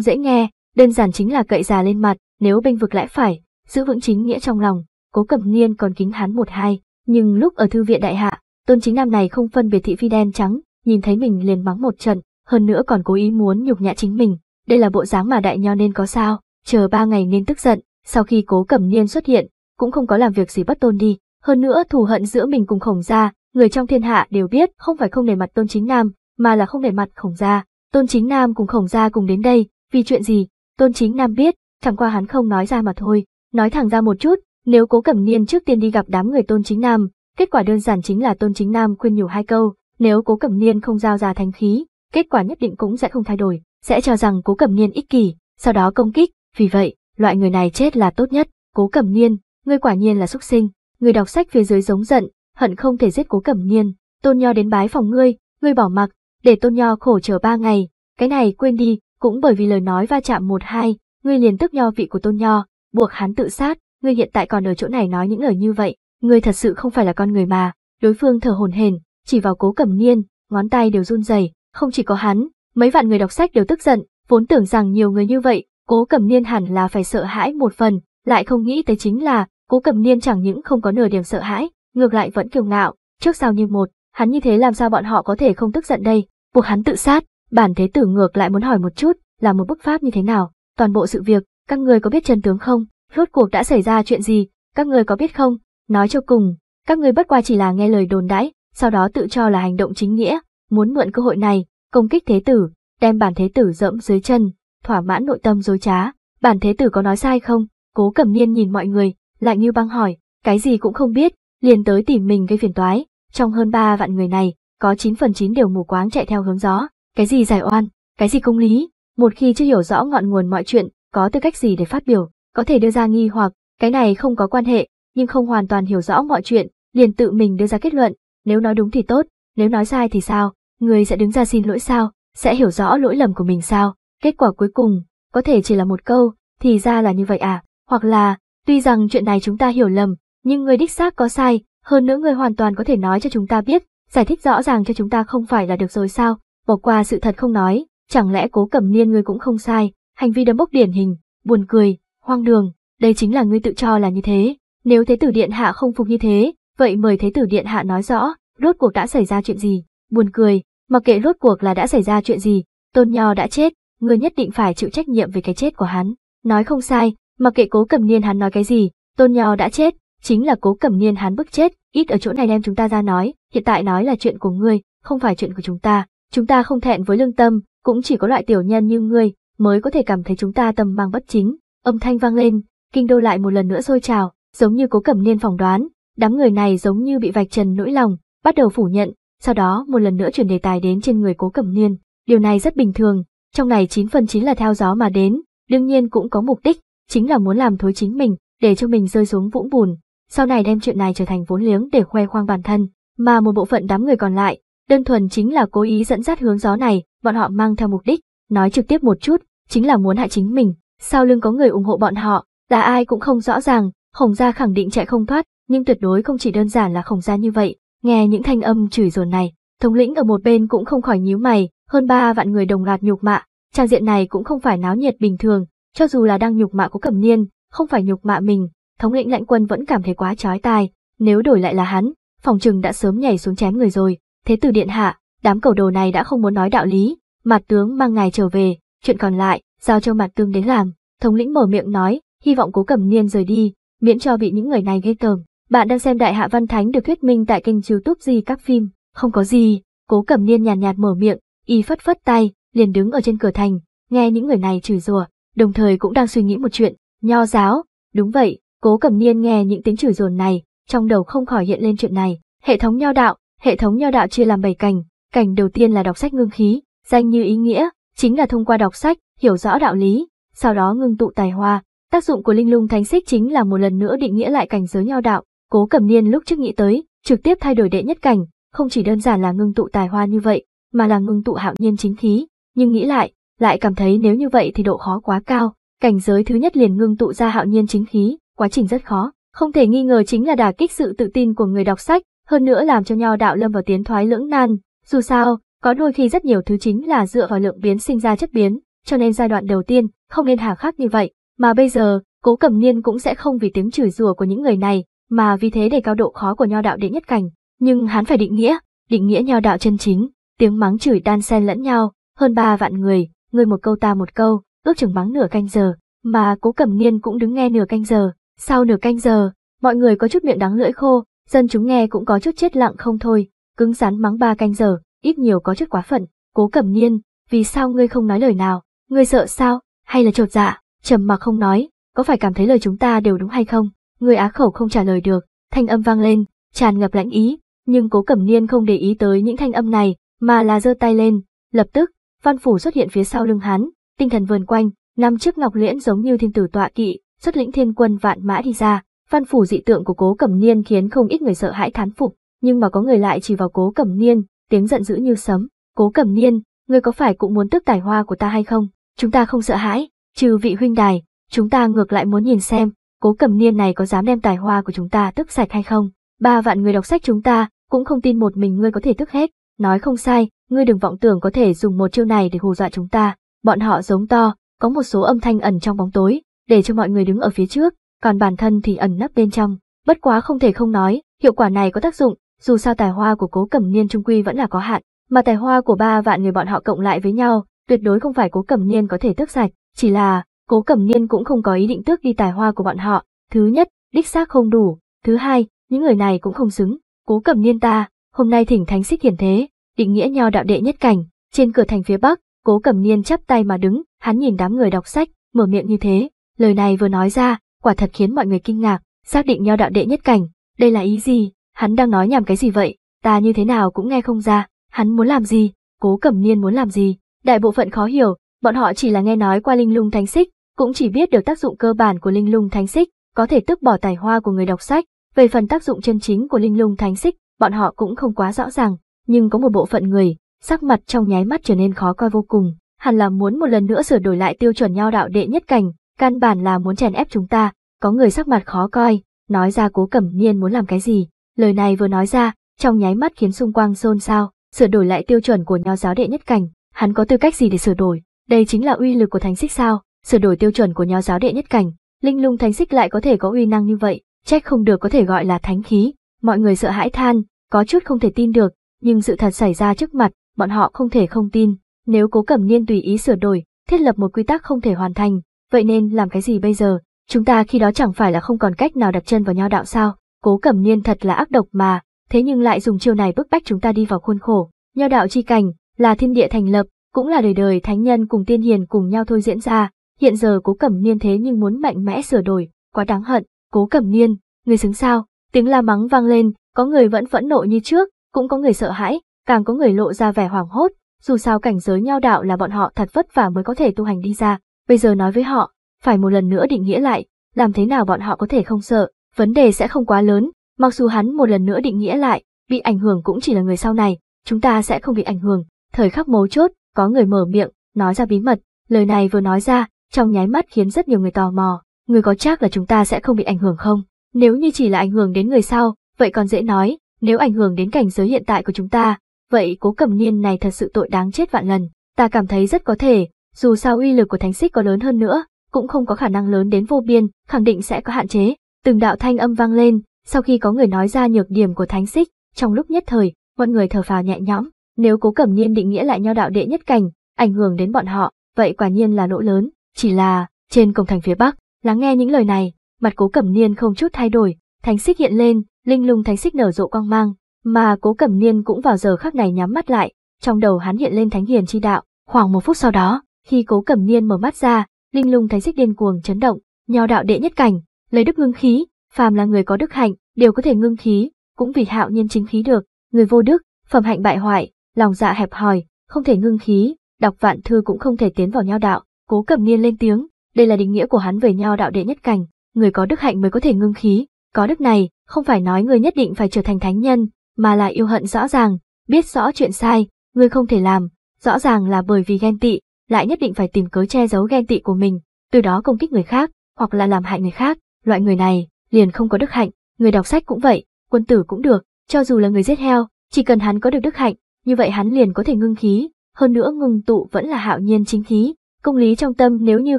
dễ nghe, đơn giản chính là cậy già lên mặt, nếu bênh vực lẽ phải, giữ vững chính nghĩa trong lòng, cố cầm niên còn kính hắn một hai, nhưng lúc ở thư viện đại hạ, tôn chính nam này không phân biệt thị phi đen trắng, nhìn thấy mình liền mắng một trận, hơn nữa còn cố ý muốn nhục nhã chính mình, đây là bộ dáng mà đại nho nên có sao, chờ ba ngày nên tức giận, sau khi cố cẩm niên xuất hiện, cũng không có làm việc gì bất tôn đi, hơn nữa thù hận giữa mình cùng khổng gia, người trong thiên hạ đều biết không phải không nể mặt tôn chính nam, mà là không nể mặt khổng gia, tôn chính nam cùng khổng gia cùng đến đây, vì chuyện gì, tôn chính nam biết, chẳng qua hắn không nói ra mà thôi, nói thẳng ra một chút, nếu cố cẩm niên trước tiên đi gặp đám người tôn chính nam, kết quả đơn giản chính là tôn chính nam khuyên nhủ hai câu, nếu cố cẩm niên không giao ra thánh khí, kết quả nhất định cũng sẽ không thay đổi, sẽ cho rằng cố cẩm niên ích kỷ, sau đó công kích, vì vậy, loại người này chết là tốt nhất, cố cẩm niên, ngươi quả nhiên là xúc sinh, người đọc sách phía dưới giống giận, hận không thể giết cố cẩm niên, tôn nho đến bái phòng ngươi, ngươi bỏ mặc, để tôn nho khổ chờ ba ngày, cái này quên đi, cũng bởi vì lời nói va chạm một hai, ngươi liền tức nho vị của tôn nho, buộc hắn tự sát, ngươi hiện tại còn ở chỗ này nói những lời như vậy, ngươi thật sự không phải là con người mà, đối phương thở hồn hển, chỉ vào cố cẩm niên, ngón tay đều run rẩy, không chỉ có hắn, mấy vạn người đọc sách đều tức giận, vốn tưởng rằng nhiều người như vậy, Cố Cẩm Niên hẳn là phải sợ hãi một phần, lại không nghĩ tới chính là, Cố Cẩm Niên chẳng những không có nửa điểm sợ hãi, ngược lại vẫn kiêu ngạo, trước sau như một, hắn như thế làm sao bọn họ có thể không tức giận đây, buộc hắn tự sát, bản thế tử ngược lại muốn hỏi một chút, là một bức pháp như thế nào, toàn bộ sự việc, các người có biết chân tướng không, rốt cuộc đã xảy ra chuyện gì, các người có biết không, nói cho cùng, các người bất qua chỉ là nghe lời đồn đãi, sau đó tự cho là hành động chính nghĩa, muốn mượn cơ hội này, công kích thế tử, đem bản thế tử dẫm dưới chân, thỏa mãn nội tâm dối trá. Bản thế tử có nói sai không? Cố Cẩm Niên nhìn mọi người, lại như băng hỏi, cái gì cũng không biết, liền tới tìm mình gây phiền toái. Trong hơn ba vạn người này, có 9 phần 9 đều mù quáng chạy theo hướng gió. Cái gì giải oan, cái gì công lý, một khi chưa hiểu rõ ngọn nguồn mọi chuyện, có tư cách gì để phát biểu, có thể đưa ra nghi hoặc, cái này không có quan hệ, nhưng không hoàn toàn hiểu rõ mọi chuyện, liền tự mình đưa ra kết luận, nếu nói đúng thì tốt, nếu nói sai thì sao, người sẽ đứng ra xin lỗi sao, sẽ hiểu rõ lỗi lầm của mình sao, kết quả cuối cùng, có thể chỉ là một câu, thì ra là như vậy à, hoặc là, tuy rằng chuyện này chúng ta hiểu lầm, nhưng người đích xác có sai, hơn nữa người hoàn toàn có thể nói cho chúng ta biết, giải thích rõ ràng cho chúng ta không phải là được rồi sao, bỏ qua sự thật không nói, chẳng lẽ cố cẩm niên ngươi cũng không sai, hành vi đấm bốc điển hình, buồn cười, hoang đường, đây chính là ngươi tự cho là như thế, nếu thế tử điện hạ không phục như thế, vậy mời thế tử điện hạ nói rõ, rốt cuộc đã xảy ra chuyện gì, buồn cười, mặc kệ rốt cuộc là đã xảy ra chuyện gì, tôn nho đã chết, người nhất định phải chịu trách nhiệm về cái chết của hắn. Nói không sai, mặc kệ cố cẩm niên hắn nói cái gì, tôn nho đã chết, chính là cố cẩm niên hắn bức chết, ít ở chỗ này đem chúng ta ra nói, hiện tại nói là chuyện của ngươi, không phải chuyện của chúng ta. Chúng ta không thẹn với lương tâm, cũng chỉ có loại tiểu nhân như ngươi, mới có thể cảm thấy chúng ta tầm mang bất chính. Âm thanh vang lên, kinh đô lại một lần nữa sôi trào, giống như cố cẩm niên phỏng đoán, đám người này giống như bị vạch trần nỗi lòng, bắt đầu phủ nhận, sau đó một lần nữa chuyển đề tài đến trên người cố cẩm niên. Điều này rất bình thường, trong này 9 phần 9 là theo gió mà đến, đương nhiên cũng có mục đích, chính là muốn làm thối chính mình, để cho mình rơi xuống vũng bùn, sau này đem chuyện này trở thành vốn liếng để khoe khoang bản thân, mà một bộ phận đám người còn lại, đơn thuần chính là cố ý dẫn dắt hướng gió này, bọn họ mang theo mục đích, nói trực tiếp một chút, chính là muốn hại chính mình, sau lưng có người ủng hộ bọn họ, là ai cũng không rõ ràng, Hồng Gia khẳng định chạy không thoát, nhưng tuyệt đối không chỉ đơn giản là Hồng Gia như vậy, nghe những thanh âm chửi rồn này, Thống lĩnh ở một bên cũng không khỏi nhíu mày, hơn ba vạn người đồng loạt nhục mạ, trang diện này cũng không phải náo nhiệt bình thường, cho dù là đang nhục mạ của Cẩm Niên, không phải nhục mạ mình, thống lĩnh lãnh quân vẫn cảm thấy quá chói tai, nếu đổi lại là hắn, phòng trừng đã sớm nhảy xuống chém người rồi, thế từ điện hạ, đám cầu đồ này đã không muốn nói đạo lý, mặt tướng mang ngài trở về, chuyện còn lại, giao cho mặt tướng đến làm, thống lĩnh mở miệng nói, hy vọng cố Cẩm Niên rời đi, miễn cho bị những người này gây tởm. Bạn đang xem Đại Hạ Văn Thánh được thuyết minh tại kênh youtube gì các phim. Không có gì, cố cẩm niên nhàn nhạt, nhạt mở miệng, y phất phất tay, liền đứng ở trên cửa thành, nghe những người này chửi rủa, đồng thời cũng đang suy nghĩ một chuyện, nho giáo, đúng vậy, cố cẩm niên nghe những tiếng chửi rủa này, trong đầu không khỏi hiện lên chuyện này, hệ thống nho đạo, hệ thống nho đạo chia làm bảy cảnh, cảnh đầu tiên là đọc sách ngưng khí, danh như ý nghĩa, chính là thông qua đọc sách, hiểu rõ đạo lý, sau đó ngưng tụ tài hoa, tác dụng của linh lung thánh xích chính là một lần nữa định nghĩa lại cảnh giới nho đạo, cố cẩm niên lúc trước nghĩ tới, trực tiếp thay đổi đệ nhất cảnh, không chỉ đơn giản là ngưng tụ tài hoa như vậy, mà là ngưng tụ hạo nhiên chính khí, nhưng nghĩ lại, lại cảm thấy nếu như vậy thì độ khó quá cao, cảnh giới thứ nhất liền ngưng tụ ra hạo nhiên chính khí, quá trình rất khó, không thể nghi ngờ chính là đả kích sự tự tin của người đọc sách, hơn nữa làm cho nho đạo lâm vào tiến thoái lưỡng nan, dù sao, có đôi khi rất nhiều thứ chính là dựa vào lượng biến sinh ra chất biến, cho nên giai đoạn đầu tiên không nên hà khắc như vậy, mà bây giờ, Cố cầm Niên cũng sẽ không vì tiếng chửi rủa của những người này, mà vì thế để cao độ khó của nho đạo đệ nhất cảnh nhưng hắn phải định nghĩa, định nghĩa nho đạo chân chính, tiếng mắng chửi đan xen lẫn nhau, hơn ba vạn người, người một câu ta một câu, ước chừng mắng nửa canh giờ, mà cố cẩm niên cũng đứng nghe nửa canh giờ, sau nửa canh giờ, mọi người có chút miệng đắng lưỡi khô, dân chúng nghe cũng có chút chết lặng không thôi, cứng rắn mắng ba canh giờ, ít nhiều có chút quá phận, cố cẩm niên, vì sao ngươi không nói lời nào, ngươi sợ sao, hay là trột dạ, trầm mặc không nói, có phải cảm thấy lời chúng ta đều đúng hay không, người á khẩu không trả lời được, thanh âm vang lên, tràn ngập lãnh ý, nhưng cố cẩm niên không để ý tới những thanh âm này, mà là giơ tay lên, lập tức, văn phủ xuất hiện phía sau lưng hắn, tinh thần vườn quanh, năm chiếc ngọc liễn giống như thiên tử tọa kỵ, xuất lĩnh thiên quân vạn mã đi ra, văn phủ dị tượng của cố cẩm niên khiến không ít người sợ hãi thán phục, nhưng mà có người lại chỉ vào cố cẩm niên, tiếng giận dữ như sấm, cố cẩm niên, ngươi có phải cũng muốn tước tài hoa của ta hay không, chúng ta không sợ hãi, trừ vị huynh đài, chúng ta ngược lại muốn nhìn xem, cố cẩm niên này có dám đem tài hoa của chúng ta tức sạch hay không, ba vạn người đọc sách chúng ta, cũng không tin một mình ngươi có thể tức hết, nói không sai, ngươi đừng vọng tưởng có thể dùng một chiêu này để hù dọa chúng ta, bọn họ giống to, có một số âm thanh ẩn trong bóng tối, để cho mọi người đứng ở phía trước, còn bản thân thì ẩn nấp bên trong, bất quá không thể không nói, hiệu quả này có tác dụng, dù sao tài hoa của cố cẩm niên trung quy vẫn là có hạn, mà tài hoa của ba vạn người bọn họ cộng lại với nhau, tuyệt đối không phải cố cẩm niên có thể tước sạch, chỉ là, cố cẩm niên cũng không có ý định tước đi tài hoa của bọn họ, thứ nhất, đích xác không đủ, thứ hai, những người này cũng không xứng, Cú cẩm niên ta, hôm nay thỉnh thánh xích hiển thế, định nghĩa nho đạo đệ nhất cảnh, trên cửa thành phía bắc, cố cẩm niên chắp tay mà đứng, hắn nhìn đám người đọc sách, mở miệng như thế, lời này vừa nói ra, quả thật khiến mọi người kinh ngạc, xác định nho đạo đệ nhất cảnh, đây là ý gì, hắn đang nói nhảm cái gì vậy, ta như thế nào cũng nghe không ra, hắn muốn làm gì, cố cẩm niên muốn làm gì, đại bộ phận khó hiểu, bọn họ chỉ là nghe nói qua linh lung thánh xích, cũng chỉ biết được tác dụng cơ bản của linh lung thánh xích, có thể tức bỏ tài hoa của người đọc sách, về phần tác dụng chân chính của linh lung thánh xích, bọn họ cũng không quá rõ ràng, nhưng có một bộ phận người, sắc mặt trong nháy mắt trở nên khó coi vô cùng, hẳn là muốn một lần nữa sửa đổi lại tiêu chuẩn nho đạo đệ nhất cảnh, căn bản là muốn chèn ép chúng ta, có người sắc mặt khó coi, nói ra cố cẩm niên muốn làm cái gì, lời này vừa nói ra, trong nháy mắt khiến xung quanh xôn xao, sửa đổi lại tiêu chuẩn của nho giáo đệ nhất cảnh, hắn có tư cách gì để sửa đổi, đây chính là uy lực của thánh xích sao, sửa đổi tiêu chuẩn của nho giáo đệ nhất cảnh, linh lung thánh xích lại có thể có uy năng như vậy, trách không được có thể gọi là thánh khí, mọi người sợ hãi than, có chút không thể tin được, nhưng sự thật xảy ra trước mặt, bọn họ không thể không tin, nếu cố cẩm niên tùy ý sửa đổi, thiết lập một quy tắc không thể hoàn thành, vậy nên làm cái gì bây giờ, chúng ta khi đó chẳng phải là không còn cách nào đặt chân vào nho đạo sao, cố cẩm niên thật là ác độc mà, thế nhưng lại dùng chiêu này bức bách chúng ta đi vào khuôn khổ, nho đạo chi cảnh, là thiên địa thành lập, cũng là đời đời thánh nhân cùng tiên hiền cùng nhau thôi diễn ra, hiện giờ cố cẩm niên thế nhưng muốn mạnh mẽ sửa đổi, quá đáng hận, Cố Cẩm Niên, người xứng sao, tiếng la mắng vang lên, có người vẫn phẫn nộ như trước, cũng có người sợ hãi, càng có người lộ ra vẻ hoảng hốt, dù sao cảnh giới nho đạo là bọn họ thật vất vả mới có thể tu hành đi ra, bây giờ nói với họ, phải một lần nữa định nghĩa lại, làm thế nào bọn họ có thể không sợ, vấn đề sẽ không quá lớn, mặc dù hắn một lần nữa định nghĩa lại, bị ảnh hưởng cũng chỉ là người sau này, chúng ta sẽ không bị ảnh hưởng, thời khắc mấu chốt, có người mở miệng, nói ra bí mật, lời này vừa nói ra, trong nháy mắt khiến rất nhiều người tò mò, người có chắc là chúng ta sẽ không bị ảnh hưởng không? Nếu như chỉ là ảnh hưởng đến người sau, vậy còn dễ nói, nếu ảnh hưởng đến cảnh giới hiện tại của chúng ta, vậy cố cầm niên này thật sự tội đáng chết vạn lần. Ta cảm thấy rất có thể, dù sao uy lực của thánh xích có lớn hơn nữa, cũng không có khả năng lớn đến vô biên, khẳng định sẽ có hạn chế. Từng đạo thanh âm vang lên, sau khi có người nói ra nhược điểm của thánh xích, trong lúc nhất thời, mọi người thở phào nhẹ nhõm, nếu cố cẩm niên định nghĩa lại nho đạo đệ nhất cảnh, ảnh hưởng đến bọn họ, vậy quả nhiên là lỗ lớn, chỉ là, trên công thành phía Bắc, Lắng nghe những lời này, mặt cố cẩm niên không chút thay đổi, thánh xích hiện lên, linh lung thánh xích nở rộ quang mang, mà cố cẩm niên cũng vào giờ khắc này nhắm mắt lại, trong đầu hắn hiện lên thánh hiền chi đạo. Khoảng một phút sau đó, khi cố cẩm niên mở mắt ra, linh lung thánh xích điên cuồng chấn động, nho đạo đệ nhất cảnh, lấy đức ngưng khí, phàm là người có đức hạnh, đều có thể ngưng khí, cũng vì hạo nhiên chính khí được, người vô đức, phẩm hạnh bại hoại, lòng dạ hẹp hòi, không thể ngưng khí, đọc vạn thư cũng không thể tiến vào nho đạo, cố cẩm niên lên tiếng, đây là định nghĩa của hắn về nho đạo đệ nhất cảnh, người có đức hạnh mới có thể ngưng khí, có đức này, không phải nói người nhất định phải trở thành thánh nhân, mà là yêu hận rõ ràng, biết rõ chuyện sai, người không thể làm, rõ ràng là bởi vì ghen tị, lại nhất định phải tìm cớ che giấu ghen tị của mình, từ đó công kích người khác, hoặc là làm hại người khác, loại người này, liền không có đức hạnh, người đọc sách cũng vậy, quân tử cũng được, cho dù là người giết heo, chỉ cần hắn có được đức hạnh, như vậy hắn liền có thể ngưng khí, hơn nữa ngừng tụ vẫn là hạo nhiên chính khí, Công lý trong tâm nếu như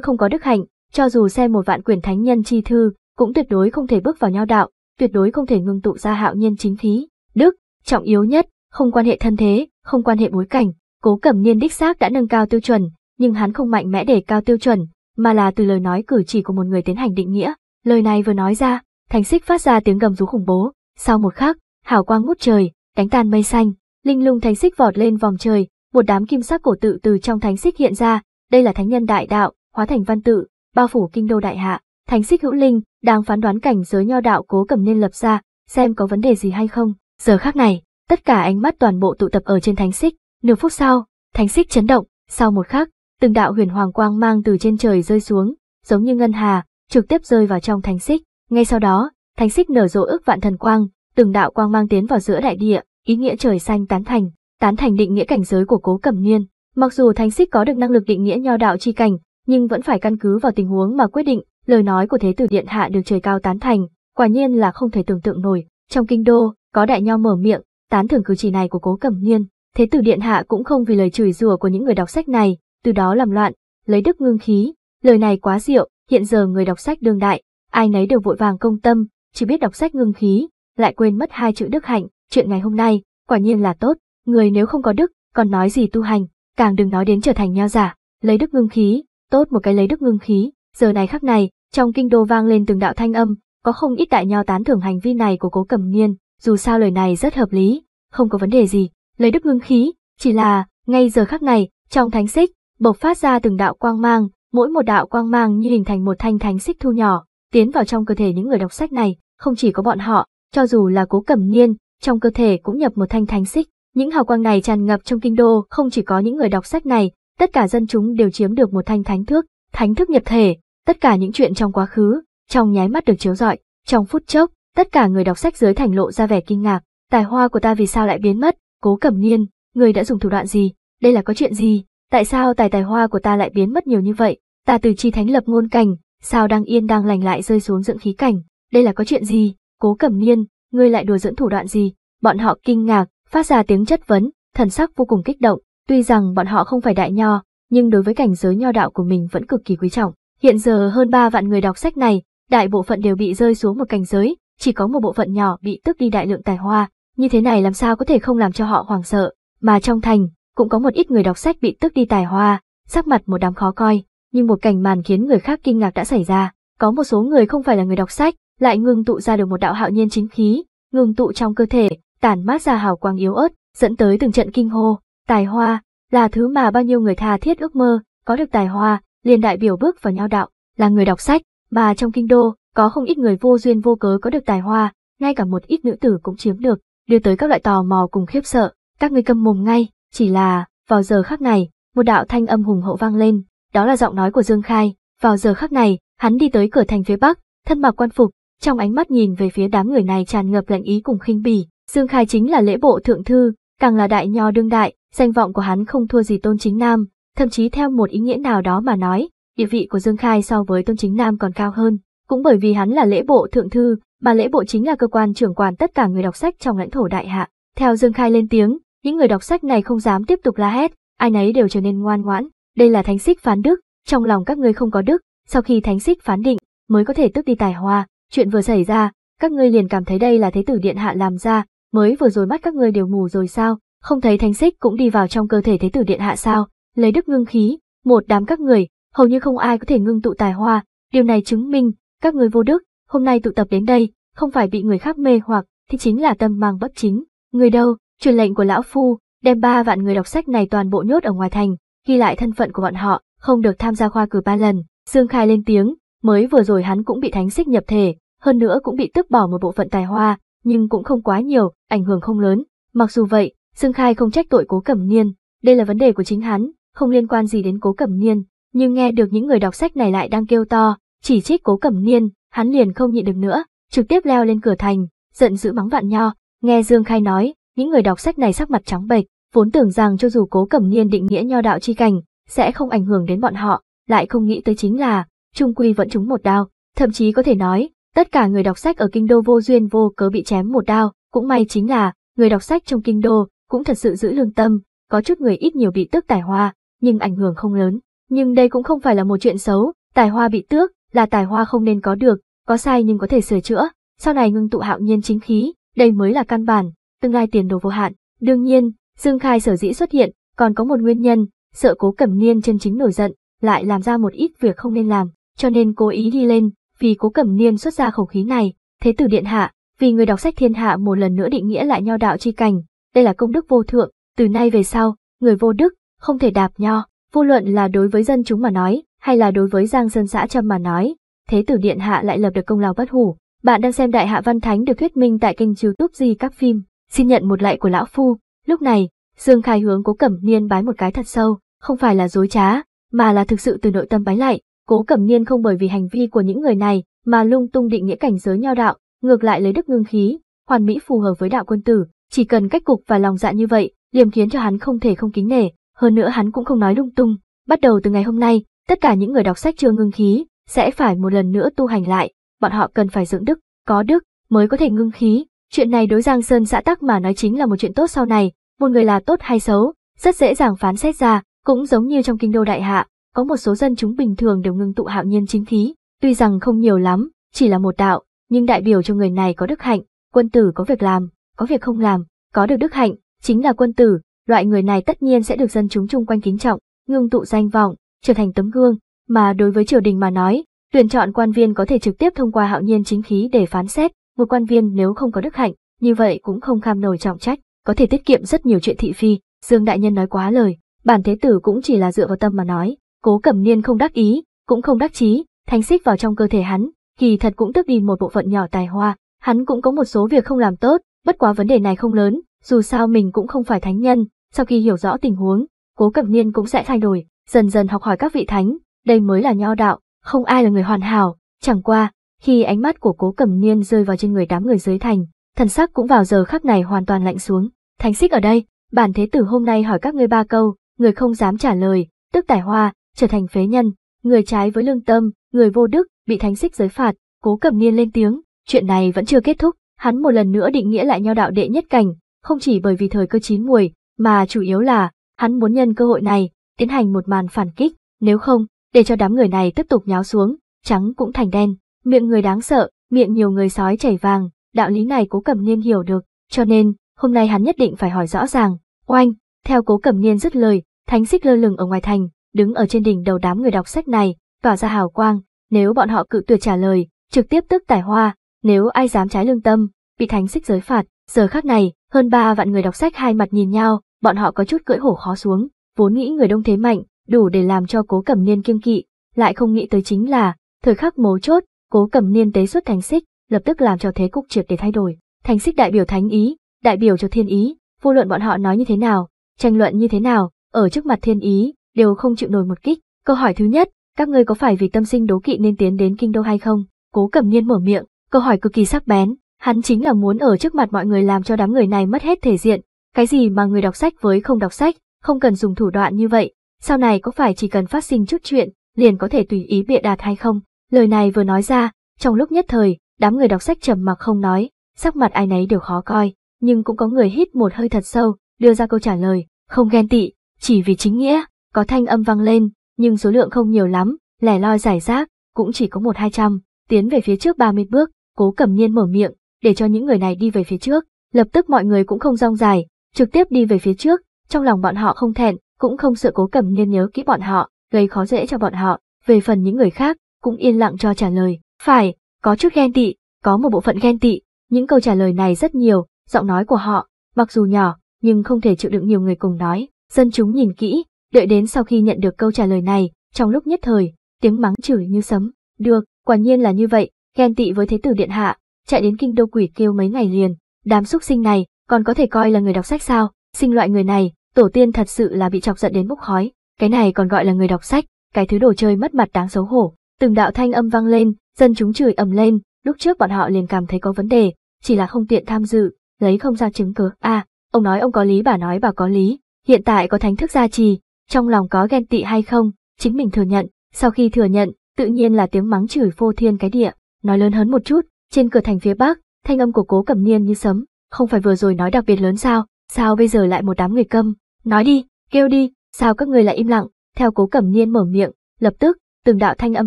không có đức hạnh, cho dù xem một vạn quyển thánh nhân chi thư, cũng tuyệt đối không thể bước vào nho đạo, tuyệt đối không thể ngưng tụ ra hạo nhân chính khí. Đức, trọng yếu nhất, không quan hệ thân thế, không quan hệ bối cảnh, cố cẩm niên đích xác đã nâng cao tiêu chuẩn, nhưng hắn không mạnh mẽ để cao tiêu chuẩn, mà là từ lời nói cử chỉ của một người tiến hành định nghĩa. Lời này vừa nói ra, thành xích phát ra tiếng gầm rú khủng bố, sau một khắc, hào quang ngút trời, đánh tan mây xanh, linh lung thánh xích vọt lên vòng trời, một đám kim sắc cổ tự từ trong thánh xích hiện ra, đây là thánh nhân đại đạo, hóa thành văn tự, bao phủ kinh đô đại hạ, thánh xích hữu linh, đang phán đoán cảnh giới nho đạo cố cầm nên lập ra, xem có vấn đề gì hay không. Giờ khác này, tất cả ánh mắt toàn bộ tụ tập ở trên thánh xích, nửa phút sau, thánh xích chấn động, sau một khắc, từng đạo huyền hoàng quang mang từ trên trời rơi xuống, giống như ngân hà, trực tiếp rơi vào trong thánh xích. Ngay sau đó, thánh xích nở rộ ước vạn thần quang, từng đạo quang mang tiến vào giữa đại địa, ý nghĩa trời xanh tán thành, tán thành định nghĩa cảnh giới của Cố Cẩm Niên. Mặc dù Thánh Xích có được năng lực định nghĩa nho đạo chi cảnh, nhưng vẫn phải căn cứ vào tình huống mà quyết định, lời nói của Thế Tử Điện Hạ được trời cao tán thành, quả nhiên là không thể tưởng tượng nổi. Trong kinh đô, có đại nho mở miệng, tán thưởng cử chỉ này của Cố Cẩm nhiên, Thế Tử Điện Hạ cũng không vì lời chửi rủa của những người đọc sách này, từ đó làm loạn, lấy đức ngưng khí, lời này quá diệu, hiện giờ người đọc sách đương đại, ai nấy đều vội vàng công tâm, chỉ biết đọc sách ngưng khí, lại quên mất hai chữ đức hạnh, chuyện ngày hôm nay, quả nhiên là tốt, người nếu không có đức, còn nói gì tu hành càng đừng nói đến trở thành nho giả, lấy đức ngưng khí, tốt một cái lấy đức ngưng khí, giờ này khắc này, trong kinh đô vang lên từng đạo thanh âm, có không ít đại nho tán thưởng hành vi này của cố cầm niên, dù sao lời này rất hợp lý, không có vấn đề gì, lấy đức ngưng khí, chỉ là, ngay giờ khắc này, trong thánh xích, bộc phát ra từng đạo quang mang, mỗi một đạo quang mang như hình thành một thanh thánh xích thu nhỏ, tiến vào trong cơ thể những người đọc sách này, không chỉ có bọn họ, cho dù là cố cẩm niên, trong cơ thể cũng nhập một thanh thánh xích, những hào quang này tràn ngập trong kinh đô, không chỉ có những người đọc sách này, tất cả dân chúng đều chiếm được một thanh thánh thước, thánh thước nhập thể, tất cả những chuyện trong quá khứ, trong nháy mắt được chiếu rọi, trong phút chốc, tất cả người đọc sách dưới thành lộ ra vẻ kinh ngạc, tài hoa của ta vì sao lại biến mất, cố cẩm niên, người đã dùng thủ đoạn gì, đây là có chuyện gì, tại sao tài tài hoa của ta lại biến mất nhiều như vậy, ta từ chi thánh lập ngôn cảnh, sao đang yên đang lành lại rơi xuống dưỡng khí cảnh, đây là có chuyện gì, cố cẩm niên, ngươi lại đùa dưỡng thủ đoạn gì, bọn họ kinh ngạc, phát ra tiếng chất vấn, thần sắc vô cùng kích động, tuy rằng bọn họ không phải đại nho, nhưng đối với cảnh giới nho đạo của mình vẫn cực kỳ quý trọng. Hiện giờ hơn 3 vạn người đọc sách này, đại bộ phận đều bị rơi xuống một cảnh giới, chỉ có một bộ phận nhỏ bị tước đi đại lượng tài hoa, như thế này làm sao có thể không làm cho họ hoảng sợ, mà trong thành cũng có một ít người đọc sách bị tước đi tài hoa, sắc mặt một đám khó coi, nhưng một cảnh màn khiến người khác kinh ngạc đã xảy ra, có một số người không phải là người đọc sách, lại ngưng tụ ra được một đạo hạo nhiên chính khí, ngưng tụ trong cơ thể, tản mát ra hào quang yếu ớt, dẫn tới từng trận kinh hô, tài hoa, là thứ mà bao nhiêu người tha thiết ước mơ, có được tài hoa, liền đại biểu bước vào nhau đạo, là người đọc sách, mà trong kinh đô, có không ít người vô duyên vô cớ có được tài hoa, ngay cả một ít nữ tử cũng chiếm được, đưa tới các loại tò mò cùng khiếp sợ, các người câm mồm ngay, chỉ là, vào giờ khắc này, một đạo thanh âm hùng hậu vang lên, đó là giọng nói của Dương Khai, vào giờ khắc này, hắn đi tới cửa thành phía bắc, thân mặc quan phục, trong ánh mắt nhìn về phía đám người này tràn ngập lạnh ý cùng khinh bỉ, Dương Khai chính là lễ bộ thượng thư, càng là đại nho đương đại, danh vọng của hắn không thua gì Tôn Chính Nam, thậm chí theo một ý nghĩa nào đó mà nói, địa vị của Dương Khai so với Tôn Chính Nam còn cao hơn, cũng bởi vì hắn là lễ bộ thượng thư, mà lễ bộ chính là cơ quan trưởng quản tất cả người đọc sách trong lãnh thổ đại hạ. Theo Dương Khai lên tiếng, những người đọc sách này không dám tiếp tục la hét, ai nấy đều trở nên ngoan ngoãn, đây là thánh xích phán đức, trong lòng các ngươi không có đức, sau khi thánh xích phán định, mới có thể tức đi tài hoa, chuyện vừa xảy ra, các ngươi liền cảm thấy đây là thế tử điện hạ làm ra, mới vừa rồi mắt các ngươi đều ngủ rồi sao, không thấy thánh xích cũng đi vào trong cơ thể thế tử điện hạ sao, lấy đức ngưng khí, một đám các người, hầu như không ai có thể ngưng tụ tài hoa, điều này chứng minh, các người vô đức, hôm nay tụ tập đến đây, không phải bị người khác mê hoặc, thì chính là tâm mang bất chính, người đâu, truyền lệnh của lão phu, đem ba vạn người đọc sách này toàn bộ nhốt ở ngoài thành, ghi lại thân phận của bọn họ, không được tham gia khoa cử ba lần, Dương Khai lên tiếng, mới vừa rồi hắn cũng bị thánh xích nhập thể, hơn nữa cũng bị tước bỏ một bộ phận tài hoa, nhưng cũng không quá nhiều, ảnh hưởng không lớn. Mặc dù vậy, Dương Khai không trách tội Cố Cẩm Niên, đây là vấn đề của chính hắn, không liên quan gì đến Cố Cẩm Niên, nhưng nghe được những người đọc sách này lại đang kêu to, chỉ trích Cố Cẩm Niên, hắn liền không nhịn được nữa, trực tiếp leo lên cửa thành, giận dữ mắng Vạn Nho, nghe Dương Khai nói, những người đọc sách này sắc mặt trắng bệch, vốn tưởng rằng cho dù Cố Cẩm Niên định nghĩa nho đạo chi cảnh, sẽ không ảnh hưởng đến bọn họ, lại không nghĩ tới chính là, trung quy vẫn trúng một đao, thậm chí có thể nói, Tất cả người đọc sách ở kinh đô vô duyên vô cớ bị chém một đao, cũng may chính là, người đọc sách trong kinh đô, cũng thật sự giữ lương tâm, có chút người ít nhiều bị tước tài hoa, nhưng ảnh hưởng không lớn. Nhưng đây cũng không phải là một chuyện xấu, tài hoa bị tước, là tài hoa không nên có được, có sai nhưng có thể sửa chữa, sau này ngưng tụ hạo nhiên chính khí, đây mới là căn bản, tương lai tiền đồ vô hạn. Đương nhiên, Dương Khai sở dĩ xuất hiện, còn có một nguyên nhân, sợ cố cẩm niên chân chính nổi giận, lại làm ra một ít việc không nên làm, cho nên cố ý đi lên, vì cố cẩm niên xuất ra khẩu khí này, thế tử điện hạ, vì người đọc sách thiên hạ một lần nữa định nghĩa lại nho đạo chi cảnh, đây là công đức vô thượng, từ nay về sau, người vô đức, không thể đạp nho, vô luận là đối với dân chúng mà nói, hay là đối với giang dân xã trâm mà nói, thế tử điện hạ lại lập được công lao bất hủ. Bạn đang xem Đại Hạ Văn Thánh được thuyết minh tại kênh youtube di các phim, xin nhận một lại của lão phu. Lúc này, Dương Khai hướng cố cẩm niên bái một cái thật sâu, không phải là dối trá, mà là thực sự từ nội tâm bái lại, Cố Cẩm Niên không bởi vì hành vi của những người này mà lung tung định nghĩa cảnh giới nho đạo, ngược lại lấy đức ngưng khí, hoàn mỹ phù hợp với đạo quân tử, chỉ cần cách cục và lòng dạ như vậy, liền khiến cho hắn không thể không kính nể, hơn nữa hắn cũng không nói lung tung. Bắt đầu từ ngày hôm nay, tất cả những người đọc sách chưa ngưng khí sẽ phải một lần nữa tu hành lại, bọn họ cần phải dưỡng đức, có đức mới có thể ngưng khí. Chuyện này đối Giang Sơn xã tắc mà nói chính là một chuyện tốt sau này, một người là tốt hay xấu, rất dễ dàng phán xét ra, cũng giống như trong kinh đô đại hạ, có một số dân chúng bình thường đều ngưng tụ hạo nhiên chính khí, tuy rằng không nhiều lắm, chỉ là một đạo, nhưng đại biểu cho người này có đức hạnh, quân tử có việc làm, có việc không làm, có được đức hạnh, chính là quân tử, loại người này tất nhiên sẽ được dân chúng chung quanh kính trọng, ngưng tụ danh vọng, trở thành tấm gương, mà đối với triều đình mà nói, tuyển chọn quan viên có thể trực tiếp thông qua hạo nhiên chính khí để phán xét, một quan viên nếu không có đức hạnh, như vậy cũng không kham nổi trọng trách, có thể tiết kiệm rất nhiều chuyện thị phi, Dương Đại Nhân nói quá lời, bản thế tử cũng chỉ là dựa vào tâm mà nói, Cố Cẩm Niên không đắc ý, cũng không đắc chí, Thánh xích vào trong cơ thể hắn, kỳ thật cũng tước đi một bộ phận nhỏ tài hoa, hắn cũng có một số việc không làm tốt, bất quá vấn đề này không lớn, dù sao mình cũng không phải thánh nhân, sau khi hiểu rõ tình huống, Cố Cẩm Niên cũng sẽ thay đổi, dần dần học hỏi các vị thánh, đây mới là nho đạo, không ai là người hoàn hảo, chẳng qua, khi ánh mắt của Cố Cẩm Niên rơi vào trên người đám người dưới thành, thần sắc cũng vào giờ khắc này hoàn toàn lạnh xuống, thánh xích ở đây, bản thế tử hôm nay hỏi các ngươi ba câu, người không dám trả lời, tức tài hoa, trở thành phế nhân, người trái với lương tâm, người vô đức, bị thánh xích giới phạt, cố cầm niên lên tiếng, chuyện này vẫn chưa kết thúc, hắn một lần nữa định nghĩa lại nho đạo đệ nhất cảnh, không chỉ bởi vì thời cơ chín muồi, mà chủ yếu là, hắn muốn nhân cơ hội này, tiến hành một màn phản kích, nếu không, để cho đám người này tiếp tục nháo xuống, trắng cũng thành đen, miệng người đáng sợ, miệng nhiều người sói chảy vàng, đạo lý này cố cầm niên hiểu được, cho nên, hôm nay hắn nhất định phải hỏi rõ ràng, oanh, theo cố cầm niên dứt lời, thánh xích lơ lửng ở ngoài thành, đứng ở trên đỉnh đầu đám người đọc sách này, tỏa ra hào quang, nếu bọn họ cự tuyệt trả lời, trực tiếp tức tài hoa, nếu ai dám trái lương tâm, bị thánh xích giới phạt, giờ khác này, hơn ba vạn người đọc sách hai mặt nhìn nhau, bọn họ có chút cưỡi hổ khó xuống, vốn nghĩ người đông thế mạnh, đủ để làm cho cố cẩm niên kiêng kỵ, lại không nghĩ tới chính là, thời khắc mấu chốt, cố cẩm niên tế xuất thánh xích, lập tức làm cho thế cục triệt để thay đổi. Thánh xích đại biểu thánh ý, đại biểu cho thiên ý, vô luận bọn họ nói như thế nào, tranh luận như thế nào, ở trước mặt thiên ý, đều không chịu nổi một kích. Câu hỏi thứ nhất, các ngươi có phải vì tâm sinh đố kỵ nên tiến đến kinh đô hay không? Cố Cẩm Niên mở miệng, câu hỏi cực kỳ sắc bén, hắn chính là muốn ở trước mặt mọi người làm cho đám người này mất hết thể diện, cái gì mà người đọc sách với không đọc sách, không cần dùng thủ đoạn như vậy, sau này có phải chỉ cần phát sinh chút chuyện, liền có thể tùy ý bịa đặt hay không? Lời này vừa nói ra, trong lúc nhất thời, đám người đọc sách trầm mặc không nói, sắc mặt ai nấy đều khó coi, nhưng cũng có người hít một hơi thật sâu, đưa ra câu trả lời, không ghen tị, chỉ vì chính nghĩa, có thanh âm vang lên, nhưng số lượng không nhiều lắm, lẻ loi giải rác, cũng chỉ có một hai trăm, tiến về phía trước ba mươi bước, cố cầm nhiên mở miệng, để cho những người này đi về phía trước, lập tức mọi người cũng không rong dài, trực tiếp đi về phía trước, trong lòng bọn họ không thẹn, cũng không sợ cố cầm nhiên nhớ kỹ bọn họ, gây khó dễ cho bọn họ, về phần những người khác, cũng yên lặng cho trả lời, phải, có chút ghen tị, có một bộ phận ghen tị, những câu trả lời này rất nhiều, giọng nói của họ, mặc dù nhỏ, nhưng không thể chịu đựng nhiều người cùng nói, dân chúng nhìn kỹ, Đợi đến sau khi nhận được câu trả lời này, trong lúc nhất thời, tiếng mắng chửi như sấm. Được, quả nhiên là như vậy, ghen tị với thế tử điện hạ, chạy đến kinh đô quỷ kêu mấy ngày liền. Đám xúc sinh này, còn có thể coi là người đọc sách sao? Sinh loại người này, tổ tiên thật sự là bị chọc giận đến bốc khói. Cái này còn gọi là người đọc sách, cái thứ đồ chơi mất mặt đáng xấu hổ. Từng đạo thanh âm vang lên, dân chúng chửi ầm lên, lúc trước bọn họ liền cảm thấy có vấn đề, chỉ là không tiện tham dự, lấy không ra chứng cứ. À, ông nói ông có lý bà nói bà có lý, hiện tại có thánh thức gia trì, trong lòng có ghen tị hay không, chính mình thừa nhận, sau khi thừa nhận, tự nhiên là tiếng mắng chửi phô thiên cái địa, nói lớn hơn một chút, trên cửa thành phía bắc, thanh âm của cố cẩm niên như sấm, không phải vừa rồi nói đặc biệt lớn sao, sao bây giờ lại một đám người câm, nói đi, kêu đi, sao các người lại im lặng, theo cố cẩm niên mở miệng, lập tức, từng đạo thanh âm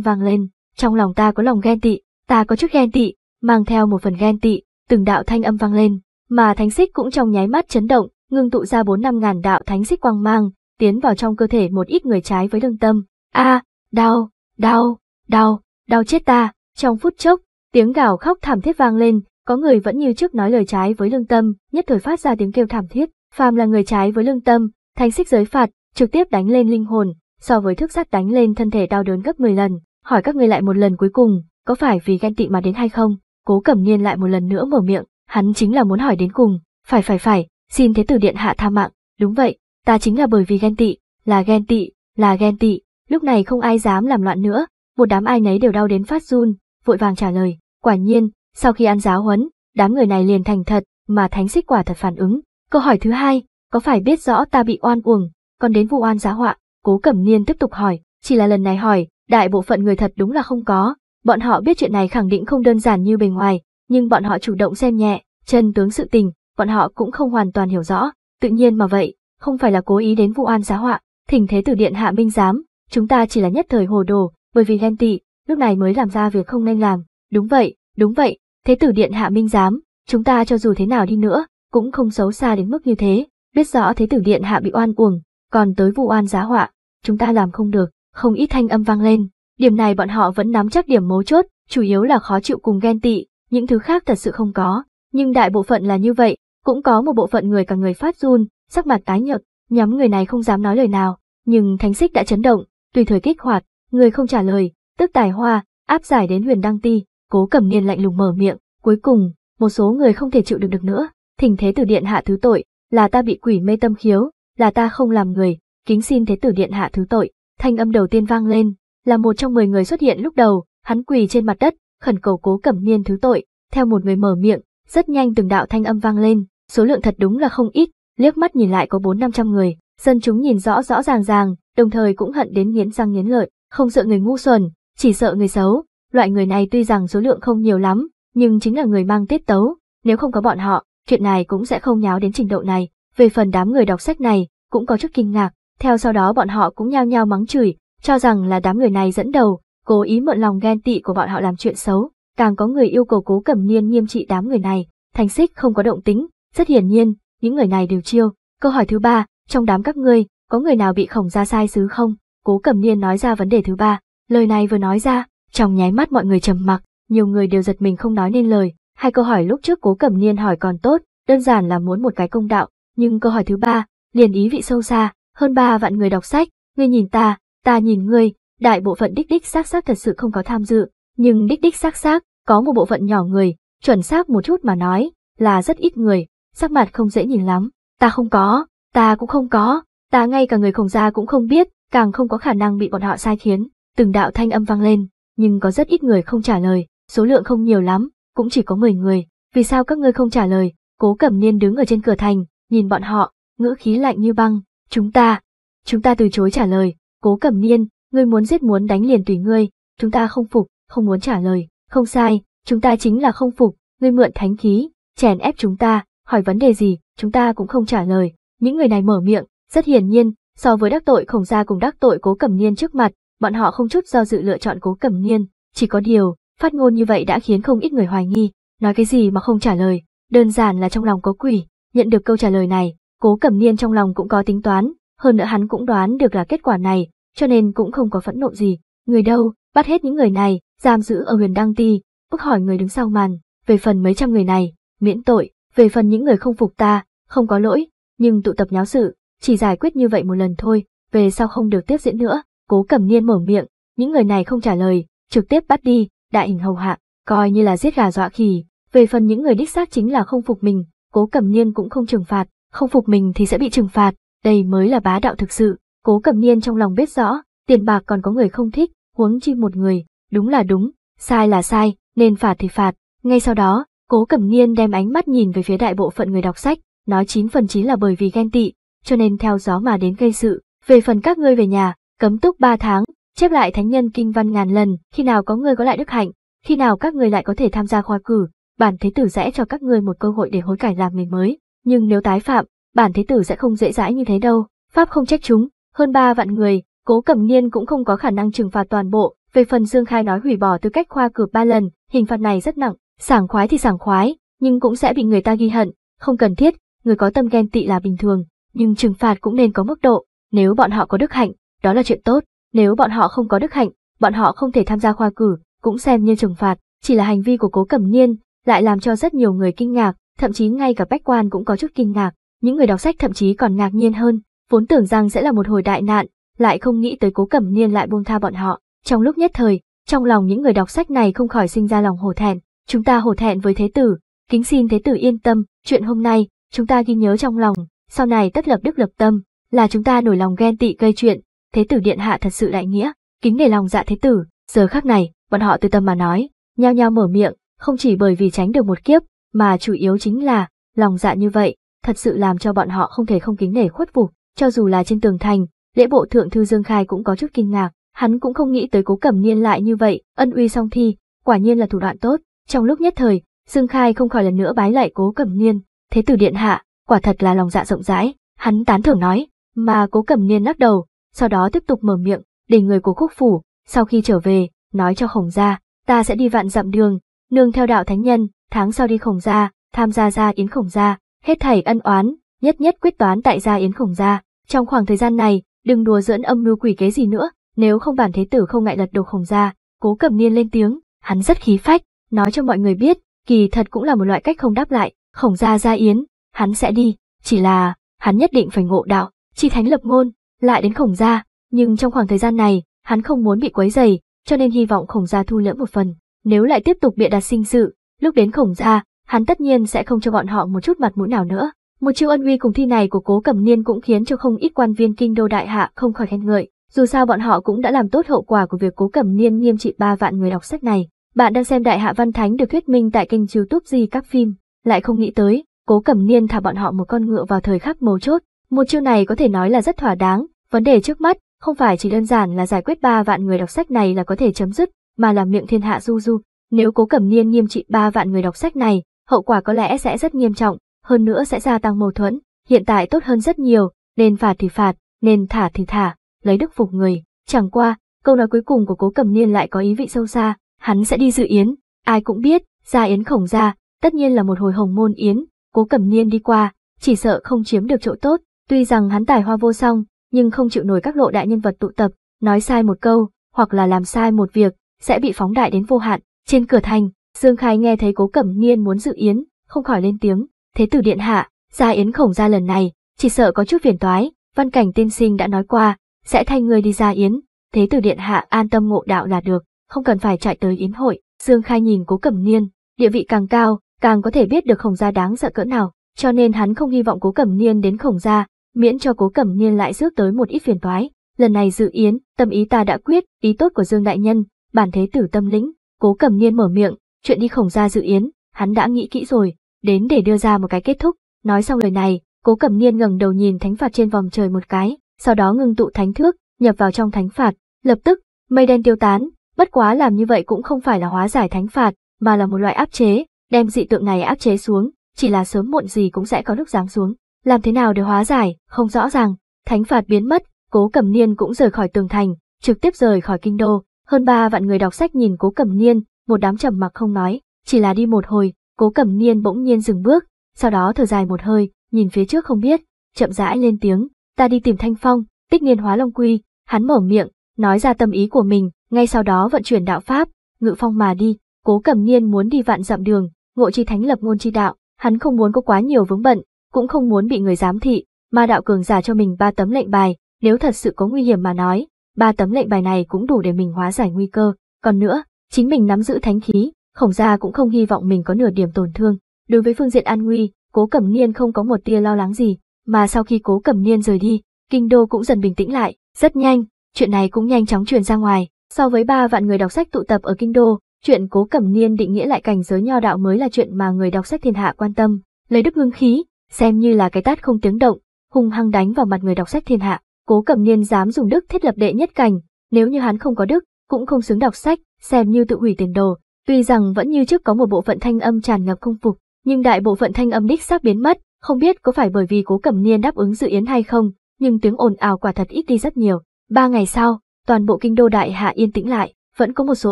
vang lên, trong lòng ta có lòng ghen tị, ta có chút ghen tị, mang theo một phần ghen tị, từng đạo thanh âm vang lên, mà thánh xích cũng trong nháy mắt chấn động, ngưng tụ ra bốn năm ngàn đạo thánh xích quang mang, tiến vào trong cơ thể một ít người trái với lương tâm. A, đau, đau, đau, đau chết ta. Trong phút chốc, tiếng gào khóc thảm thiết vang lên, có người vẫn như trước nói lời trái với lương tâm, nhất thời phát ra tiếng kêu thảm thiết. Phàm là người trái với lương tâm, thanh xích giới phạt, trực tiếp đánh lên linh hồn, so với thức sát đánh lên thân thể đau đớn gấp 10 lần. Hỏi các ngươi lại một lần cuối cùng, có phải vì ghen tị mà đến hay không? Cố Cẩm nhiên lại một lần nữa mở miệng, hắn chính là muốn hỏi đến cùng, phải phải phải, xin thế tử điện hạ tha mạng, đúng vậy, Ta chính là bởi vì ghen tị, là ghen tị, là ghen tị, lúc này không ai dám làm loạn nữa, một đám ai nấy đều đau đến phát run, vội vàng trả lời, quả nhiên, sau khi ăn giáo huấn, đám người này liền thành thật, mà thánh xích quả thật phản ứng. Câu hỏi thứ hai, có phải biết rõ ta bị oan uổng, còn đến vụ oan giá họa, cố cẩm niên tiếp tục hỏi, chỉ là lần này hỏi, đại bộ phận người thật đúng là không có, bọn họ biết chuyện này khẳng định không đơn giản như bề ngoài, nhưng bọn họ chủ động xem nhẹ, chân tướng sự tình, bọn họ cũng không hoàn toàn hiểu rõ, tự nhiên mà vậy, không phải là cố ý đến vụ an giá họa, thỉnh thế tử điện hạ minh giám, chúng ta chỉ là nhất thời hồ đồ, bởi vì ghen tị, lúc này mới làm ra việc không nên làm, đúng vậy, đúng vậy, thế tử điện hạ minh giám, chúng ta cho dù thế nào đi nữa, cũng không xấu xa đến mức như thế, biết rõ thế tử điện hạ bị oan uổng, còn tới vụ oan giá họa, chúng ta làm không được, không ít thanh âm vang lên, điểm này bọn họ vẫn nắm chắc điểm mấu chốt, chủ yếu là khó chịu cùng ghen tị, những thứ khác thật sự không có, nhưng đại bộ phận là như vậy, cũng có một bộ phận người cả người phát run, sắc mặt tái nhợt, nhóm người này không dám nói lời nào, nhưng thánh xích đã chấn động, tùy thời kích hoạt, người không trả lời, tức tài hoa, áp giải đến huyền đăng ti, cố cầm niên lạnh lùng mở miệng, cuối cùng, một số người không thể chịu được được nữa, thỉnh thế tử điện hạ thứ tội, là ta bị quỷ mê tâm khiếu, là ta không làm người, kính xin thế tử điện hạ thứ tội, thanh âm đầu tiên vang lên, là một trong mười người xuất hiện lúc đầu, hắn quỳ trên mặt đất, khẩn cầu cố cẩm niên thứ tội, theo một người mở miệng, rất nhanh từng đạo thanh âm vang lên, số lượng thật đúng là không ít, liếc mắt nhìn lại có bốn năm trăm người, dân chúng nhìn rõ rõ ràng ràng, đồng thời cũng hận đến nghiến răng nghiến lợi, không sợ người ngu xuẩn, chỉ sợ người xấu, loại người này tuy rằng số lượng không nhiều lắm, nhưng chính là người mang tiết tấu, nếu không có bọn họ, chuyện này cũng sẽ không nháo đến trình độ này. Về phần đám người đọc sách này, cũng có chút kinh ngạc, theo sau đó bọn họ cũng nhao nhao mắng chửi, cho rằng là đám người này dẫn đầu, cố ý mượn lòng ghen tị của bọn họ làm chuyện xấu, càng có người yêu cầu cố cẩm niên nghiêm trị đám người này, thành xích không có động tính, rất hiển nhiên, những người này đều chiêu. Câu hỏi thứ ba, trong đám các ngươi, có người nào bị khổng gia sai xứ không? Cố Cẩm Niên nói ra vấn đề thứ ba, lời này vừa nói ra, trong nháy mắt mọi người trầm mặc, nhiều người đều giật mình không nói nên lời. Hai câu hỏi lúc trước Cố Cẩm Niên hỏi còn tốt, đơn giản là muốn một cái công đạo, nhưng câu hỏi thứ ba, liền ý vị sâu xa, hơn ba vạn người đọc sách, ngươi nhìn ta, ta nhìn ngươi, đại bộ phận đích đích xác xác thật sự không có tham dự, nhưng đích đích xác xác, có một bộ phận nhỏ người, chuẩn xác một chút mà nói, là rất ít người, sắc mặt không dễ nhìn lắm. Ta không có, ta cũng không có, ta ngay cả người khổng gia cũng không biết, càng không có khả năng bị bọn họ sai khiến. Từng đạo thanh âm vang lên, nhưng có rất ít người không trả lời, số lượng không nhiều lắm, cũng chỉ có 10 người. Vì sao các ngươi không trả lời? Cố Cẩm Niên đứng ở trên cửa thành, nhìn bọn họ, ngữ khí lạnh như băng, "Chúng ta, chúng ta từ chối trả lời." Cố Cẩm Niên, ngươi muốn giết muốn đánh liền tùy ngươi, chúng ta không phục, không muốn trả lời, không sai, chúng ta chính là không phục, ngươi mượn thánh khí, chèn ép chúng ta, hỏi vấn đề gì, chúng ta cũng không trả lời. Những người này mở miệng, rất hiển nhiên, so với đắc tội khổng gia cùng đắc tội cố cẩm niên trước mặt, bọn họ không chút do dự lựa chọn cố cẩm niên, chỉ có điều, phát ngôn như vậy đã khiến không ít người hoài nghi, nói cái gì mà không trả lời, đơn giản là trong lòng có quỷ, nhận được câu trả lời này, cố cẩm niên trong lòng cũng có tính toán, hơn nữa hắn cũng đoán được là kết quả này, cho nên cũng không có phẫn nộ gì, người đâu, bắt hết những người này, giam giữ ở huyền đăng ti, bức hỏi người đứng sau màn, về phần mấy trăm người này, miễn tội, về phần những người không phục ta, không có lỗi, nhưng tụ tập nháo sự, chỉ giải quyết như vậy một lần thôi, về sau không được tiếp diễn nữa, cố cầm niên mở miệng, những người này không trả lời, trực tiếp bắt đi, đại hình hầu hạ, coi như là giết gà dọa khỉ. Về phần những người đích xác chính là không phục mình, cố cầm niên cũng không trừng phạt, không phục mình thì sẽ bị trừng phạt, đây mới là bá đạo thực sự. Cố cầm niên trong lòng biết rõ, tiền bạc còn có người không thích, huống chi một người, đúng là đúng, sai là sai, nên phạt thì phạt. Ngay sau đó, Cố Cẩm Niên đem ánh mắt nhìn về phía đại bộ phận người đọc sách, nói chín phần chín là bởi vì ghen tị, cho nên theo gió mà đến gây sự. Về phần các ngươi về nhà, cấm túc ba tháng, chép lại thánh nhân kinh văn ngàn lần, khi nào có ngươi có lại đức hạnh, khi nào các ngươi lại có thể tham gia khoa cử, bản thế tử sẽ cho các ngươi một cơ hội để hối cải làm mình mới. Nhưng nếu tái phạm, bản thế tử sẽ không dễ dãi như thế đâu. Pháp không trách chúng, hơn ba vạn người, cố cẩm niên cũng không có khả năng trừng phạt toàn bộ. Về phần Dương Khai nói hủy bỏ tư cách khoa cử ba lần, hình phạt này rất nặng, Sảng khoái thì sảng khoái, nhưng cũng sẽ bị người ta ghi hận, không cần thiết, người có tâm ghen tị là bình thường, nhưng trừng phạt cũng nên có mức độ, nếu bọn họ có đức hạnh, đó là chuyện tốt, nếu bọn họ không có đức hạnh, bọn họ không thể tham gia khoa cử, cũng xem như trừng phạt, chỉ là hành vi của cố cẩm niên, lại làm cho rất nhiều người kinh ngạc, thậm chí ngay cả bách quan cũng có chút kinh ngạc, những người đọc sách thậm chí còn ngạc nhiên hơn, vốn tưởng rằng sẽ là một hồi đại nạn, lại không nghĩ tới cố cẩm niên lại buông tha bọn họ, trong lúc nhất thời, trong lòng những người đọc sách này không khỏi sinh ra lòng hổ thẹn, Chúng ta hổ thẹn với thế tử, kính xin thế tử yên tâm, chuyện hôm nay, chúng ta ghi nhớ trong lòng, sau này tất lập đức lập tâm, là chúng ta nổi lòng ghen tị gây chuyện, thế tử điện hạ thật sự đại nghĩa, kính nể lòng dạ thế tử, giờ khắc này, bọn họ từ tâm mà nói, nhao nhao mở miệng, không chỉ bởi vì tránh được một kiếp, mà chủ yếu chính là, lòng dạ như vậy, thật sự làm cho bọn họ không thể không kính nể khuất phục, cho dù là trên tường thành, lễ bộ thượng thư Dương Khai cũng có chút kinh ngạc, hắn cũng không nghĩ tới cố cẩm niên lại như vậy, ân uy song thi, quả nhiên là thủ đoạn tốt, trong lúc nhất thời, Dương Khai không khỏi lần nữa bái lại cố cẩm niên, thế tử điện hạ, quả thật là lòng dạ rộng rãi, hắn tán thưởng nói, mà cố cẩm niên lắc đầu, sau đó tiếp tục mở miệng, để người của khúc phủ, sau khi trở về, nói cho khổng gia, ta sẽ đi vạn dặm đường, nương theo đạo thánh nhân, tháng sau đi khổng gia, tham gia gia yến khổng gia, hết thảy ân oán, nhất nhất quyết toán tại gia yến khổng gia, trong khoảng thời gian này, đừng đùa giỡn âm mưu quỷ kế gì nữa, nếu không bản thế tử không ngại lật đổ khổng gia, cố cẩm niên lên tiếng, hắn rất khí phách, nói cho mọi người biết, kỳ thật cũng là một loại cách không đáp lại, khổng gia gia yến, hắn sẽ đi, chỉ là, hắn nhất định phải ngộ đạo, chi thánh lập ngôn, lại đến khổng gia, nhưng trong khoảng thời gian này, hắn không muốn bị quấy dày, cho nên hy vọng khổng gia thu lỡ một phần, nếu lại tiếp tục bịa đặt sinh sự, lúc đến khổng gia, hắn tất nhiên sẽ không cho bọn họ một chút mặt mũi nào nữa. Một chiêu ân uy cùng thi này của cố cẩm niên cũng khiến cho không ít quan viên kinh đô đại hạ không khỏi khen ngợi, dù sao bọn họ cũng đã làm tốt hậu quả của việc cố cẩm niên nghiêm trị ba vạn người đọc sách này. Bạn đang xem Đại Hạ Văn Thánh được thuyết minh tại kênh youtube gì các phim, lại không nghĩ tới, cố cẩm niên thả bọn họ một con ngựa vào thời khắc mấu chốt. Một chiêu này có thể nói là rất thỏa đáng, vấn đề trước mắt, không phải chỉ đơn giản là giải quyết ba vạn người đọc sách này là có thể chấm dứt, mà là miệng thiên hạ du du. Nếu cố cẩm niên nghiêm trị ba vạn người đọc sách này, hậu quả có lẽ sẽ rất nghiêm trọng, hơn nữa sẽ gia tăng mâu thuẫn. Hiện tại tốt hơn rất nhiều, nên phạt thì phạt, nên thả thì thả, lấy đức phục người. Chẳng qua, câu nói cuối cùng của cố cẩm niên lại có ý vị sâu xa, hắn sẽ đi dự yến, ai cũng biết, ra yến khổng ra, tất nhiên là một hồi hồng môn yến, cố cẩm niên đi qua, chỉ sợ không chiếm được chỗ tốt, tuy rằng hắn tài hoa vô song, nhưng không chịu nổi các lộ đại nhân vật tụ tập, nói sai một câu, hoặc là làm sai một việc, sẽ bị phóng đại đến vô hạn. Trên cửa thành, Dương Khai nghe thấy cố cẩm niên muốn dự yến, không khỏi lên tiếng, thế tử điện hạ, ra yến khổng ra lần này, chỉ sợ có chút phiền toái, văn cảnh tiên sinh đã nói qua, sẽ thay người đi ra yến, thế tử điện hạ an tâm ngộ đạo là được không cần phải chạy tới yến hội. Dương Khai nhìn cố cẩm niên, địa vị càng cao, càng có thể biết được khổng gia đáng sợ cỡ nào, cho nên hắn không hy vọng cố cẩm niên đến khổng gia, miễn cho cố cẩm niên lại rước tới một ít phiền toái. Lần này dự yến, tâm ý ta đã quyết, ý tốt của Dương Đại Nhân, bản thế tử tâm lĩnh, cố cẩm niên mở miệng, chuyện đi khổng gia dự yến, hắn đã nghĩ kỹ rồi, đến để đưa ra một cái kết thúc. Nói xong lời này, cố cẩm niên ngẩng đầu nhìn thánh phạt trên vòng trời một cái, sau đó ngưng tụ thánh thước, nhập vào trong thánh phạt, lập tức, mây đen tiêu tán, Bất quá làm như vậy cũng không phải là hóa giải thánh phạt, mà là một loại áp chế, đem dị tượng này áp chế xuống, chỉ là sớm muộn gì cũng sẽ có nước giáng xuống. Làm thế nào để hóa giải, không rõ ràng, thánh phạt biến mất, cố cẩm niên cũng rời khỏi tường thành, trực tiếp rời khỏi kinh đô, hơn ba vạn người đọc sách nhìn cố cẩm niên, một đám trầm mặc không nói, chỉ là đi một hồi, cố cẩm niên bỗng nhiên dừng bước, sau đó thở dài một hơi, nhìn phía trước không biết, chậm rãi lên tiếng, ta đi tìm thanh phong, tích niên hóa long quy, hắn mở miệng, nói ra tâm ý của mình, ngay sau đó vận chuyển đạo pháp, ngự phong mà đi, cố cẩm niên muốn đi vạn dặm đường, ngộ chi thánh lập ngôn chi đạo, hắn không muốn có quá nhiều vướng bận, cũng không muốn bị người giám thị, Ma đạo cường giả cho mình ba tấm lệnh bài, nếu thật sự có nguy hiểm mà nói, ba tấm lệnh bài này cũng đủ để mình hóa giải nguy cơ, còn nữa, chính mình nắm giữ thánh khí, khổng gia cũng không hy vọng mình có nửa điểm tổn thương. Đối với phương diện an nguy, Cố Cẩm Niên không có một tia lo lắng gì, mà sau khi Cố Cẩm Niên rời đi, kinh đô cũng dần bình tĩnh lại, rất nhanh, Chuyện này cũng nhanh chóng truyền ra ngoài, so với ba vạn người đọc sách tụ tập ở kinh đô, chuyện Cố Cẩm Niên định nghĩa lại cảnh giới nho đạo mới là chuyện mà người đọc sách thiên hạ quan tâm, lấy đức ngưng khí, xem như là cái tát không tiếng động, hung hăng đánh vào mặt người đọc sách thiên hạ. Cố Cẩm Niên dám dùng đức thiết lập đệ nhất cảnh, nếu như hắn không có đức, cũng không xứng đọc sách, xem như tự hủy tiền đồ. Tuy rằng vẫn như trước có một bộ phận thanh âm tràn ngập không phục, nhưng đại bộ phận thanh âm đích xác biến mất, không biết có phải bởi vì Cố Cẩm Niên đáp ứng dự yến hay không, nhưng tiếng ồn ào quả thật ít đi rất nhiều. Ba ngày sau, toàn bộ kinh đô đại hạ yên tĩnh lại, vẫn có một số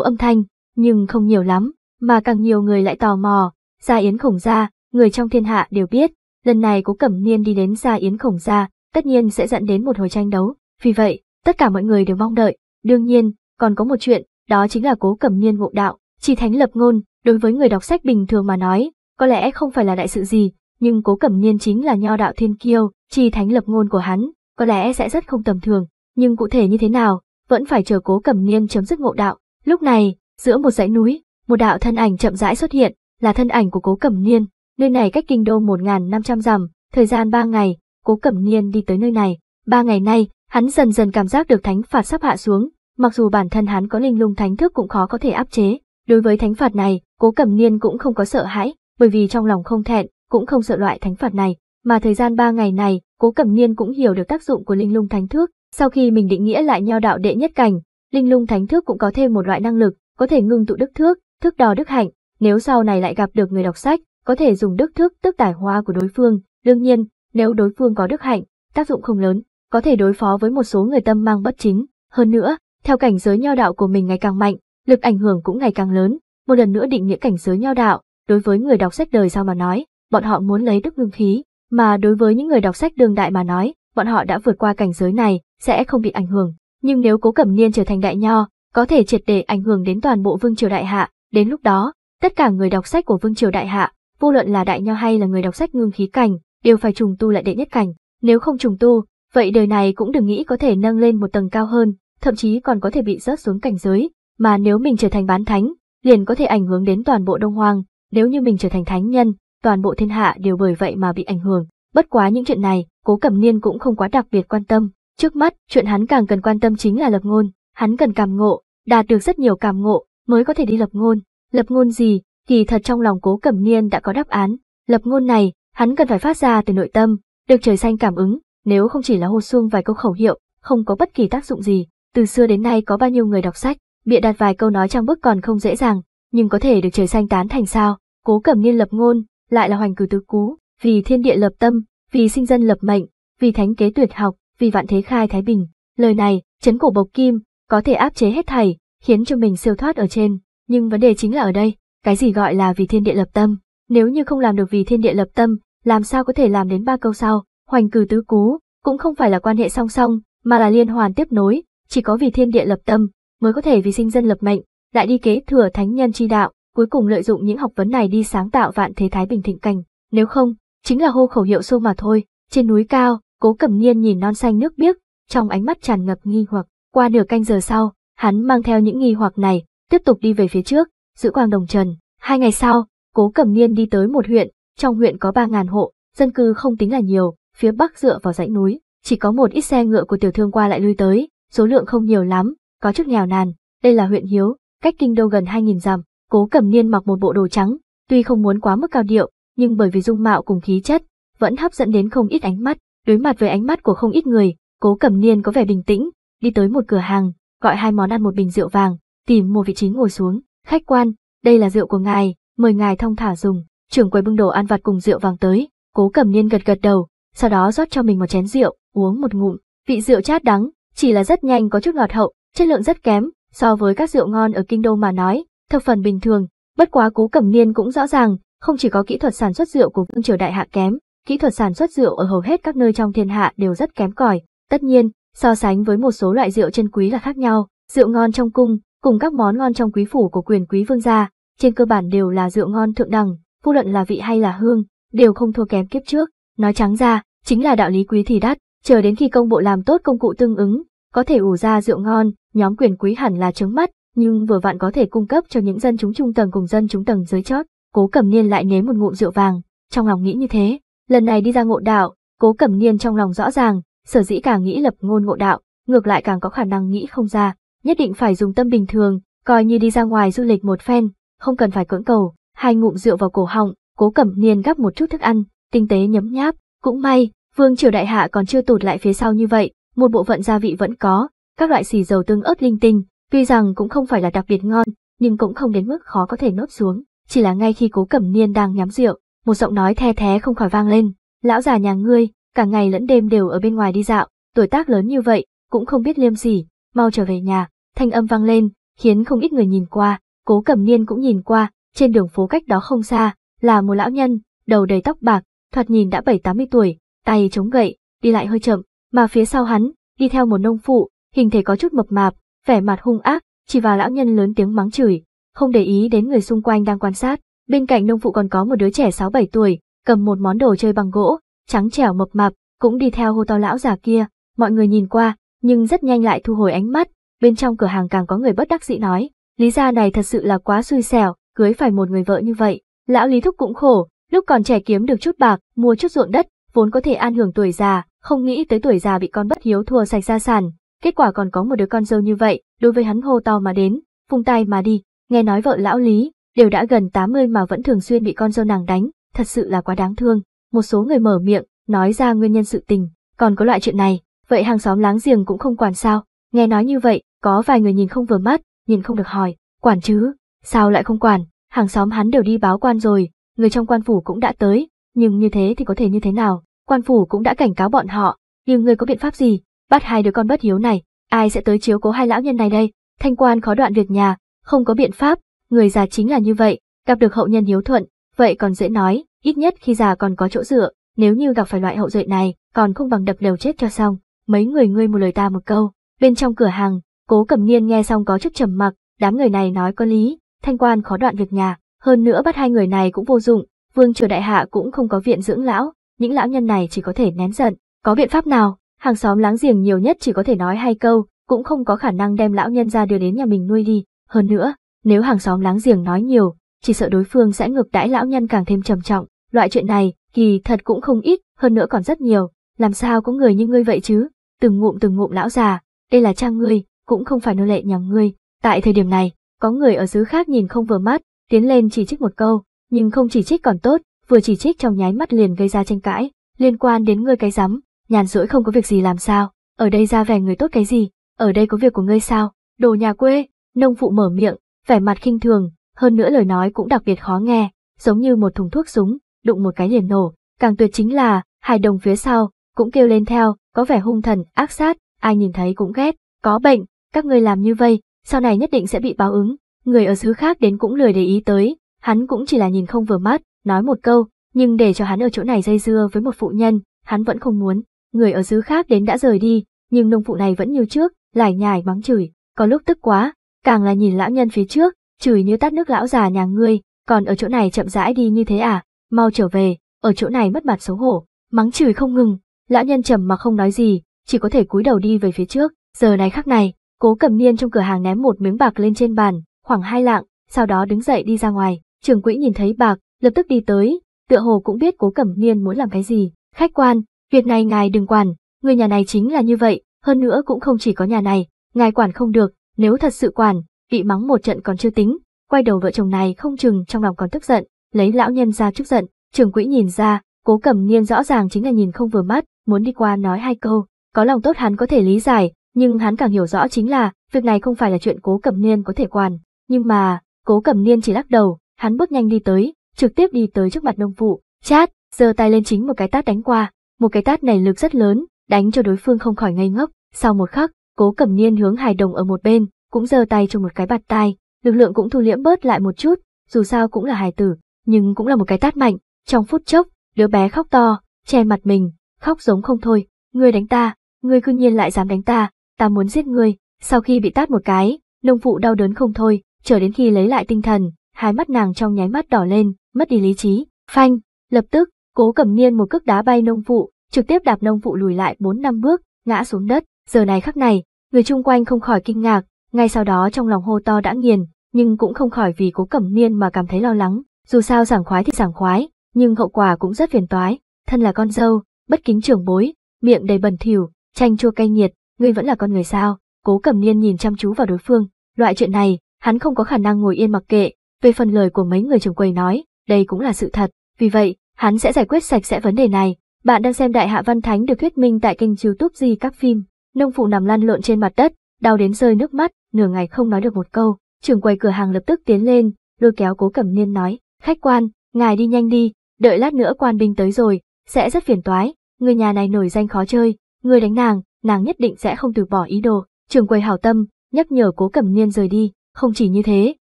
âm thanh, nhưng không nhiều lắm, mà càng nhiều người lại tò mò. Gia Yến Khổng Gia, người trong thiên hạ đều biết, lần này cố Cẩm Niên đi đến Gia Yến Khổng Gia, tất nhiên sẽ dẫn đến một hồi tranh đấu, vì vậy, tất cả mọi người đều mong đợi. Đương nhiên, còn có một chuyện, đó chính là cố Cẩm Niên ngộ đạo, chỉ thánh lập ngôn, đối với người đọc sách bình thường mà nói, có lẽ không phải là đại sự gì, nhưng cố Cẩm Niên chính là nho đạo thiên kiêu, chi thánh lập ngôn của hắn, có lẽ sẽ rất không tầm thường nhưng cụ thể như thế nào, vẫn phải chờ cố cẩm niên chấm dứt ngộ đạo. Lúc này, giữa một dãy núi, một đạo thân ảnh chậm rãi xuất hiện, là thân ảnh của cố cẩm niên, nơi này cách kinh đô một năm trăm dặm, thời gian ba ngày, cố cẩm niên đi tới nơi này. Ba ngày nay, hắn dần dần cảm giác được thánh phạt sắp hạ xuống, mặc dù bản thân hắn có linh lung thánh thức cũng khó có thể áp chế. Đối với thánh phạt này, cố cẩm niên cũng không có sợ hãi, bởi vì trong lòng không thẹn, cũng không sợ loại thánh phạt này. Mà thời gian ba ngày này, cố cẩm niên cũng hiểu được tác dụng của linh lung thánh thước, sau khi mình định nghĩa lại nho đạo đệ nhất cảnh, linh lung thánh thước cũng có thêm một loại năng lực, có thể ngưng tụ đức thước, thước đo đức hạnh, nếu sau này lại gặp được người đọc sách, có thể dùng đức thước tức tài hoa của đối phương, đương nhiên, nếu đối phương có đức hạnh, tác dụng không lớn, có thể đối phó với một số người tâm mang bất chính, hơn nữa, theo cảnh giới nho đạo của mình ngày càng mạnh, lực ảnh hưởng cũng ngày càng lớn, một lần nữa định nghĩa cảnh giới nho đạo, đối với người đọc sách đời sau mà nói, bọn họ muốn lấy đức ngưng khí, mà đối với những người đọc sách đương đại mà nói, bọn họ đã vượt qua cảnh giới này, sẽ không bị ảnh hưởng. Nhưng nếu cố cẩm niên trở thành đại nho, có thể triệt để ảnh hưởng đến toàn bộ vương triều đại hạ, đến lúc đó, tất cả người đọc sách của vương triều đại hạ, vô luận là đại nho hay là người đọc sách ngưng khí cảnh, đều phải trùng tu lại đệ nhất cảnh, nếu không trùng tu, vậy đời này cũng đừng nghĩ có thể nâng lên một tầng cao hơn, thậm chí còn có thể bị rớt xuống cảnh giới, mà nếu mình trở thành bán thánh, liền có thể ảnh hưởng đến toàn bộ Đông Hoang, nếu như mình trở thành thánh nhân, toàn bộ thiên hạ đều bởi vậy mà bị ảnh hưởng. Bất quá những chuyện này, Cố Cẩm Niên cũng không quá đặc biệt quan tâm, Trước mắt, chuyện hắn càng cần quan tâm chính là lập ngôn, hắn cần cảm ngộ, đạt được rất nhiều cảm ngộ, mới có thể đi lập ngôn. Lập ngôn gì, kỳ thật trong lòng cố cẩm niên đã có đáp án. Lập ngôn này, hắn cần phải phát ra từ nội tâm, được trời xanh cảm ứng, nếu không chỉ là hô xuông vài câu khẩu hiệu, không có bất kỳ tác dụng gì. Từ xưa đến nay có bao nhiêu người đọc sách, bịa đặt vài câu nói trong bức còn không dễ dàng, nhưng có thể được trời xanh tán thành sao. Cố cẩm niên lập ngôn, lại là hoành cử tứ cú, vì thiên địa lập tâm, vì sinh dân lập mệnh, vì thánh kế tuyệt học, vì vạn thế khai thái bình. Lời này, chấn cổ bộc kim, có thể áp chế hết thảy, khiến cho mình siêu thoát ở trên. Nhưng vấn đề chính là ở đây, cái gì gọi là vì thiên địa lập tâm? Nếu như không làm được vì thiên địa lập tâm, làm sao có thể làm đến ba câu sau? Hoành cử tứ cú, cũng không phải là quan hệ song song, mà là liên hoàn tiếp nối, chỉ có vì thiên địa lập tâm, mới có thể vì sinh dân lập mệnh, lại đi kế thừa thánh nhân chi đạo, cuối cùng lợi dụng những học vấn này đi sáng tạo vạn thế thái bình thịnh cảnh. Nếu không, chính là hô khẩu hiệu sâu mà thôi, trên núi cao, Cố Cẩm Niên nhìn non xanh nước biếc, trong ánh mắt tràn ngập nghi hoặc. Qua nửa canh giờ sau, hắn mang theo những nghi hoặc này, tiếp tục đi về phía trước, giữ quang đồng trần. Hai ngày sau, Cố Cẩm Niên đi tới một huyện, trong huyện có 3.000 hộ, dân cư không tính là nhiều, phía bắc dựa vào dãy núi, chỉ có một ít xe ngựa của tiểu thương qua lại lui tới, số lượng không nhiều lắm, có chút nghèo nàn. Đây là huyện Hiếu, cách kinh đô gần 2.000 dặm, Cố Cẩm Niên mặc một bộ đồ trắng, tuy không muốn quá mức cao điệu, nhưng bởi vì dung mạo cùng khí chất, vẫn hấp dẫn đến không ít ánh mắt. Đối mặt với ánh mắt của không ít người, cố cẩm niên có vẻ bình tĩnh, đi tới một cửa hàng, gọi hai món ăn một bình rượu vàng, tìm một vị trí ngồi xuống. Khách quan, đây là rượu của ngài, mời ngài thông thả dùng. Trưởng quầy bưng đồ ăn vặt cùng rượu vàng tới, cố cẩm niên gật gật đầu, sau đó rót cho mình một chén rượu, uống một ngụm. Vị rượu chát đắng, chỉ là rất nhanh có chút ngọt hậu, chất lượng rất kém, so với các rượu ngon ở kinh đô mà nói, thập phần bình thường. Bất quá cố cẩm niên cũng rõ ràng, không chỉ có kỹ thuật sản xuất rượu của vương triều đại hạ kém, kỹ thuật sản xuất rượu ở hầu hết các nơi trong thiên hạ đều rất kém cỏi. Tất nhiên, so sánh với một số loại rượu chân quý là khác nhau, rượu ngon trong cung, cùng các món ngon trong quý phủ của quyền quý vương gia, trên cơ bản đều là rượu ngon thượng đẳng, vô luận là vị hay là hương, đều không thua kém kiếp trước. Nói trắng ra, chính là đạo lý quý thì đắt, chờ đến khi công bộ làm tốt công cụ tương ứng, có thể ủ ra rượu ngon, nhóm quyền quý hẳn là trứng mắt, nhưng vừa vặn có thể cung cấp cho những dân chúng trung tầng cùng dân chúng tầng dưới chót. Cố cầm Niên lại nếm một ngụm rượu vàng, trong lòng nghĩ như thế, Lần này đi ra ngộ đạo, cố cẩm niên trong lòng rõ ràng, sở dĩ càng nghĩ lập ngôn ngộ đạo, ngược lại càng có khả năng nghĩ không ra, nhất định phải dùng tâm bình thường, coi như đi ra ngoài du lịch một phen, không cần phải cưỡng cầu, hai ngụm rượu vào cổ họng, cố cẩm niên gắp một chút thức ăn, tinh tế nhấm nháp, cũng may, vương triều đại hạ còn chưa tụt lại phía sau như vậy, một bộ phận gia vị vẫn có, các loại xì dầu tương ớt linh tinh, tuy rằng cũng không phải là đặc biệt ngon, nhưng cũng không đến mức khó có thể nốt xuống, chỉ là ngay khi cố cẩm niên đang nhắm rượu, một giọng nói the thé không khỏi vang lên, lão già nhà ngươi, cả ngày lẫn đêm đều ở bên ngoài đi dạo, tuổi tác lớn như vậy, cũng không biết liêm gì, mau trở về nhà, thanh âm vang lên, khiến không ít người nhìn qua, cố cẩm niên cũng nhìn qua, trên đường phố cách đó không xa, là một lão nhân, đầu đầy tóc bạc, thoạt nhìn đã bảy tám mươi tuổi, tay chống gậy, đi lại hơi chậm, mà phía sau hắn, đi theo một nông phụ, hình thể có chút mập mạp, vẻ mặt hung ác, chỉ vào lão nhân lớn tiếng mắng chửi, không để ý đến người xung quanh đang quan sát. Bên cạnh nông phụ còn có một đứa trẻ 6-7 tuổi, cầm một món đồ chơi bằng gỗ, trắng trẻo mập mạp, cũng đi theo hô to lão già kia, mọi người nhìn qua, nhưng rất nhanh lại thu hồi ánh mắt, bên trong cửa hàng càng có người bất đắc dĩ nói, lý gia này thật sự là quá xui xẻo, cưới phải một người vợ như vậy, lão lý thúc cũng khổ, lúc còn trẻ kiếm được chút bạc, mua chút ruộng đất, vốn có thể an hưởng tuổi già, không nghĩ tới tuổi già bị con bất hiếu thua sạch gia sản, kết quả còn có một đứa con dâu như vậy, đối với hắn hô to mà đến, phung tay mà đi, nghe nói vợ lão lý, đều đã gần 80 mà vẫn thường xuyên bị con dâu nàng đánh, thật sự là quá đáng thương. Một số người mở miệng, nói ra nguyên nhân sự tình, còn có loại chuyện này, vậy hàng xóm láng giềng cũng không quản sao. Nghe nói như vậy, có vài người nhìn không vừa mắt, nhìn không được hỏi, quản chứ, sao lại không quản, hàng xóm hắn đều đi báo quan rồi, người trong quan phủ cũng đã tới, nhưng như thế thì có thể như thế nào, quan phủ cũng đã cảnh cáo bọn họ, nhưng người có biện pháp gì, bắt hai đứa con bất hiếu này, ai sẽ tới chiếu cố hai lão nhân này đây, thanh quan khó đoạn việc nhà, không có biện pháp, người già chính là như vậy, gặp được hậu nhân hiếu thuận, vậy còn dễ nói, ít nhất khi già còn có chỗ dựa, nếu như gặp phải loại hậu duệ này, còn không bằng đập đều chết cho xong. Mấy người ngươi một lời ta một câu, bên trong cửa hàng, cố cầm niên nghe xong có chút trầm mặc, đám người này nói có lý, thanh quan khó đoạn việc nhà, hơn nữa bắt hai người này cũng vô dụng, vương triều đại hạ cũng không có viện dưỡng lão, những lão nhân này chỉ có thể nén giận, có biện pháp nào, hàng xóm láng giềng nhiều nhất chỉ có thể nói hai câu, cũng không có khả năng đem lão nhân ra đưa đến nhà mình nuôi đi, hơn nữa, nếu hàng xóm láng giềng nói nhiều, chỉ sợ đối phương sẽ ngược đãi lão nhân càng thêm trầm trọng. Loại chuyện này, kỳ thật cũng không ít, hơn nữa còn rất nhiều. Làm sao có người như ngươi vậy chứ? Từng ngụm từng ngụm lão già, đây là cha ngươi, cũng không phải nô lệ nhà ngươi. Tại thời điểm này, có người ở xứ khác nhìn không vừa mắt, tiến lên chỉ trích một câu, nhưng không chỉ trích còn tốt, vừa chỉ trích trong nháy mắt liền gây ra tranh cãi, liên quan đến ngươi cái rắm, nhàn rỗi không có việc gì làm sao, ở đây ra vẻ người tốt cái gì, ở đây có việc của ngươi sao, đồ nhà quê, nông phụ mở miệng, vẻ mặt khinh thường, hơn nữa lời nói cũng đặc biệt khó nghe, giống như một thùng thuốc súng, đụng một cái liền nổ, càng tuyệt chính là, hai đồng phía sau, cũng kêu lên theo, có vẻ hung thần, ác sát, ai nhìn thấy cũng ghét, có bệnh, các ngươi làm như vậy, sau này nhất định sẽ bị báo ứng, người ở xứ khác đến cũng lười để ý tới, hắn cũng chỉ là nhìn không vừa mắt, nói một câu, nhưng để cho hắn ở chỗ này dây dưa với một phụ nhân, hắn vẫn không muốn, người ở xứ khác đến đã rời đi, nhưng nông phụ này vẫn như trước, lải nhải mắng chửi, có lúc tức quá, càng là nhìn lão nhân phía trước, chửi như tắt nước lão già nhà ngươi, còn ở chỗ này chậm rãi đi như thế à, mau trở về, ở chỗ này mất mặt xấu hổ, mắng chửi không ngừng, lão nhân trầm mà không nói gì, chỉ có thể cúi đầu đi về phía trước, giờ này khắc này, cố cầm niên trong cửa hàng ném một miếng bạc lên trên bàn, khoảng hai lạng, sau đó đứng dậy đi ra ngoài, trưởng quỹ nhìn thấy bạc, lập tức đi tới, tựa hồ cũng biết cố cẩm niên muốn làm cái gì, khách quan, việc này ngài đừng quản, người nhà này chính là như vậy, hơn nữa cũng không chỉ có nhà này, ngài quản không được, nếu thật sự quản, bị mắng một trận còn chưa tính, quay đầu vợ chồng này không chừng trong lòng còn tức giận, lấy lão nhân ra tức giận, trưởng quỹ nhìn ra, cố cẩm niên rõ ràng chính là nhìn không vừa mắt, muốn đi qua nói hai câu, có lòng tốt hắn có thể lý giải, nhưng hắn càng hiểu rõ chính là, việc này không phải là chuyện cố cẩm niên có thể quản, nhưng mà, cố cẩm niên chỉ lắc đầu, hắn bước nhanh đi tới, trực tiếp đi tới trước mặt nông phụ, chát, giơ tay lên chính một cái tát đánh qua, một cái tát này lực rất lớn, đánh cho đối phương không khỏi ngây ngốc, sau một khắc, Cố Cẩm Niên hướng Hải Đồng ở một bên, cũng giơ tay cho một cái bạt tai, lực lượng cũng thu liễm bớt lại một chút, dù sao cũng là hài tử, nhưng cũng là một cái tát mạnh, trong phút chốc, đứa bé khóc to, che mặt mình, khóc giống không thôi, ngươi đánh ta, ngươi cư nhiên lại dám đánh ta, ta muốn giết ngươi, sau khi bị tát một cái, nông phụ đau đớn không thôi, chờ đến khi lấy lại tinh thần, hai mắt nàng trong nháy mắt đỏ lên, mất đi lý trí, phanh, lập tức, cố cẩm niên một cước đá bay nông phụ, trực tiếp đạp nông phụ lùi lại bốn năm bước, ngã xuống đất, Giờ này khắc này, người chung quanh không khỏi kinh ngạc, ngay sau đó trong lòng hô to đã nghiền, nhưng cũng không khỏi vì cố cẩm niên mà cảm thấy lo lắng, dù sao giảng khoái thì giảng khoái, nhưng hậu quả cũng rất phiền toái, thân là con dâu, bất kính trưởng bối, miệng đầy bẩn thỉu, chanh chua cay nghiệt, ngươi vẫn là con người sao? Cố Cẩm Niên nhìn chăm chú vào đối phương, loại chuyện này, hắn không có khả năng ngồi yên mặc kệ, về phần lời của mấy người trưởng quầy nói, đây cũng là sự thật, vì vậy, hắn sẽ giải quyết sạch sẽ vấn đề này. Bạn đang xem Đại Hạ Văn Thánh được thuyết minh tại kênh YouTube di các phim Nông phụ nằm lăn lộn trên mặt đất, đau đến rơi nước mắt, nửa ngày không nói được một câu. Trưởng quầy cửa hàng lập tức tiến lên, lôi kéo cố cẩm niên nói, khách quan, ngài đi nhanh đi, đợi lát nữa quan binh tới rồi, sẽ rất phiền toái, người nhà này nổi danh khó chơi, người đánh nàng, nàng nhất định sẽ không từ bỏ ý đồ. Trưởng quầy hảo tâm, nhắc nhở cố cẩm niên rời đi, không chỉ như thế,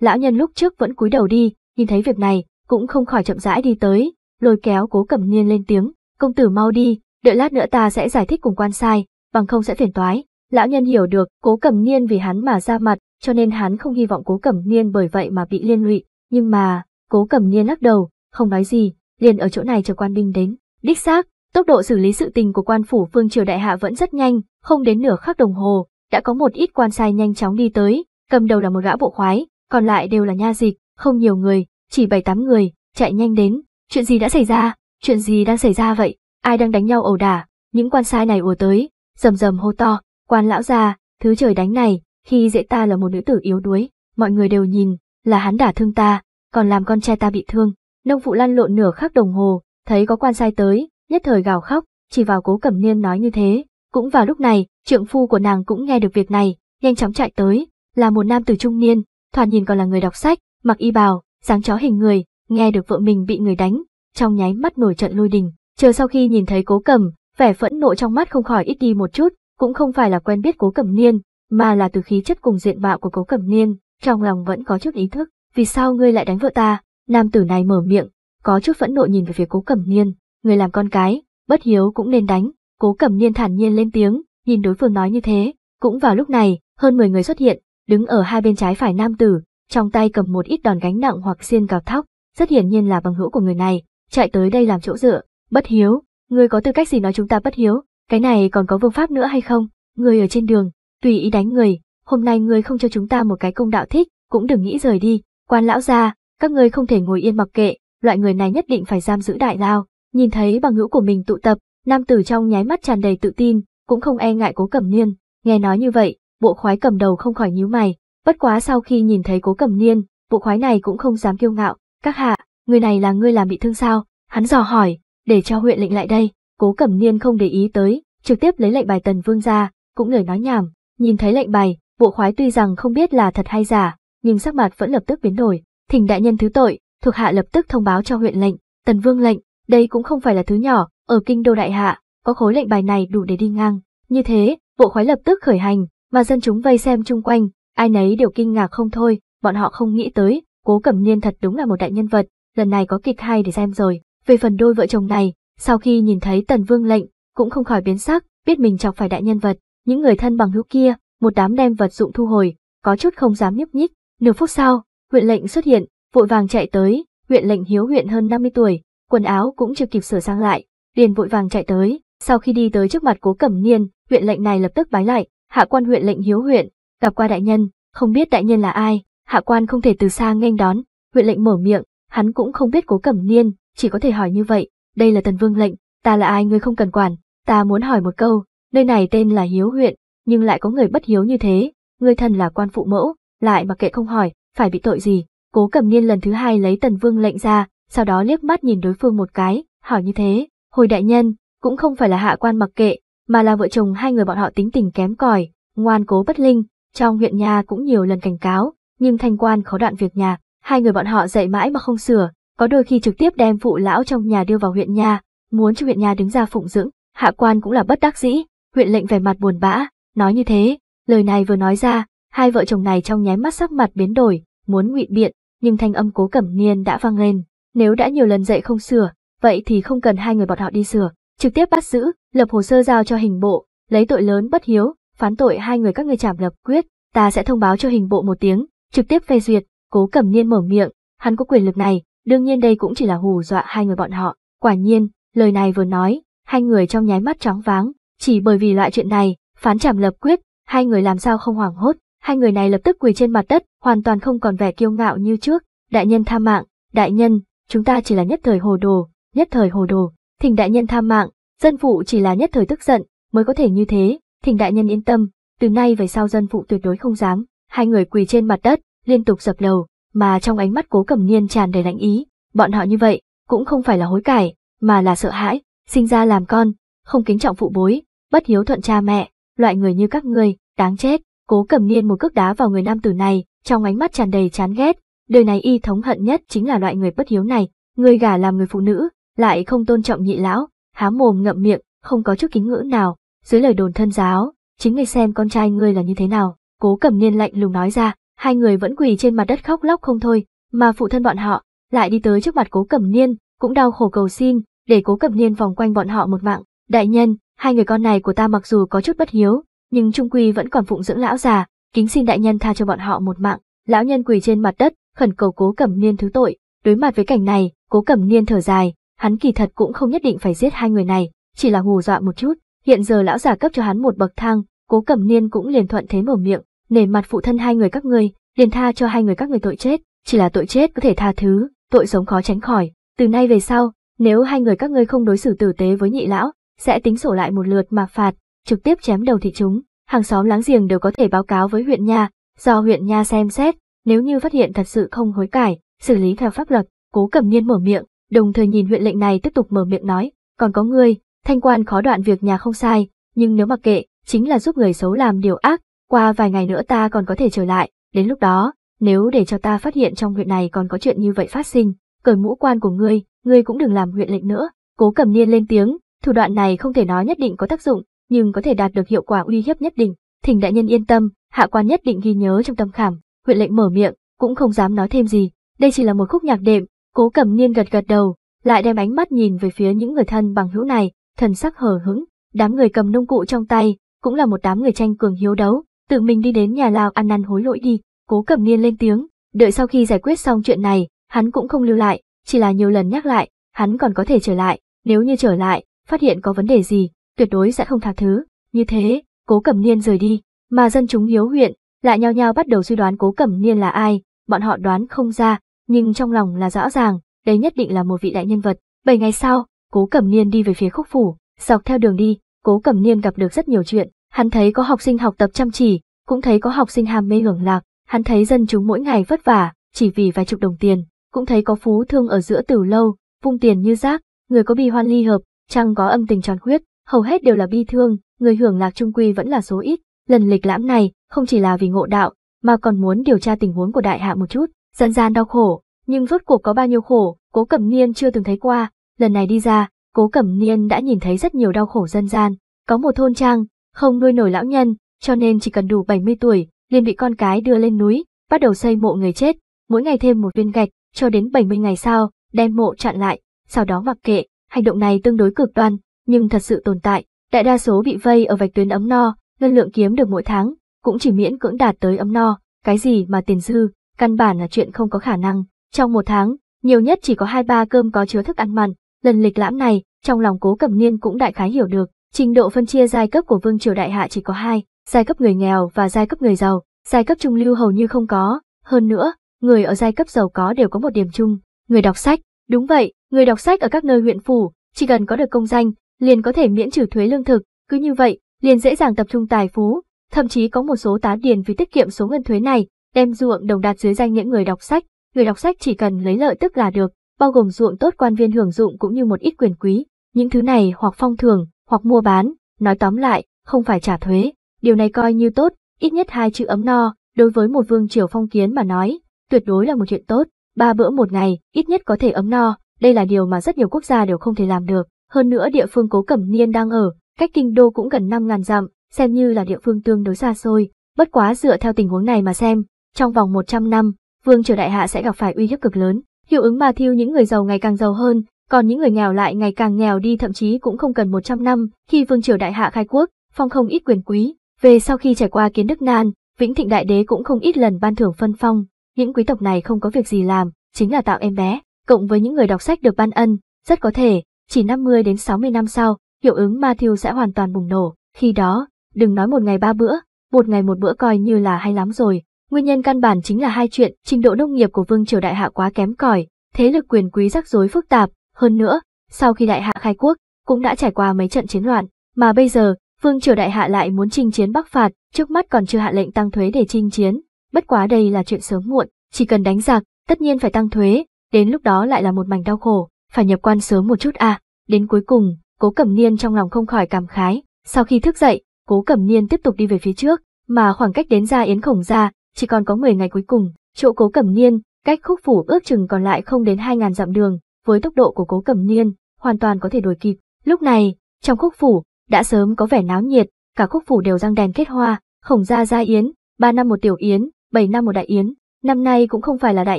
lão nhân lúc trước vẫn cúi đầu đi, nhìn thấy việc này, cũng không khỏi chậm rãi đi tới, lôi kéo cố cẩm niên lên tiếng, công tử mau đi, đợi lát nữa ta sẽ giải thích cùng quan sai, bằng không sẽ phiền toái. Lão nhân hiểu được, cố cẩm niên vì hắn mà ra mặt, cho nên hắn không hy vọng cố cẩm niên bởi vậy mà bị liên lụy. Nhưng mà, cố cẩm niên lắc đầu, không nói gì, liền ở chỗ này chờ quan binh đến. Đích xác, tốc độ xử lý sự tình của quan phủ phương triều đại hạ vẫn rất nhanh, không đến nửa khắc đồng hồ, đã có một ít quan sai nhanh chóng đi tới, cầm đầu là một gã bộ khoái, còn lại đều là nha dịch, không nhiều người, chỉ bảy tám người, chạy nhanh đến. Chuyện gì đã xảy ra? Chuyện gì đang xảy ra vậy? Ai đang đánh nhau ẩu đả? Những quan sai này ùa tới, rầm rầm hô to, quan lão già, thứ trời đánh này, khi dễ ta là một nữ tử yếu đuối, mọi người đều nhìn, là hắn đả thương ta, còn làm con trai ta bị thương. Nông phụ lăn lộn nửa khắc đồng hồ, thấy có quan sai tới, nhất thời gào khóc, chỉ vào cố cẩm niên nói như thế. Cũng vào lúc này, trượng phu của nàng cũng nghe được việc này, nhanh chóng chạy tới, là một nam tử trung niên, thoạt nhìn còn là người đọc sách, mặc y bào, dáng chó hình người, nghe được vợ mình bị người đánh, trong nháy mắt nổi trận lôi đình. Chờ sau khi nhìn thấy cố cẩm, vẻ phẫn nộ trong mắt không khỏi ít đi một chút, cũng không phải là quen biết cố cẩm niên, mà là từ khí chất cùng diện mạo của cố cẩm niên, trong lòng vẫn có chút ý thức, vì sao ngươi lại đánh vợ ta, nam tử này mở miệng, có chút phẫn nộ nhìn về phía cố cẩm niên, người làm con cái, bất hiếu cũng nên đánh, cố cẩm niên thản nhiên lên tiếng, nhìn đối phương nói như thế, cũng vào lúc này, hơn 10 người xuất hiện, đứng ở hai bên trái phải nam tử, trong tay cầm một ít đòn gánh nặng hoặc xiên cào thóc, rất hiển nhiên là bằng hữu của người này, chạy tới đây làm chỗ dựa, bất hiếu, người có tư cách gì nói chúng ta bất hiếu, cái này còn có vương pháp nữa hay không? người ở trên đường, tùy ý đánh người, hôm nay người không cho chúng ta một cái công đạo thích, cũng đừng nghĩ rời đi, quan lão gia, các ngươi không thể ngồi yên mặc kệ, loại người này nhất định phải giam giữ đại lao. Nhìn thấy bằng hữu của mình tụ tập, nam tử trong nháy mắt tràn đầy tự tin, cũng không e ngại Cố Cẩm Niên, nghe nói như vậy, bộ khoái cầm đầu không khỏi nhíu mày, bất quá sau khi nhìn thấy Cố Cẩm Niên, bộ khoái này cũng không dám kiêu ngạo, các hạ, người này là ngươi làm bị thương sao? Hắn dò hỏi, để cho huyện lệnh lại đây, cố cẩm niên không để ý tới, trực tiếp lấy lệnh bài tần vương ra, cũng lời nói nhảm, nhìn thấy lệnh bài, bộ khoái tuy rằng không biết là thật hay giả, nhưng sắc mặt vẫn lập tức biến đổi, thỉnh đại nhân thứ tội, thuộc hạ lập tức thông báo cho huyện lệnh, tần vương lệnh, đây cũng không phải là thứ nhỏ, ở kinh đô đại hạ, có khối lệnh bài này đủ để đi ngang, như thế, bộ khoái lập tức khởi hành, mà dân chúng vây xem chung quanh, ai nấy đều kinh ngạc không thôi, bọn họ không nghĩ tới, cố cẩm niên thật đúng là một đại nhân vật, lần này có kịch hay để xem rồi. Về phần đôi vợ chồng này, sau khi nhìn thấy tần vương lệnh, cũng không khỏi biến sắc, biết mình chọc phải đại nhân vật, những người thân bằng hữu kia, một đám đem vật dụng thu hồi, có chút không dám nhúc nhích. Nửa phút sau, huyện lệnh xuất hiện, vội vàng chạy tới, huyện lệnh hiếu huyện hơn 50 tuổi, quần áo cũng chưa kịp sửa sang lại, liền vội vàng chạy tới, sau khi đi tới trước mặt cố cẩm niên, huyện lệnh này lập tức bái lại, hạ quan huyện lệnh hiếu huyện, gặp qua đại nhân, không biết đại nhân là ai, hạ quan không thể từ xa nghênh đón, huyện lệnh mở miệng, hắn cũng không biết cố cẩm niên, chỉ có thể hỏi như vậy, đây là tần vương lệnh, ta là ai ngươi không cần quản, ta muốn hỏi một câu, nơi này tên là Hiếu huyện, nhưng lại có người bất hiếu như thế, ngươi thần là quan phụ mẫu, lại mặc kệ không hỏi, phải bị tội gì, cố cầm niên lần thứ hai lấy tần vương lệnh ra, sau đó liếc mắt nhìn đối phương một cái, hỏi như thế, hồi đại nhân, cũng không phải là hạ quan mặc kệ, mà là vợ chồng hai người bọn họ tính tình kém cỏi, ngoan cố bất linh, trong huyện nhà cũng nhiều lần cảnh cáo, nhưng thanh quan khó đoạn việc nhà, hai người bọn họ dạy mãi mà không sửa, có đôi khi trực tiếp đem phụ lão trong nhà đưa vào huyện nhà, muốn cho huyện nhà đứng ra phụng dưỡng, hạ quan cũng là bất đắc dĩ, huyện lệnh vẻ mặt buồn bã, nói như thế, lời này vừa nói ra, hai vợ chồng này trong nháy mắt sắc mặt biến đổi, muốn ngụy biện, nhưng thanh âm cố cẩm niên đã vang lên, nếu đã nhiều lần dạy không sửa, vậy thì không cần hai người bọn họ đi sửa, trực tiếp bắt giữ, lập hồ sơ giao cho hình bộ, lấy tội lớn bất hiếu, phán tội hai người các người trảm lập quyết, ta sẽ thông báo cho hình bộ một tiếng, trực tiếp phê duyệt, cố cẩm niên mở miệng, hắn có quyền lực này, Đương nhiên đây cũng chỉ là hù dọa hai người bọn họ. Quả nhiên, lời này vừa nói, hai người trong nháy mắt chóng váng, chỉ bởi vì loại chuyện này, phán trảm lập quyết, hai người làm sao không hoảng hốt, hai người này lập tức quỳ trên mặt đất, hoàn toàn không còn vẻ kiêu ngạo như trước. Đại nhân tha mạng, đại nhân, chúng ta chỉ là nhất thời hồ đồ, nhất thời hồ đồ, thỉnh đại nhân tha mạng, dân phụ chỉ là nhất thời tức giận, mới có thể như thế, thỉnh đại nhân yên tâm, từ nay về sau dân phụ tuyệt đối không dám, hai người quỳ trên mặt đất, liên tục dập đầu, mà trong ánh mắt cố cẩm niên tràn đầy lạnh ý, bọn họ như vậy, cũng không phải là hối cải, mà là sợ hãi, sinh ra làm con, không kính trọng phụ bối, bất hiếu thuận cha mẹ, loại người như các ngươi, đáng chết, cố cẩm niên một cước đá vào người nam tử này, trong ánh mắt tràn đầy chán ghét, đời này y thống hận nhất chính là loại người bất hiếu này, người gả làm người phụ nữ, lại không tôn trọng nhị lão, há mồm ngậm miệng, không có chút kính ngữ nào, dưới lời đồn thân giáo, chính ngươi xem con trai ngươi là như thế nào, cố cẩm niên lạnh lùng nói ra, hai người vẫn quỳ trên mặt đất khóc lóc không thôi, mà phụ thân bọn họ lại đi tới trước mặt Cố Cẩm Niên, cũng đau khổ cầu xin để Cố Cẩm Niên vòng quanh bọn họ một mạng. Đại nhân, hai người con này của ta mặc dù có chút bất hiếu, nhưng trung quy vẫn còn phụng dưỡng lão già, kính xin đại nhân tha cho bọn họ một mạng. Lão nhân quỳ trên mặt đất, khẩn cầu Cố Cẩm Niên thứ tội. Đối mặt với cảnh này, Cố Cẩm Niên thở dài, hắn kỳ thật cũng không nhất định phải giết hai người này, chỉ là hù dọa một chút. Hiện giờ lão già cấp cho hắn một bậc thang, Cố Cẩm Niên cũng liền thuận thế mở miệng, nể mặt phụ thân hai người các người, liền tha cho hai người các người tội chết, chỉ là tội chết có thể tha thứ, tội sống khó tránh khỏi. Từ nay về sau, nếu hai người các ngươi không đối xử tử tế với nhị lão, sẽ tính sổ lại một lượt mà phạt, trực tiếp chém đầu thị chúng. Hàng xóm láng giềng đều có thể báo cáo với huyện nha, do huyện nha xem xét, nếu như phát hiện thật sự không hối cải, xử lý theo pháp luật. Cố cầm Niên mở miệng, đồng thời nhìn huyện lệnh này tiếp tục mở miệng nói, còn có người thanh quan khó đoạn việc nhà không sai, nhưng nếu mặc kệ, chính là giúp người xấu làm điều ác, qua vài ngày nữa ta còn có thể trở lại, đến lúc đó, nếu để cho ta phát hiện trong huyện này còn có chuyện như vậy phát sinh, cởi mũ quan của ngươi, ngươi cũng đừng làm huyện lệnh nữa, cố cầm niên lên tiếng, thủ đoạn này không thể nói nhất định có tác dụng, nhưng có thể đạt được hiệu quả uy hiếp nhất định, thỉnh đại nhân yên tâm, hạ quan nhất định ghi nhớ trong tâm khảm, huyện lệnh mở miệng, cũng không dám nói thêm gì, đây chỉ là một khúc nhạc đệm, cố cầm niên gật gật đầu, lại đem ánh mắt nhìn về phía những người thân bằng hữu này, thần sắc hờ hững, đám người cầm nông cụ trong tay, cũng là một đám người tranh cường hiếu đấu, tự mình đi đến nhà lao ăn năn hối lỗi đi, cố cẩm niên lên tiếng, đợi sau khi giải quyết xong chuyện này, hắn cũng không lưu lại, chỉ là nhiều lần nhắc lại, hắn còn có thể trở lại, nếu như trở lại, phát hiện có vấn đề gì, tuyệt đối sẽ không tha thứ, như thế, cố cẩm niên rời đi, mà dân chúng hiếu huyện, lại nhao nhao bắt đầu suy đoán cố cẩm niên là ai, bọn họ đoán không ra, nhưng trong lòng là rõ ràng, đây nhất định là một vị đại nhân vật. Bảy ngày sau, cố cẩm niên đi về phía khúc phủ, dọc theo đường đi, cố cẩm niên gặp được rất nhiều chuyện, Hắn thấy có học sinh học tập chăm chỉ, cũng thấy có học sinh ham mê hưởng lạc, hắn thấy dân chúng mỗi ngày vất vả, chỉ vì vài chục đồng tiền, cũng thấy có phú thương ở giữa từ lâu, vung tiền như rác, người có bi hoan ly hợp, chăng có âm tình tròn huyết, hầu hết đều là bi thương, người hưởng lạc trung quy vẫn là số ít. Lần lịch lãm này, không chỉ là vì ngộ đạo, mà còn muốn điều tra tình huống của đại hạ một chút, dân gian đau khổ, nhưng rốt cuộc có bao nhiêu khổ, cố cẩm niên chưa từng thấy qua, lần này đi ra, cố cẩm niên đã nhìn thấy rất nhiều đau khổ dân gian, có một thôn trang, không nuôi nổi lão nhân, cho nên chỉ cần đủ 70 tuổi, liền bị con cái đưa lên núi, bắt đầu xây mộ người chết, mỗi ngày thêm một viên gạch, cho đến 70 ngày sau, đem mộ chặn lại, sau đó mặc kệ, hành động này tương đối cực đoan, nhưng thật sự tồn tại, đại đa số bị vây ở vạch tuyến ấm no, ngân lượng kiếm được mỗi tháng, cũng chỉ miễn cưỡng đạt tới ấm no, cái gì mà tiền dư, căn bản là chuyện không có khả năng, trong một tháng, nhiều nhất chỉ có hai ba cơm có chứa thức ăn mặn, lần lịch lãm này, trong lòng cố cầm niên cũng đại khái hiểu được, Trình độ phân chia giai cấp của vương triều đại hạ chỉ có hai, giai cấp người nghèo và giai cấp người giàu, giai cấp trung lưu hầu như không có, hơn nữa, người ở giai cấp giàu có đều có một điểm chung, người đọc sách, đúng vậy, người đọc sách ở các nơi huyện phủ, chỉ cần có được công danh, liền có thể miễn trừ thuế lương thực, cứ như vậy, liền dễ dàng tập trung tài phú, thậm chí có một số tá điền vì tiết kiệm số ngân thuế này, đem ruộng đồng đạt dưới danh những người đọc sách, người đọc sách chỉ cần lấy lợi tức là được, bao gồm ruộng tốt quan viên hưởng dụng cũng như một ít quyền quý, những thứ này hoặc phong thường, hoặc mua bán, nói tóm lại, không phải trả thuế, điều này coi như tốt, ít nhất hai chữ ấm no, đối với một vương triều phong kiến mà nói, tuyệt đối là một chuyện tốt, ba bữa một ngày, ít nhất có thể ấm no, đây là điều mà rất nhiều quốc gia đều không thể làm được, hơn nữa địa phương cố cẩm niên đang ở, cách kinh đô cũng gần 5.000 dặm, xem như là địa phương tương đối xa xôi, bất quá dựa theo tình huống này mà xem, trong vòng 100 năm, vương triều đại hạ sẽ gặp phải uy hiếp cực lớn, hiệu ứng mà thiêu những người giàu ngày càng giàu hơn, còn những người nghèo lại ngày càng nghèo đi thậm chí cũng không cần 100 năm, khi vương triều đại hạ khai quốc, phong không ít quyền quý. Về sau khi trải qua kiến đức nan, Vĩnh Thịnh Đại Đế cũng không ít lần ban thưởng phân phong, những quý tộc này không có việc gì làm, chính là tạo em bé, cộng với những người đọc sách được ban ân, rất có thể, chỉ 50 đến 60 năm sau, hiệu ứng Matthew sẽ hoàn toàn bùng nổ, khi đó, đừng nói một ngày ba bữa, một ngày một bữa coi như là hay lắm rồi. Nguyên nhân căn bản chính là hai chuyện, trình độ nông nghiệp của vương triều đại hạ quá kém cỏi, thế lực quyền quý rắc rối phức tạp, hơn nữa, sau khi đại hạ khai quốc, cũng đã trải qua mấy trận chiến loạn, mà bây giờ, vương triều đại hạ lại muốn chinh chiến bắc phạt, trước mắt còn chưa hạ lệnh tăng thuế để chinh chiến. Bất quá đây là chuyện sớm muộn, chỉ cần đánh giặc, tất nhiên phải tăng thuế, đến lúc đó lại là một mảnh đau khổ, phải nhập quan sớm một chút à. Đến cuối cùng, cố cẩm niên trong lòng không khỏi cảm khái, sau khi thức dậy, cố cẩm niên tiếp tục đi về phía trước, mà khoảng cách đến ra yến khổng ra, chỉ còn có 10 ngày cuối cùng, chỗ cố cẩm niên, cách khúc phủ ước chừng còn lại không đến 2.000 dặm đường, với tốc độ của cố cẩm niên, hoàn toàn có thể đuổi kịp. Lúc này, trong khúc phủ, đã sớm có vẻ náo nhiệt, cả khúc phủ đều răng đèn kết hoa, khổng gia gia yến, ba năm một tiểu yến, bảy năm một đại yến. Năm nay cũng không phải là đại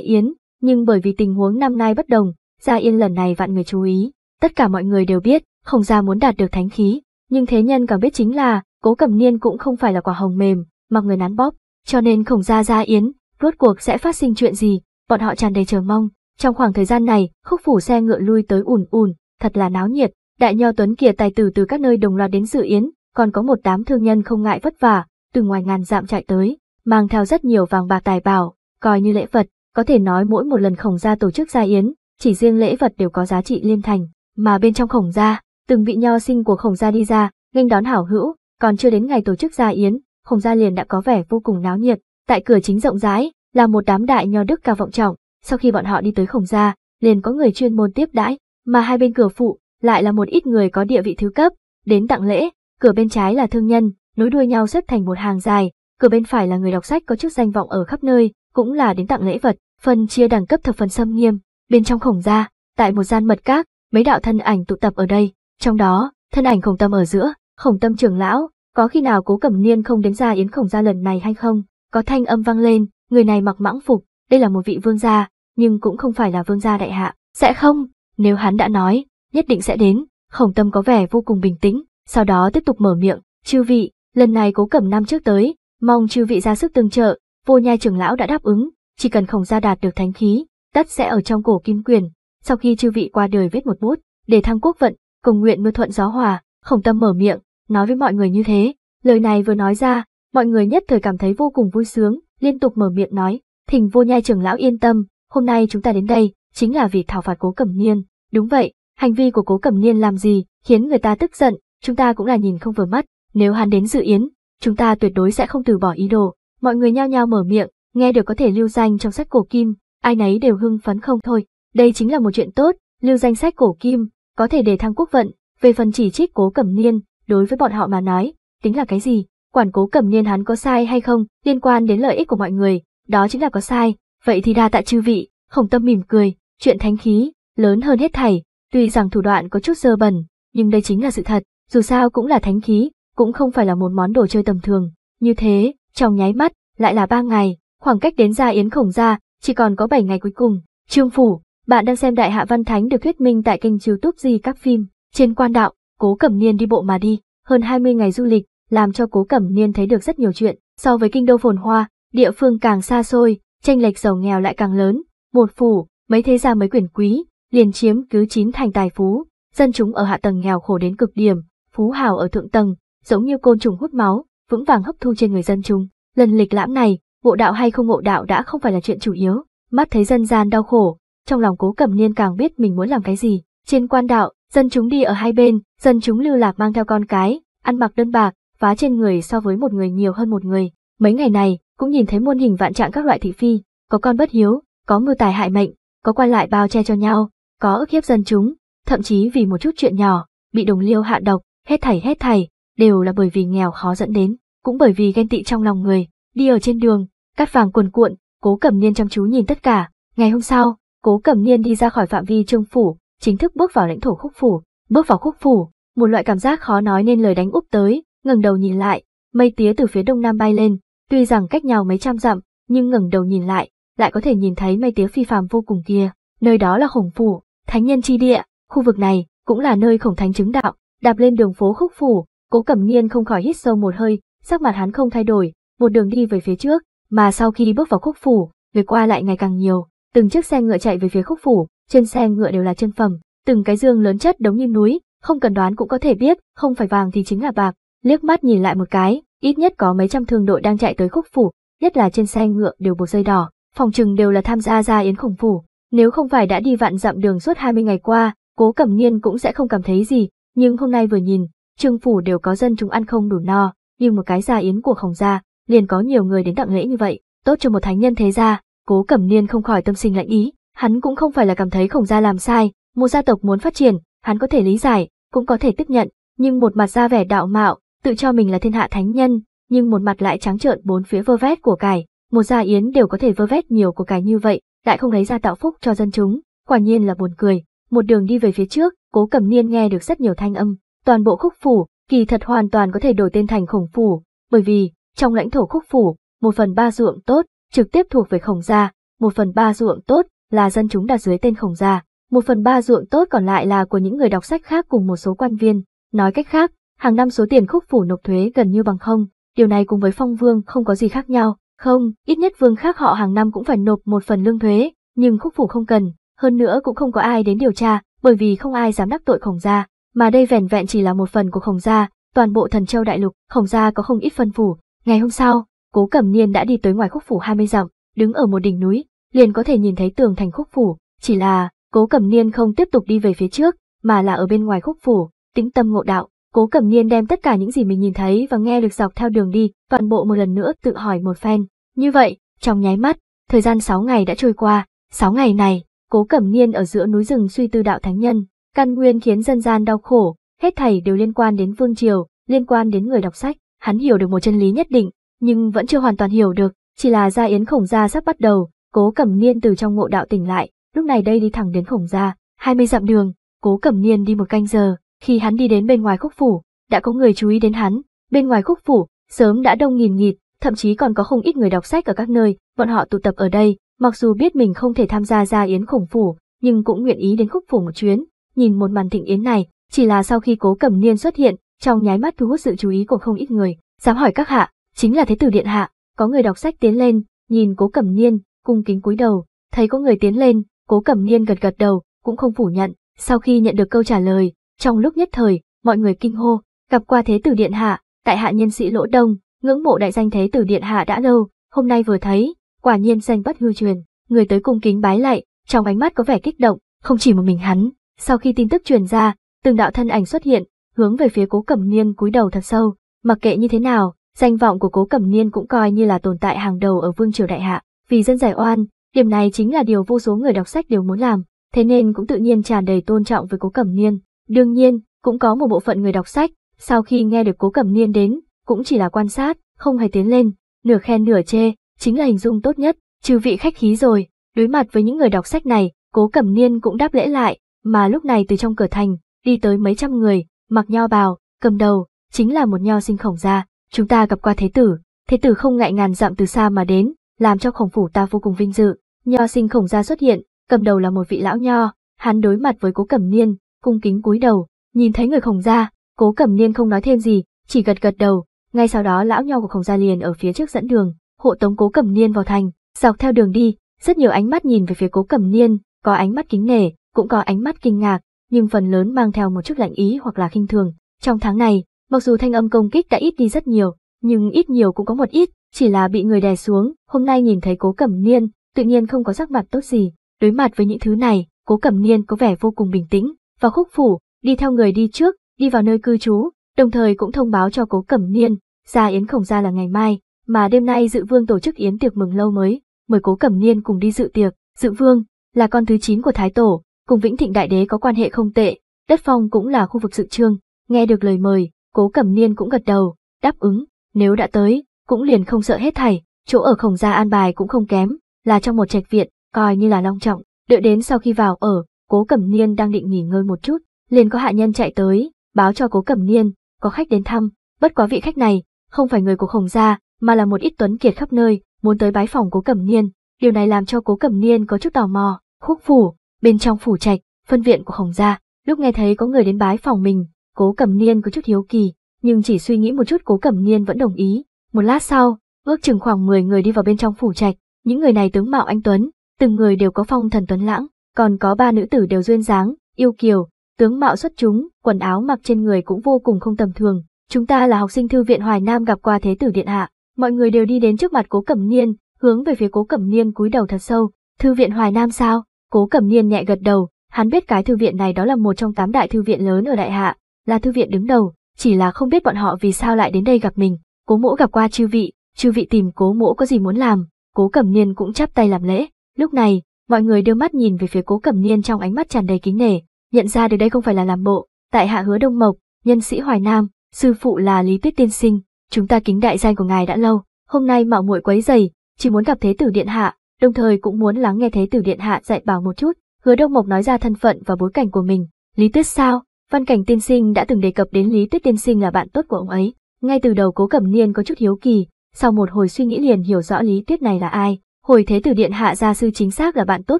yến, nhưng bởi vì tình huống năm nay bất đồng, gia yến lần này vạn người chú ý. Tất cả mọi người đều biết, khổng gia muốn đạt được thánh khí, nhưng thế nhân càng biết chính là, cố cẩm niên cũng không phải là quả hồng mềm, mà người nán bóp, cho nên khổng gia gia yến, rốt cuộc sẽ phát sinh chuyện gì, bọn họ tràn đầy chờ mong. Trong khoảng thời gian này, khúc phủ xe ngựa lui tới ùn ùn, thật là náo nhiệt, đại nho tuấn kia tài tử từ các nơi đồng loạt đến dự yến, còn có một đám thương nhân không ngại vất vả, từ ngoài ngàn dặm chạy tới, mang theo rất nhiều vàng bạc tài bảo, coi như lễ vật, có thể nói mỗi một lần khổng gia tổ chức gia yến, chỉ riêng lễ vật đều có giá trị liên thành, mà bên trong khổng gia, từng vị nho sinh của khổng gia đi ra, nghênh đón hảo hữu, còn chưa đến ngày tổ chức gia yến, khổng gia liền đã có vẻ vô cùng náo nhiệt, tại cửa chính rộng rãi, là một đám đại nho đức cao vọng trọng, sau khi bọn họ đi tới khổng gia, liền có người chuyên môn tiếp đãi, mà hai bên cửa phụ lại là một ít người có địa vị thứ cấp, đến tặng lễ, cửa bên trái là thương nhân, nối đuôi nhau xếp thành một hàng dài, cửa bên phải là người đọc sách có chức danh vọng ở khắp nơi, cũng là đến tặng lễ vật, phân chia đẳng cấp thập phần xâm nghiêm, bên trong khổng gia, tại một gian mật các, mấy đạo thân ảnh tụ tập ở đây, trong đó, thân ảnh khổng tâm ở giữa, khổng tâm trưởng lão, có khi nào cố cẩm niên không đến gia yến khổng gia lần này hay không? Có thanh âm vang lên, người này mặc mãng phục, đây là một vị vương gia, nhưng cũng không phải là vương gia đại hạ. Sẽ không, nếu hắn đã nói, nhất định sẽ đến, khổng tâm có vẻ vô cùng bình tĩnh, sau đó tiếp tục mở miệng, chư vị, lần này cố cẩm năm trước tới, mong chư vị ra sức tương trợ, vô nhai trưởng lão đã đáp ứng, chỉ cần khổng gia đạt được thánh khí, tất sẽ ở trong cổ kim quyền, sau khi chư vị qua đời viết một bút, để thăng quốc vận, cùng nguyện mưa thuận gió hòa, khổng tâm mở miệng, nói với mọi người như thế, lời này vừa nói ra, mọi người nhất thời cảm thấy vô cùng vui sướng, liên tục mở miệng nói, Thỉnh vô nhai trưởng lão yên tâm, hôm nay chúng ta đến đây, chính là vì thảo phạt cố cẩm niên. Đúng vậy, hành vi của cố cẩm niên làm gì, khiến người ta tức giận, chúng ta cũng là nhìn không vừa mắt, nếu hắn đến dự yến, chúng ta tuyệt đối sẽ không từ bỏ ý đồ. Mọi người nhao nhao mở miệng, nghe được có thể lưu danh trong sách cổ kim, ai nấy đều hưng phấn không thôi. Đây chính là một chuyện tốt, lưu danh sách cổ kim, có thể để thăng quốc vận, về phần chỉ trích cố cẩm niên, đối với bọn họ mà nói, tính là cái gì, quản cố cẩm niên hắn có sai hay không, liên quan đến lợi ích của mọi người, đó chính là có sai, vậy thì đa tạ chư vị, khổng tâm mỉm cười, chuyện thánh khí, lớn hơn hết thảy, tuy rằng thủ đoạn có chút dơ bẩn, nhưng đây chính là sự thật, dù sao cũng là thánh khí, cũng không phải là một món đồ chơi tầm thường, như thế, trong nháy mắt, lại là ba ngày, khoảng cách đến gia yến khổng gia, chỉ còn có bảy ngày cuối cùng, trương phủ, bạn đang xem đại hạ văn thánh được thuyết minh tại kênh youtube gì các phim, trên quan đạo, cố cẩm niên đi bộ mà đi, hơn 20 ngày du lịch, làm cho cố cẩm niên thấy được rất nhiều chuyện, so với kinh đô phồn hoa, Địa phương càng xa xôi, tranh lệch giàu nghèo lại càng lớn, một phủ, mấy thế gia mấy quyền quý, liền chiếm cứ chín thành tài phú, dân chúng ở hạ tầng nghèo khổ đến cực điểm, phú hào ở thượng tầng, giống như côn trùng hút máu, vững vàng hấp thu trên người dân chúng. Lần lịch lãm này, ngộ đạo hay không ngộ đạo đã không phải là chuyện chủ yếu, mắt thấy dân gian đau khổ, trong lòng cố cẩm niên càng biết mình muốn làm cái gì. Trên quan đạo, dân chúng đi ở hai bên, dân chúng lưu lạc mang theo con cái, ăn mặc đơn bạc, phá trên người so với một người nhiều hơn một người. Mấy ngày này, cũng nhìn thấy muôn hình vạn trạng các loại thị phi, có con bất hiếu, có mưu tài hại mệnh, có quan lại bao che cho nhau, có ức hiếp dân chúng, thậm chí vì một chút chuyện nhỏ, bị đồng liêu hạ độc, hết thảy hết thảy, đều là bởi vì nghèo khó dẫn đến, cũng bởi vì ghen tị trong lòng người, đi ở trên đường, cát vàng cuồn cuộn, cố cẩm niên chăm chú nhìn tất cả, ngày hôm sau, cố cẩm niên đi ra khỏi phạm vi trương phủ, chính thức bước vào lãnh thổ khúc phủ, bước vào khúc phủ, một loại cảm giác khó nói nên lời đánh úp tới, ngẩng đầu nhìn lại, mây tía từ phía đông nam bay lên, Tuy rằng cách nhau mấy trăm dặm, nhưng ngẩng đầu nhìn lại, lại có thể nhìn thấy mây tía phi phàm vô cùng kia. Nơi đó là khổng phủ, thánh nhân chi địa, khu vực này cũng là nơi khổng thánh chứng đạo. Đạp lên đường phố khúc phủ, cố cẩm niên không khỏi hít sâu một hơi, sắc mặt hắn không thay đổi, một đường đi về phía trước, mà sau khi đi bước vào khúc phủ, người qua lại ngày càng nhiều, từng chiếc xe ngựa chạy về phía khúc phủ, trên xe ngựa đều là chân phẩm, từng cái dương lớn chất đống như núi, không cần đoán cũng có thể biết, không phải vàng thì chính là bạc, liếc mắt nhìn lại một cái, ít nhất có mấy trăm thương đội đang chạy tới khúc phủ, nhất là trên xe ngựa đều buộc dây đỏ, phòng trừng đều là tham gia gia yến khổng phủ. Nếu không phải đã đi vạn dặm đường suốt 20 ngày qua, cố cẩm niên cũng sẽ không cảm thấy gì, nhưng hôm nay vừa nhìn, trương phủ đều có dân chúng ăn không đủ no, nhưng một cái gia yến của khổng gia, liền có nhiều người đến tặng lễ như vậy, tốt cho một thánh nhân thế gia, cố cẩm niên không khỏi tâm sinh lãnh ý, hắn cũng không phải là cảm thấy khổng gia làm sai, một gia tộc muốn phát triển, hắn có thể lý giải, cũng có thể tiếp nhận, nhưng một mặt ra vẻ đạo mạo, tự cho mình là thiên hạ thánh nhân, nhưng một mặt lại trắng trợn bốn phía vơ vét của cải, một gia yến đều có thể vơ vét nhiều của cải như vậy, lại không lấy ra tạo phúc cho dân chúng, quả nhiên là buồn cười. Một đường đi về phía trước, Cố Cẩm Niên nghe được rất nhiều thanh âm, toàn bộ khúc phủ, kỳ thật hoàn toàn có thể đổi tên thành khổng phủ, bởi vì, trong lãnh thổ khúc phủ, một phần ba ruộng tốt, trực tiếp thuộc về khổng gia, một phần ba ruộng tốt là dân chúng đặt dưới tên khổng gia, một phần ba ruộng tốt còn lại là của những người đọc sách khác cùng một số quan viên, nói cách khác, hàng năm số tiền khúc phủ nộp thuế gần như bằng không, điều này cùng với phong vương không có gì khác nhau, không, ít nhất vương khác họ hàng năm cũng phải nộp một phần lương thuế, nhưng khúc phủ không cần, hơn nữa cũng không có ai đến điều tra, bởi vì không ai dám đắc tội khổng gia, mà đây vẻn vẹn chỉ là một phần của khổng gia, toàn bộ thần châu đại lục, khổng gia có không ít phân phủ. Ngày hôm sau, Cố Cẩm Niên đã đi tới ngoài khúc phủ 20 dặm, đứng ở một đỉnh núi, liền có thể nhìn thấy tường thành khúc phủ, chỉ là Cố Cẩm Niên không tiếp tục đi về phía trước, mà là ở bên ngoài khúc phủ, tĩnh tâm ngộ đạo. Cố Cẩm Niên đem tất cả những gì mình nhìn thấy và nghe được dọc theo đường đi, toàn bộ một lần nữa tự hỏi một phen. Như vậy, trong nháy mắt, thời gian 6 ngày đã trôi qua, 6 ngày này, Cố Cẩm Niên ở giữa núi rừng suy tư đạo thánh nhân, căn nguyên khiến dân gian đau khổ, hết thảy đều liên quan đến vương triều, liên quan đến người đọc sách, hắn hiểu được một chân lý nhất định, nhưng vẫn chưa hoàn toàn hiểu được, chỉ là gia yến khổng gia sắp bắt đầu, Cố Cẩm Niên từ trong ngộ đạo tỉnh lại, lúc này đây đi thẳng đến khổng gia, 20 dặm đường, Cố Cẩm Niên đi một canh giờ, khi hắn đi đến bên ngoài khúc phủ, đã có người chú ý đến hắn, bên ngoài khúc phủ, sớm đã đông nghìn nghịt, thậm chí còn có không ít người đọc sách ở các nơi, bọn họ tụ tập ở đây, mặc dù biết mình không thể tham gia gia yến khủng phủ, nhưng cũng nguyện ý đến khúc phủ một chuyến, nhìn một màn thịnh yến này, chỉ là sau khi Cố Cẩm Niên xuất hiện, trong nháy mắt thu hút sự chú ý của không ít người, dám hỏi các hạ, chính là thế tử điện hạ, có người đọc sách tiến lên, nhìn Cố Cẩm Niên, cung kính cúi đầu, thấy có người tiến lên, Cố Cẩm Niên gật gật đầu, cũng không phủ nhận, sau khi nhận được câu trả lời, trong lúc nhất thời, mọi người kinh hô, gặp qua Thế tử Điện Hạ, tại hạ nhân sĩ lỗ đông, ngưỡng mộ đại danh Thế tử Điện Hạ đã lâu, hôm nay vừa thấy, quả nhiên danh bất hư truyền, người tới cung kính bái lại, trong ánh mắt có vẻ kích động, không chỉ một mình hắn, sau khi tin tức truyền ra, từng đạo thân ảnh xuất hiện, hướng về phía Cố Cẩm Niên cúi đầu thật sâu, mặc kệ như thế nào, danh vọng của Cố Cẩm Niên cũng coi như là tồn tại hàng đầu ở vương triều đại hạ, vì dân giải oan, điểm này chính là điều vô số người đọc sách đều muốn làm, thế nên cũng tự nhiên tràn đầy tôn trọng với Cố Cẩm Niên. Đương nhiên, cũng có một bộ phận người đọc sách, sau khi nghe được cố cẩm niên đến, cũng chỉ là quan sát, không hề tiến lên, nửa khen nửa chê, chính là hình dung tốt nhất, trừ vị khách khí rồi, đối mặt với những người đọc sách này, cố cẩm niên cũng đáp lễ lại, mà lúc này từ trong cửa thành, đi tới mấy trăm người, mặc nho bào, cầm đầu, chính là một nho sinh khổng gia, chúng ta gặp qua thế tử, thế tử không ngại ngàn dặm từ xa mà đến, làm cho khổng phủ ta vô cùng vinh dự, nho sinh khổng gia xuất hiện, cầm đầu là một vị lão nho, hắn đối mặt với cố cẩm niên, cung kính cúi đầu, nhìn thấy người khổng gia, cố cẩm niên không nói thêm gì, chỉ gật gật đầu, ngay sau đó lão nho của khổng gia liền ở phía trước dẫn đường, hộ tống cố cẩm niên vào thành, dọc theo đường đi, rất nhiều ánh mắt nhìn về phía cố cẩm niên, có ánh mắt kính nể, cũng có ánh mắt kinh ngạc, nhưng phần lớn mang theo một chút lạnh ý hoặc là khinh thường. Trong tháng này, mặc dù thanh âm công kích đã ít đi rất nhiều, nhưng ít nhiều cũng có một ít, chỉ là bị người đè xuống, hôm nay nhìn thấy cố cẩm niên, tự nhiên không có sắc mặt tốt gì. Đối mặt với những thứ này, cố cẩm niên có vẻ vô cùng bình tĩnh, vào khúc phủ, đi theo người đi trước, đi vào nơi cư trú, đồng thời cũng thông báo cho cố cẩm niên, ra yến khổng ra là ngày mai, mà đêm nay dự vương tổ chức yến tiệc mừng lâu mới, mời cố cẩm niên cùng đi dự tiệc, dự vương, là con thứ 9 của Thái Tổ, cùng Vĩnh Thịnh Đại Đế có quan hệ không tệ, đất phong cũng là khu vực dự trương, nghe được lời mời, cố cẩm niên cũng gật đầu, đáp ứng, nếu đã tới, cũng liền không sợ hết thảy, chỗ ở khổng gia an bài cũng không kém, là trong một trạch viện, coi như là long trọng, đợi đến sau khi vào ở, Cố Cẩm Niên đang định nghỉ ngơi một chút, liền có hạ nhân chạy tới, báo cho Cố Cẩm Niên, có khách đến thăm, bất quá vị khách này, không phải người của Khổng gia, mà là một ít tuấn kiệt khắp nơi, muốn tới bái phòng Cố Cẩm Niên, điều này làm cho Cố Cẩm Niên có chút tò mò, khúc phủ, bên trong phủ trạch, phân viện của Khổng gia, lúc nghe thấy có người đến bái phòng mình, Cố Cẩm Niên có chút hiếu kỳ, nhưng chỉ suy nghĩ một chút Cố Cẩm Niên vẫn đồng ý, một lát sau, ước chừng khoảng 10 người đi vào bên trong phủ trạch, những người này tướng mạo anh tuấn, từng người đều có phong thần tuấn lãng, còn có ba nữ tử đều duyên dáng, yêu kiều, tướng mạo xuất chúng, quần áo mặc trên người cũng vô cùng không tầm thường. Chúng ta là học sinh thư viện Hoài Nam gặp qua Thế tử Điện Hạ, mọi người đều đi đến trước mặt Cố Cẩm Niên, hướng về phía Cố Cẩm Niên cúi đầu thật sâu. Thư viện Hoài Nam sao? Cố Cẩm Niên nhẹ gật đầu, hắn biết cái thư viện này đó là một trong tám đại thư viện lớn ở Đại Hạ, là thư viện đứng đầu, chỉ là không biết bọn họ vì sao lại đến đây gặp mình. Cố Mỗ gặp qua chư vị, chư vị tìm Cố Mỗ có gì muốn làm, Cố Cẩm Niên cũng chắp tay làm lễ. Lúc này, mọi người đưa mắt nhìn về phía cố cẩm niên trong ánh mắt tràn đầy kính nể nhận ra được đây không phải là làm bộ tại hạ hứa đông mộc nhân sĩ hoài nam sư phụ là lý tuyết tiên sinh chúng ta kính đại danh của ngài đã lâu hôm nay mạo muội quấy dày chỉ muốn gặp thế tử điện hạ đồng thời cũng muốn lắng nghe thế tử điện hạ dạy bảo một chút hứa đông mộc nói ra thân phận và bối cảnh của mình lý tuyết sao văn cảnh tiên sinh đã từng đề cập đến lý tuyết tiên sinh là bạn tốt của ông ấy ngay từ đầu cố cẩm niên có chút hiếu kỳ sau một hồi suy nghĩ liền hiểu rõ lý tuyết này là ai Hồi Thế Tử Điện Hạ gia sư chính xác là bạn tốt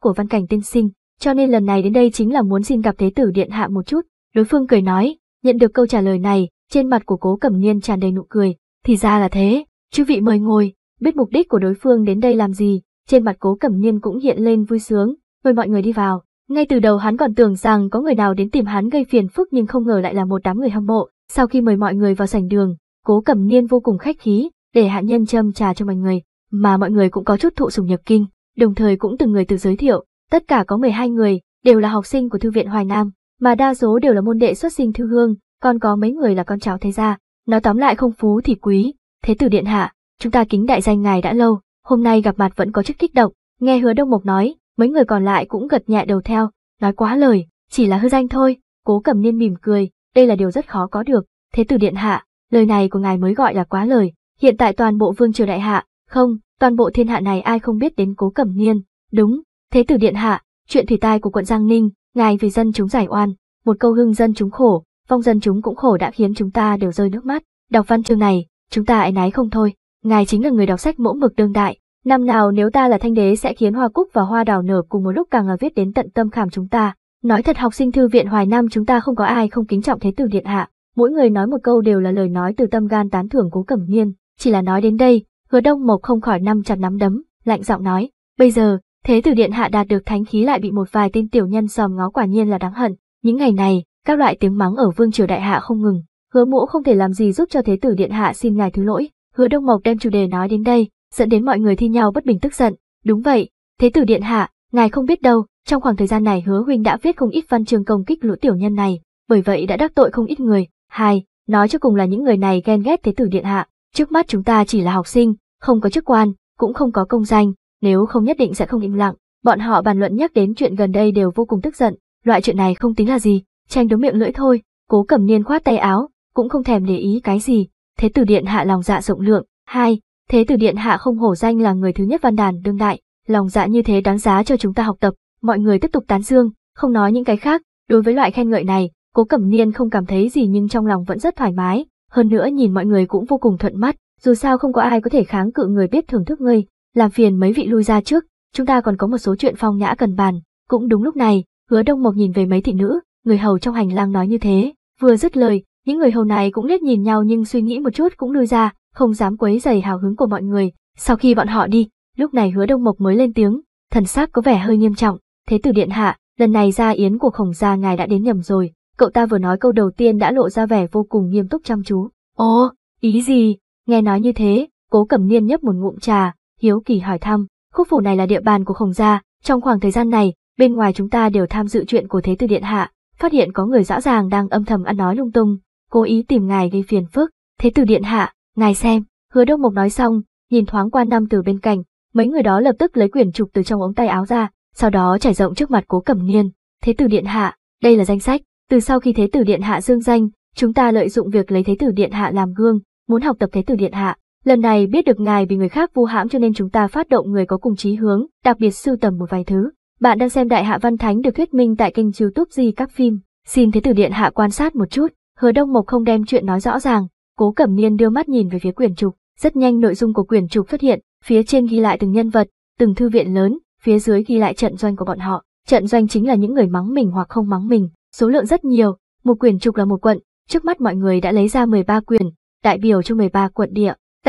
của Văn Cảnh tiên sinh, cho nên lần này đến đây chính là muốn xin gặp Thế Tử Điện Hạ một chút. Đối phương cười nói, nhận được câu trả lời này, trên mặt của cố cẩm niên tràn đầy nụ cười, thì ra là thế, chư vị mời ngồi, biết mục đích của đối phương đến đây làm gì, trên mặt cố cẩm niên cũng hiện lên vui sướng, mời mọi người đi vào. Ngay từ đầu hắn còn tưởng rằng có người nào đến tìm hắn gây phiền phức nhưng không ngờ lại là một đám người hâm mộ. Sau khi mời mọi người vào sảnh đường, cố cẩm niên vô cùng khách khí, để hạ nhân châm trà cho mọi người mà mọi người cũng có chút thụ sủng nhập kinh, đồng thời cũng từng người tự giới thiệu, tất cả có 12 người, đều là học sinh của Thư viện Hoài Nam, mà đa số đều là môn đệ xuất sinh Thư Hương, còn có mấy người là con cháu thế gia. Nói tóm lại không phú thì quý, thế tử điện hạ, chúng ta kính đại danh ngài đã lâu, hôm nay gặp mặt vẫn có chút kích động, nghe hứa đông mộc nói, mấy người còn lại cũng gật nhẹ đầu theo, nói quá lời, chỉ là hư danh thôi, cố cầm niên mỉm cười, đây là điều rất khó có được, thế tử điện hạ, lời này của ngài mới gọi là quá lời, hiện tại toàn bộ vương triều đại hạ, không, toàn bộ thiên hạ này ai không biết đến cố cẩm niên. Đúng, thế tử điện hạ, chuyện thủy tai của quận Giang Ninh, ngài vì dân chúng giải oan, một câu hưng dân chúng khổ, vong dân chúng cũng khổ đã khiến chúng ta đều rơi nước mắt. Đọc văn chương này, chúng ta ái nái không thôi. Ngài chính là người đọc sách mẫu mực đương đại. Năm nào nếu ta là thanh đế sẽ khiến hoa cúc và hoa đào nở cùng một lúc càng là viết đến tận tâm khảm chúng ta. Nói thật học sinh thư viện Hoài Nam chúng ta không có ai không kính trọng thế tử điện hạ. Mỗi người nói một câu đều là lời nói từ tâm gan tán thưởng cố cẩm niên. Chỉ là nói đến đây, hứa đông mộc không khỏi năm chặt nắm đấm, lạnh giọng nói, bây giờ, thế tử điện hạ đạt được thánh khí lại bị một vài tên tiểu nhân sòm ngó quả nhiên là đáng hận, những ngày này, các loại tiếng mắng ở vương triều đại hạ không ngừng, hứa mũ không thể làm gì giúp cho thế tử điện hạ xin ngài thứ lỗi, hứa đông mộc đem chủ đề nói đến đây, dẫn đến mọi người thi nhau bất bình tức giận, đúng vậy, thế tử điện hạ, ngài không biết đâu, trong khoảng thời gian này hứa huynh đã viết không ít văn chương công kích lũ tiểu nhân này, bởi vậy đã đắc tội không ít người, hai, nói cho cùng là những người này ghen ghét thế tử điện hạ, Trước mắt chúng ta chỉ là học sinh, không có chức quan, cũng không có công danh, nếu không nhất định sẽ không im lặng. Bọn họ bàn luận nhắc đến chuyện gần đây đều vô cùng tức giận, loại chuyện này không tính là gì, tranh đấu miệng lưỡi thôi, cố cẩm niên khoát tay áo, cũng không thèm để ý cái gì, thế tử điện hạ lòng dạ rộng lượng, hai, thế tử điện hạ không hổ danh là người thứ nhất văn đàn đương đại, lòng dạ như thế đáng giá cho chúng ta học tập, mọi người tiếp tục tán dương, không nói những cái khác, đối với loại khen ngợi này, cố cẩm niên không cảm thấy gì nhưng trong lòng vẫn rất thoải mái, hơn nữa nhìn mọi người cũng vô cùng thuận mắt, dù sao không có ai có thể kháng cự người biết thưởng thức ngươi, làm phiền mấy vị lui ra trước, chúng ta còn có một số chuyện phong nhã cần bàn. Cũng đúng lúc này, hứa đông mộc nhìn về mấy thị nữ, người hầu trong hành lang nói như thế, vừa dứt lời, những người hầu này cũng liếc nhìn nhau nhưng suy nghĩ một chút cũng lui ra, không dám quấy rầy hào hứng của mọi người. Sau khi bọn họ đi, lúc này hứa đông mộc mới lên tiếng, thần sắc có vẻ hơi nghiêm trọng, thế tử điện hạ, lần này ra yến của khổng gia ngài đã đến nhầm rồi, Cậu ta vừa nói câu đầu tiên đã lộ ra vẻ vô cùng nghiêm túc chăm chú. Ồ, ý gì? Nghe nói như thế, cố cẩm niên nhấp một ngụm trà, hiếu kỳ hỏi thăm. khu phủ này là địa bàn của khổng gia, trong khoảng thời gian này, bên ngoài chúng ta đều tham dự chuyện của Thế Tử Điện Hạ, phát hiện có người rõ ràng đang âm thầm ăn nói lung tung, cố ý tìm ngài gây phiền phức. Thế Tử Điện Hạ, ngài xem, hứa đông mộc nói xong, nhìn thoáng qua nam từ bên cạnh, mấy người đó lập tức lấy quyển trục từ trong ống tay áo ra, sau đó trải rộng trước mặt cố cẩm niên. Thế Tử Điện Hạ, đây là danh sách, từ sau khi Thế tử Điện Hạ dương danh, chúng ta lợi dụng việc lấy Thế tử Điện Hạ làm gương, muốn học tập Thế tử Điện Hạ. Lần này biết được ngài vì người khác vu hãm cho nên chúng ta phát động người có cùng chí hướng, đặc biệt sưu tầm một vài thứ. Bạn đang xem Đại Hạ Văn Thánh được thuyết minh tại kênh YouTube Di các phim. Xin Thế tử Điện Hạ quan sát một chút. Hứa Đông Mộc không đem chuyện nói rõ ràng, Cố Cẩm Niên đưa mắt nhìn về phía quyển trục, rất nhanh nội dung của quyển trục xuất hiện, phía trên ghi lại từng nhân vật, từng thư viện lớn, phía dưới ghi lại trận doanh của bọn họ. Trận doanh chính là những người mắng mình hoặc không mắng mình, số lượng rất nhiều, một quyển trục là một quận, trước mắt mọi người đã lấy ra 13 quyển, đại biểu cho 13 quận địa. T,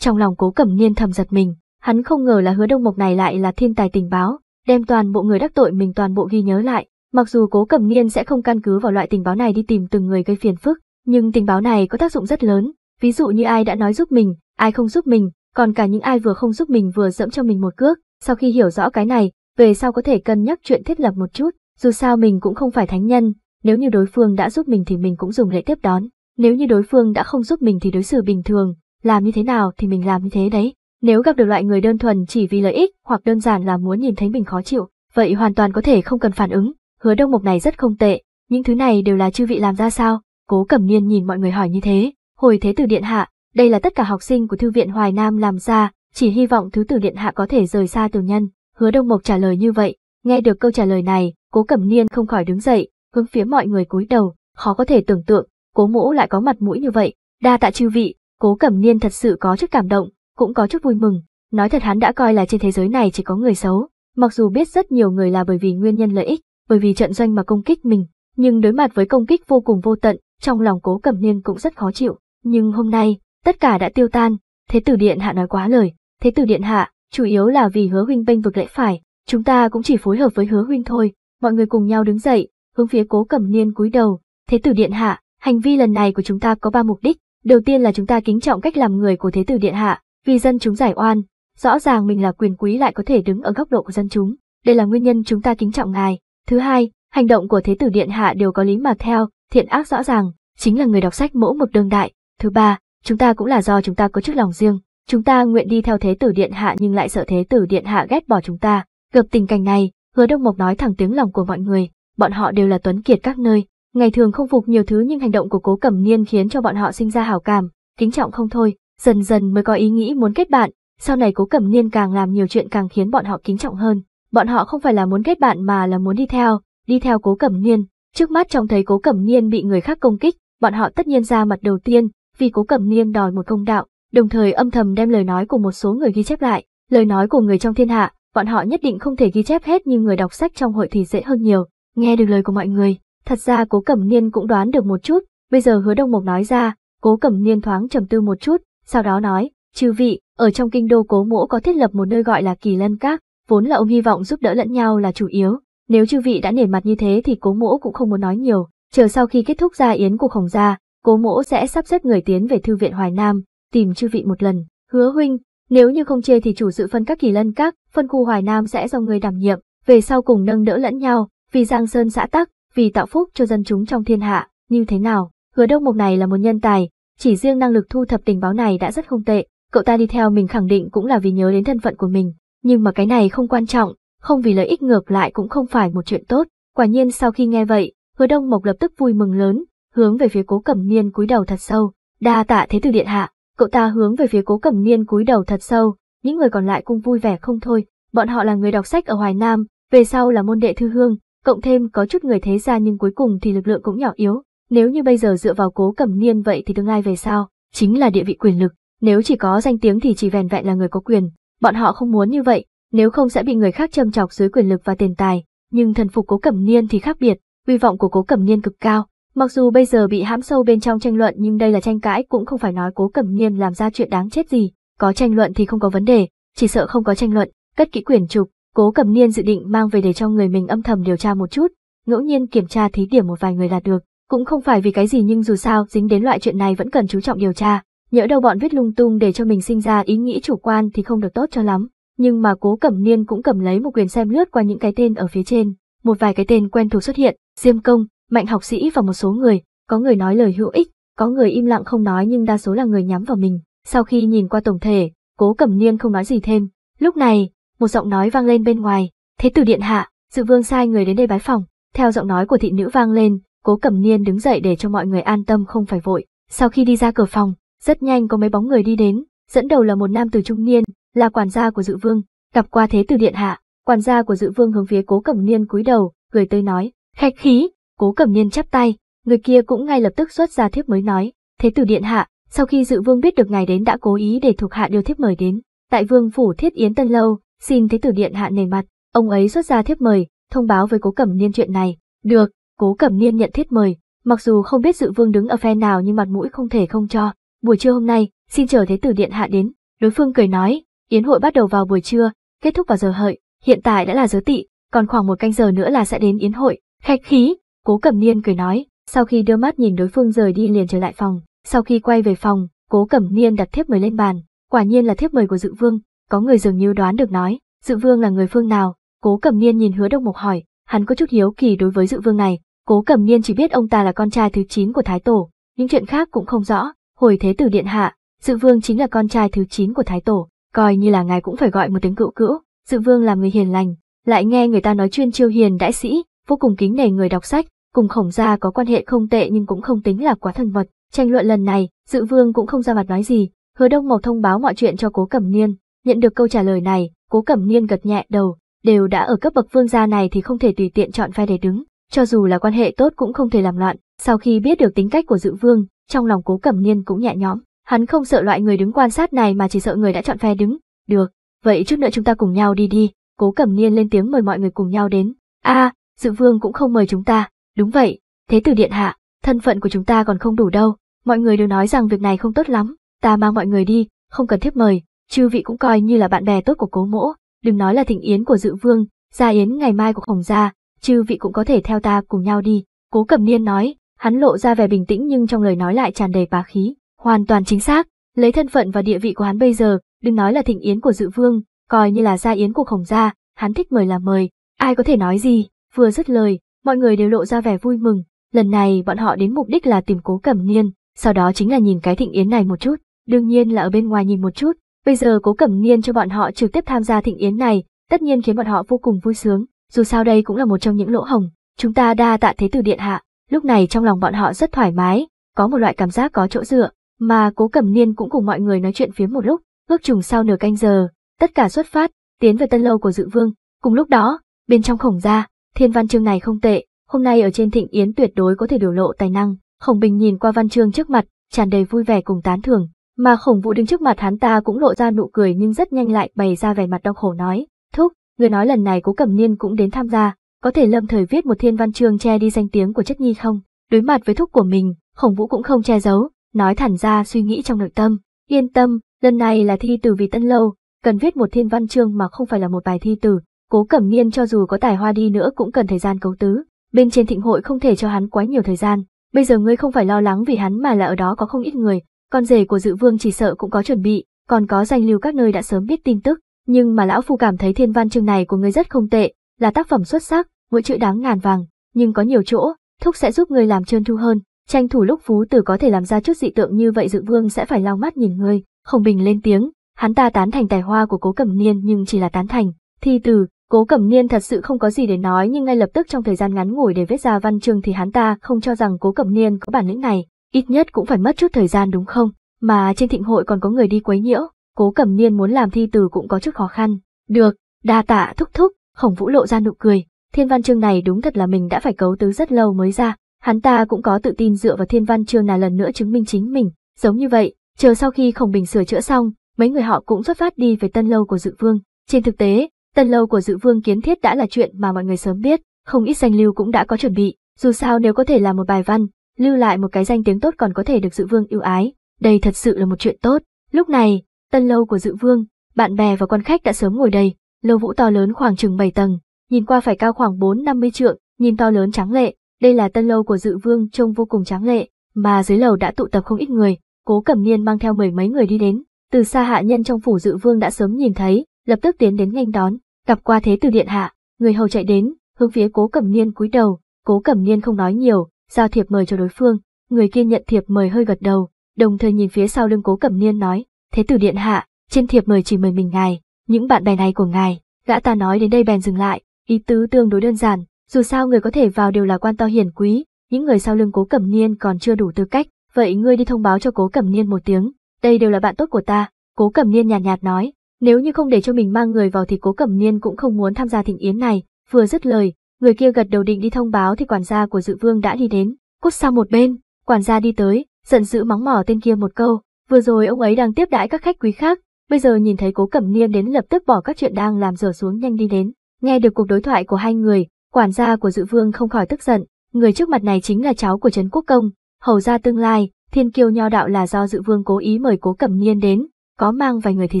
trong lòng cố cẩm niên thầm giật mình, hắn không ngờ là hứa đông mộc này lại là thiên tài tình báo, đem toàn bộ người đắc tội mình toàn bộ ghi nhớ lại. Mặc dù cố cẩm niên sẽ không căn cứ vào loại tình báo này đi tìm từng người gây phiền phức, nhưng tình báo này có tác dụng rất lớn, ví dụ như ai đã nói giúp mình, ai không giúp mình, còn cả những ai vừa không giúp mình vừa dẫm cho mình một cước, sau khi hiểu rõ cái này, về sau có thể cân nhắc chuyện thiết lập một chút. Dù sao mình cũng không phải thánh nhân, nếu như đối phương đã giúp mình thì mình cũng dùng lễ tiếp đón, nếu như đối phương đã không giúp mình thì đối xử bình thường, làm như thế nào thì mình làm như thế đấy. Nếu gặp được loại người đơn thuần chỉ vì lợi ích hoặc đơn giản là muốn nhìn thấy mình khó chịu, vậy hoàn toàn có thể không cần phản ứng, hứa đông mộc này rất không tệ, những thứ này đều là chư vị làm ra sao, cố cẩm niên nhìn mọi người hỏi như thế, hồi thế từ điện hạ, đây là tất cả học sinh của thư viện Hoài Nam làm ra, chỉ hy vọng thứ từ điện hạ có thể rời xa tiểu nhân, hứa đông mộc trả lời như vậy, Nghe được câu trả lời này, cố cẩm niên không khỏi đứng dậy, hướng phía mọi người cúi đầu, khó có thể tưởng tượng, cố mỗ lại có mặt mũi như vậy, đa tạ chư vị, cố cẩm niên thật sự có chút cảm động, cũng có chút vui mừng, nói thật hắn đã coi là trên thế giới này chỉ có người xấu, mặc dù biết rất nhiều người là bởi vì nguyên nhân lợi ích, bởi vì trận doanh mà công kích mình, nhưng đối mặt với công kích vô cùng vô tận, trong lòng cố cẩm niên cũng rất khó chịu, nhưng hôm nay, tất cả đã tiêu tan, thế tử điện hạ nói quá lời, thế tử điện hạ, chủ yếu là vì hứa huynh bênh vực lẽ phải, Chúng ta cũng chỉ phối hợp với hứa huynh thôi, mọi người cùng nhau đứng dậy, hướng phía cố cẩm niên cúi đầu, thế tử điện hạ, hành vi lần này của chúng ta có ba mục đích, đầu tiên là chúng ta kính trọng cách làm người của thế tử điện hạ, vì dân chúng giải oan, rõ ràng mình là quyền quý lại có thể đứng ở góc độ của dân chúng, đây là nguyên nhân chúng ta kính trọng ngài. Thứ hai, hành động của thế tử điện hạ đều có lý mà theo, thiện ác rõ ràng, chính là người đọc sách mẫu mực đương đại. Thứ ba, chúng ta cũng là do chúng ta có chút lòng riêng, chúng ta nguyện đi theo thế tử điện hạ nhưng lại sợ thế tử điện hạ ghét bỏ chúng ta, Gặp tình cảnh này, hứa đông mộc nói thẳng tiếng lòng của mọi người, bọn họ đều là tuấn kiệt các nơi, ngày thường không phục nhiều thứ nhưng hành động của cố cẩm niên khiến cho bọn họ sinh ra hảo cảm, kính trọng không thôi, dần dần mới có ý nghĩ muốn kết bạn, sau này cố cẩm niên càng làm nhiều chuyện càng khiến bọn họ kính trọng hơn. Bọn họ không phải là muốn kết bạn mà là muốn đi theo, đi theo cố cẩm niên, trước mắt trông thấy cố cẩm niên bị người khác công kích, bọn họ tất nhiên ra mặt đầu tiên, vì cố cẩm niên đòi một công đạo, đồng thời âm thầm đem lời nói của một số người ghi chép lại, lời nói của người trong thiên hạ, bọn họ nhất định không thể ghi chép hết nhưng người đọc sách trong hội thì dễ hơn nhiều. Nghe được lời của mọi người, thật ra cố cẩm niên cũng đoán được một chút, bây giờ hứa đông mộc nói ra, cố cẩm niên thoáng trầm tư một chút, sau đó nói, chư vị, ở trong kinh đô cố mỗ có thiết lập một nơi gọi là kỳ lân các, vốn là ông hy vọng giúp đỡ lẫn nhau là chủ yếu, nếu chư vị đã nể mặt như thế thì cố mỗ cũng không muốn nói nhiều, chờ sau khi kết thúc gia yến của khổng gia, cố mỗ sẽ sắp xếp người tiến về thư viện Hoài Nam, tìm chư vị một lần, hứa huynh, nếu như không chê thì chủ sự phân các kỳ lân các, phân khu Hoài Nam sẽ do người đảm nhiệm, về sau cùng nâng đỡ lẫn nhau, vì Giang Sơn xã tắc, vì tạo phúc cho dân chúng trong thiên hạ, như thế nào. Hứa Đông Mộc này là một nhân tài, chỉ riêng năng lực thu thập tình báo này đã rất không tệ, cậu ta đi theo mình khẳng định cũng là vì nhớ đến thân phận của mình, nhưng mà cái này không quan trọng, không vì lợi ích ngược lại cũng không phải một chuyện tốt. Quả nhiên sau khi nghe vậy, Hứa Đông Mộc lập tức vui mừng lớn, hướng về phía Cố Cẩm Niên cúi đầu thật sâu, đa tạ thế từ điện hạ. Cậu ta hướng về phía cố cẩm niên cúi đầu thật sâu, những người còn lại cũng vui vẻ không thôi, bọn họ là người đọc sách ở Hoài Nam, về sau là môn đệ thư hương, cộng thêm có chút người thế gia nhưng cuối cùng thì lực lượng cũng nhỏ yếu, nếu như bây giờ dựa vào cố cẩm niên vậy thì tương lai về sau chính là địa vị quyền lực, nếu chỉ có danh tiếng thì chỉ vẻn vẹn là người có quyền, bọn họ không muốn như vậy, nếu không sẽ bị người khác châm chọc dưới quyền lực và tiền tài, nhưng thần phục cố cẩm niên thì khác biệt, hy vọng của cố cẩm niên cực cao, Mặc dù bây giờ bị hãm sâu bên trong tranh luận nhưng đây là tranh cãi cũng không phải nói cố cẩm niên làm ra chuyện đáng chết gì, có tranh luận thì không có vấn đề, chỉ sợ không có tranh luận, cất kỹ quyển trục, cố cẩm niên dự định mang về để cho người mình âm thầm điều tra một chút, ngẫu nhiên kiểm tra thí điểm một vài người là được, cũng không phải vì cái gì nhưng dù sao dính đến loại chuyện này vẫn cần chú trọng điều tra, nhỡ đâu bọn viết lung tung để cho mình sinh ra ý nghĩ chủ quan thì không được tốt cho lắm, nhưng mà cố cẩm niên cũng cầm lấy một quyền xem lướt qua những cái tên ở phía trên, một vài cái tên quen thuộc xuất hiện, Diêm Công, mạnh học sĩ và một số người, có người nói lời hữu ích, có người im lặng không nói nhưng đa số là người nhắm vào mình. Sau khi nhìn qua tổng thể, cố cẩm niên không nói gì thêm. Lúc này, một giọng nói vang lên bên ngoài, thế tử điện hạ, dự vương sai người đến đây bái phòng. Theo giọng nói của thị nữ vang lên, cố cẩm niên đứng dậy để cho mọi người an tâm không phải vội. Sau khi đi ra cửa phòng, rất nhanh có mấy bóng người đi đến, dẫn đầu là một nam tử trung niên, là quản gia của dự vương, gặp qua thế tử điện hạ. Quản gia của dự vương hướng phía cố cẩm niên cúi đầu, cười tươi nói, khách khí, Cố Cẩm Niên chắp tay, người kia cũng ngay lập tức xuất ra thiếp mới nói, "Thế tử điện hạ, sau khi Dự Vương biết được ngài đến đã cố ý để thuộc hạ điều thiếp mời đến, tại Vương phủ Thiết Yến Tân lâu, xin thế tử điện hạ nề mặt." Ông ấy xuất ra thiếp mời, thông báo với Cố Cẩm Niên chuyện này. "Được." Cố Cẩm Niên nhận thiếp mời, mặc dù không biết Dự Vương đứng ở phe nào nhưng mặt mũi không thể không cho. "Buổi trưa hôm nay, xin chờ thế tử điện hạ đến." Đối phương cười nói, "Yến hội bắt đầu vào buổi trưa, kết thúc vào giờ hợi, hiện tại đã là giới tỵ, còn khoảng một canh giờ nữa là sẽ đến yến hội." Khách khí, Cố Cẩm Niên cười nói, sau khi đưa mắt nhìn đối phương rời đi liền trở lại phòng, sau khi quay về phòng, Cố Cẩm Niên đặt thiếp mời lên bàn, quả nhiên là thiếp mời của Dự Vương, có người dường như đoán được nói, Dự Vương là người phương nào? Cố Cẩm Niên nhìn Hứa Đông Mộc hỏi, hắn có chút hiếu kỳ đối với Dự Vương này, Cố Cẩm Niên chỉ biết ông ta là con trai thứ 9 của Thái Tổ, những chuyện khác cũng không rõ, hồi thế tử điện hạ, Dự Vương chính là con trai thứ 9 của Thái Tổ, coi như là ngài cũng phải gọi một tiếng cựu cữu, Dự Vương là người hiền lành, lại nghe người ta nói chuyên chiêu hiền đại sĩ, vô cùng kính nể người đọc sách, cùng khổng gia có quan hệ không tệ nhưng cũng không tính là quá thân mật. Tranh luận lần này, dự vương cũng không ra mặt nói gì, hứa đông mộc thông báo mọi chuyện cho cố cẩm niên. Nhận được câu trả lời này, cố cẩm niên gật nhẹ đầu, đều đã ở cấp bậc vương gia này thì không thể tùy tiện chọn vai để đứng, cho dù là quan hệ tốt cũng không thể làm loạn. Sau khi biết được tính cách của dự vương, trong lòng cố cẩm niên cũng nhẹ nhõm, hắn không sợ loại người đứng quan sát này mà chỉ sợ người đã chọn phe đứng. Được, vậy chút nữa chúng ta cùng nhau đi đi, cố cẩm niên lên tiếng mời mọi người cùng nhau đến. a dự vương cũng không mời chúng ta, Đúng vậy, thế tử điện hạ, thân phận của chúng ta còn không đủ đâu, mọi người đều nói rằng việc này không tốt lắm, ta mang mọi người đi, không cần thiếp mời, chư vị cũng coi như là bạn bè tốt của cố mỗ, đừng nói là thịnh yến của dự vương, gia yến ngày mai của khổng gia, chư vị cũng có thể theo ta cùng nhau đi. Cố Cẩm Niên nói, hắn lộ ra vẻ bình tĩnh nhưng trong lời nói lại tràn đầy bá khí, hoàn toàn chính xác, lấy thân phận và địa vị của hắn bây giờ, đừng nói là thịnh yến của dự vương, coi như là gia yến của khổng gia, hắn thích mời là mời, ai có thể nói gì, vừa dứt lời, mọi người đều lộ ra vẻ vui mừng, lần này bọn họ đến mục đích là tìm cố cẩm niên, sau đó chính là nhìn cái thịnh yến này một chút, đương nhiên là ở bên ngoài nhìn một chút, bây giờ cố cẩm niên cho bọn họ trực tiếp tham gia thịnh yến này, tất nhiên khiến bọn họ vô cùng vui sướng, dù sao đây cũng là một trong những lỗ hồng, chúng ta đa tạ thế tử điện hạ, lúc này trong lòng bọn họ rất thoải mái, có một loại cảm giác có chỗ dựa, mà cố cẩm niên cũng cùng mọi người nói chuyện phía một lúc, ước chừng sau nửa canh giờ, tất cả xuất phát, tiến về tân lâu của dự vương, cùng lúc đó, bên trong khổng gia, Thiên văn chương này không tệ, hôm nay ở trên thịnh yến tuyệt đối có thể biểu lộ tài năng. Khổng Bình nhìn qua văn chương trước mặt, tràn đầy vui vẻ cùng tán thưởng, mà Khổng Vũ đứng trước mặt hắn ta cũng lộ ra nụ cười nhưng rất nhanh lại bày ra vẻ mặt đau khổ nói, "Thúc, người nói lần này Cố Cẩm Niên cũng đến tham gia, có thể lâm thời viết một thiên văn chương che đi danh tiếng của chất nhi không?" Đối mặt với thúc của mình, Khổng Vũ cũng không che giấu, nói thẳng ra suy nghĩ trong nội tâm, "Yên tâm, lần này là thi từ vì Tân lâu, cần viết một thiên văn chương mà không phải là một bài thi từ, Cố Cẩm Niên cho dù có tài hoa đi nữa cũng cần thời gian cấu tứ, bên trên thịnh hội không thể cho hắn quá nhiều thời gian, bây giờ ngươi không phải lo lắng vì hắn mà là ở đó có không ít người, con rể của dự vương chỉ sợ cũng có chuẩn bị, còn có danh lưu các nơi đã sớm biết tin tức, nhưng mà lão phu cảm thấy thiên văn chương này của ngươi rất không tệ, là tác phẩm xuất sắc, mỗi chữ đáng ngàn vàng, nhưng có nhiều chỗ, thúc sẽ giúp ngươi làm trơn thu hơn, tranh thủ lúc phú tử có thể làm ra chút dị tượng như vậy dự vương sẽ phải lau mắt nhìn ngươi, không bình lên tiếng, hắn ta tán thành tài hoa của cố cẩm niên nhưng chỉ là tán thành, thi từ, Cố Cẩm Niên thật sự không có gì để nói nhưng ngay lập tức trong thời gian ngắn ngủi để viết ra văn chương thì hắn ta không cho rằng Cố Cẩm Niên có bản lĩnh này, ít nhất cũng phải mất chút thời gian đúng không? Mà trên thịnh hội còn có người đi quấy nhiễu, Cố Cẩm Niên muốn làm thi từ cũng có chút khó khăn. Được, đa tạ thúc thúc, Khổng Vũ lộ ra nụ cười, thiên văn chương này đúng thật là mình đã phải cấu tứ rất lâu mới ra, hắn ta cũng có tự tin dựa vào thiên văn chương này lần nữa chứng minh chính mình, giống như vậy, chờ sau khi Khổng Bình sửa chữa xong, mấy người họ cũng xuất phát đi về tân lâu của Dự Vương. Trên thực tế, Tân lâu của dự vương kiến thiết đã là chuyện mà mọi người sớm biết, không ít danh lưu cũng đã có chuẩn bị, dù sao nếu có thể là một bài văn, lưu lại một cái danh tiếng tốt còn có thể được dự vương yêu ái, đây thật sự là một chuyện tốt. Lúc này, tân lâu của dự vương, bạn bè và quan khách đã sớm ngồi đầy, lâu vũ to lớn khoảng chừng 7 tầng, nhìn qua phải cao khoảng 4-50 trượng, nhìn to lớn trắng lệ, đây là tân lâu của dự vương trông vô cùng trắng lệ, mà dưới lầu đã tụ tập không ít người, cố cẩm niên mang theo mười mấy người đi đến, từ xa hạ nhân trong phủ dự vương đã sớm nhìn thấy, lập tức tiến đến nghênh đón, Gặp qua thế tử điện hạ, người hầu chạy đến, hướng phía cố cẩm niên cúi đầu, cố cẩm niên không nói nhiều, giao thiệp mời cho đối phương, người kia nhận thiệp mời hơi gật đầu, đồng thời nhìn phía sau lưng cố cẩm niên nói, thế tử điện hạ, trên thiệp mời chỉ mời mình ngài, những bạn bè này của ngài, gã ta nói đến đây bèn dừng lại, ý tứ tương đối đơn giản, dù sao người có thể vào đều là quan to hiển quý, những người sau lưng cố cẩm niên còn chưa đủ tư cách, vậy ngươi đi thông báo cho cố cẩm niên một tiếng, đây đều là bạn tốt của ta, cố cẩm niên nhàn nhạt, nhạt nói, nếu như không để cho mình mang người vào thì cố cẩm niên cũng không muốn tham gia thịnh yến này, vừa dứt lời, người kia gật đầu định đi thông báo thì quản gia của dự vương đã đi đến, cút sang một bên, quản gia đi tới, giận dữ mắng mỏ tên kia một câu, vừa rồi ông ấy đang tiếp đãi các khách quý khác, bây giờ nhìn thấy cố cẩm niên đến lập tức bỏ các chuyện đang làm dở xuống nhanh đi đến, nghe được cuộc đối thoại của hai người, quản gia của dự vương không khỏi tức giận, người trước mặt này chính là cháu của Trấn Quốc Công, hầu gia tương lai, thiên kiêu nho đạo là do dự vương cố ý mời cố cẩm niên đến, có mang vài người thì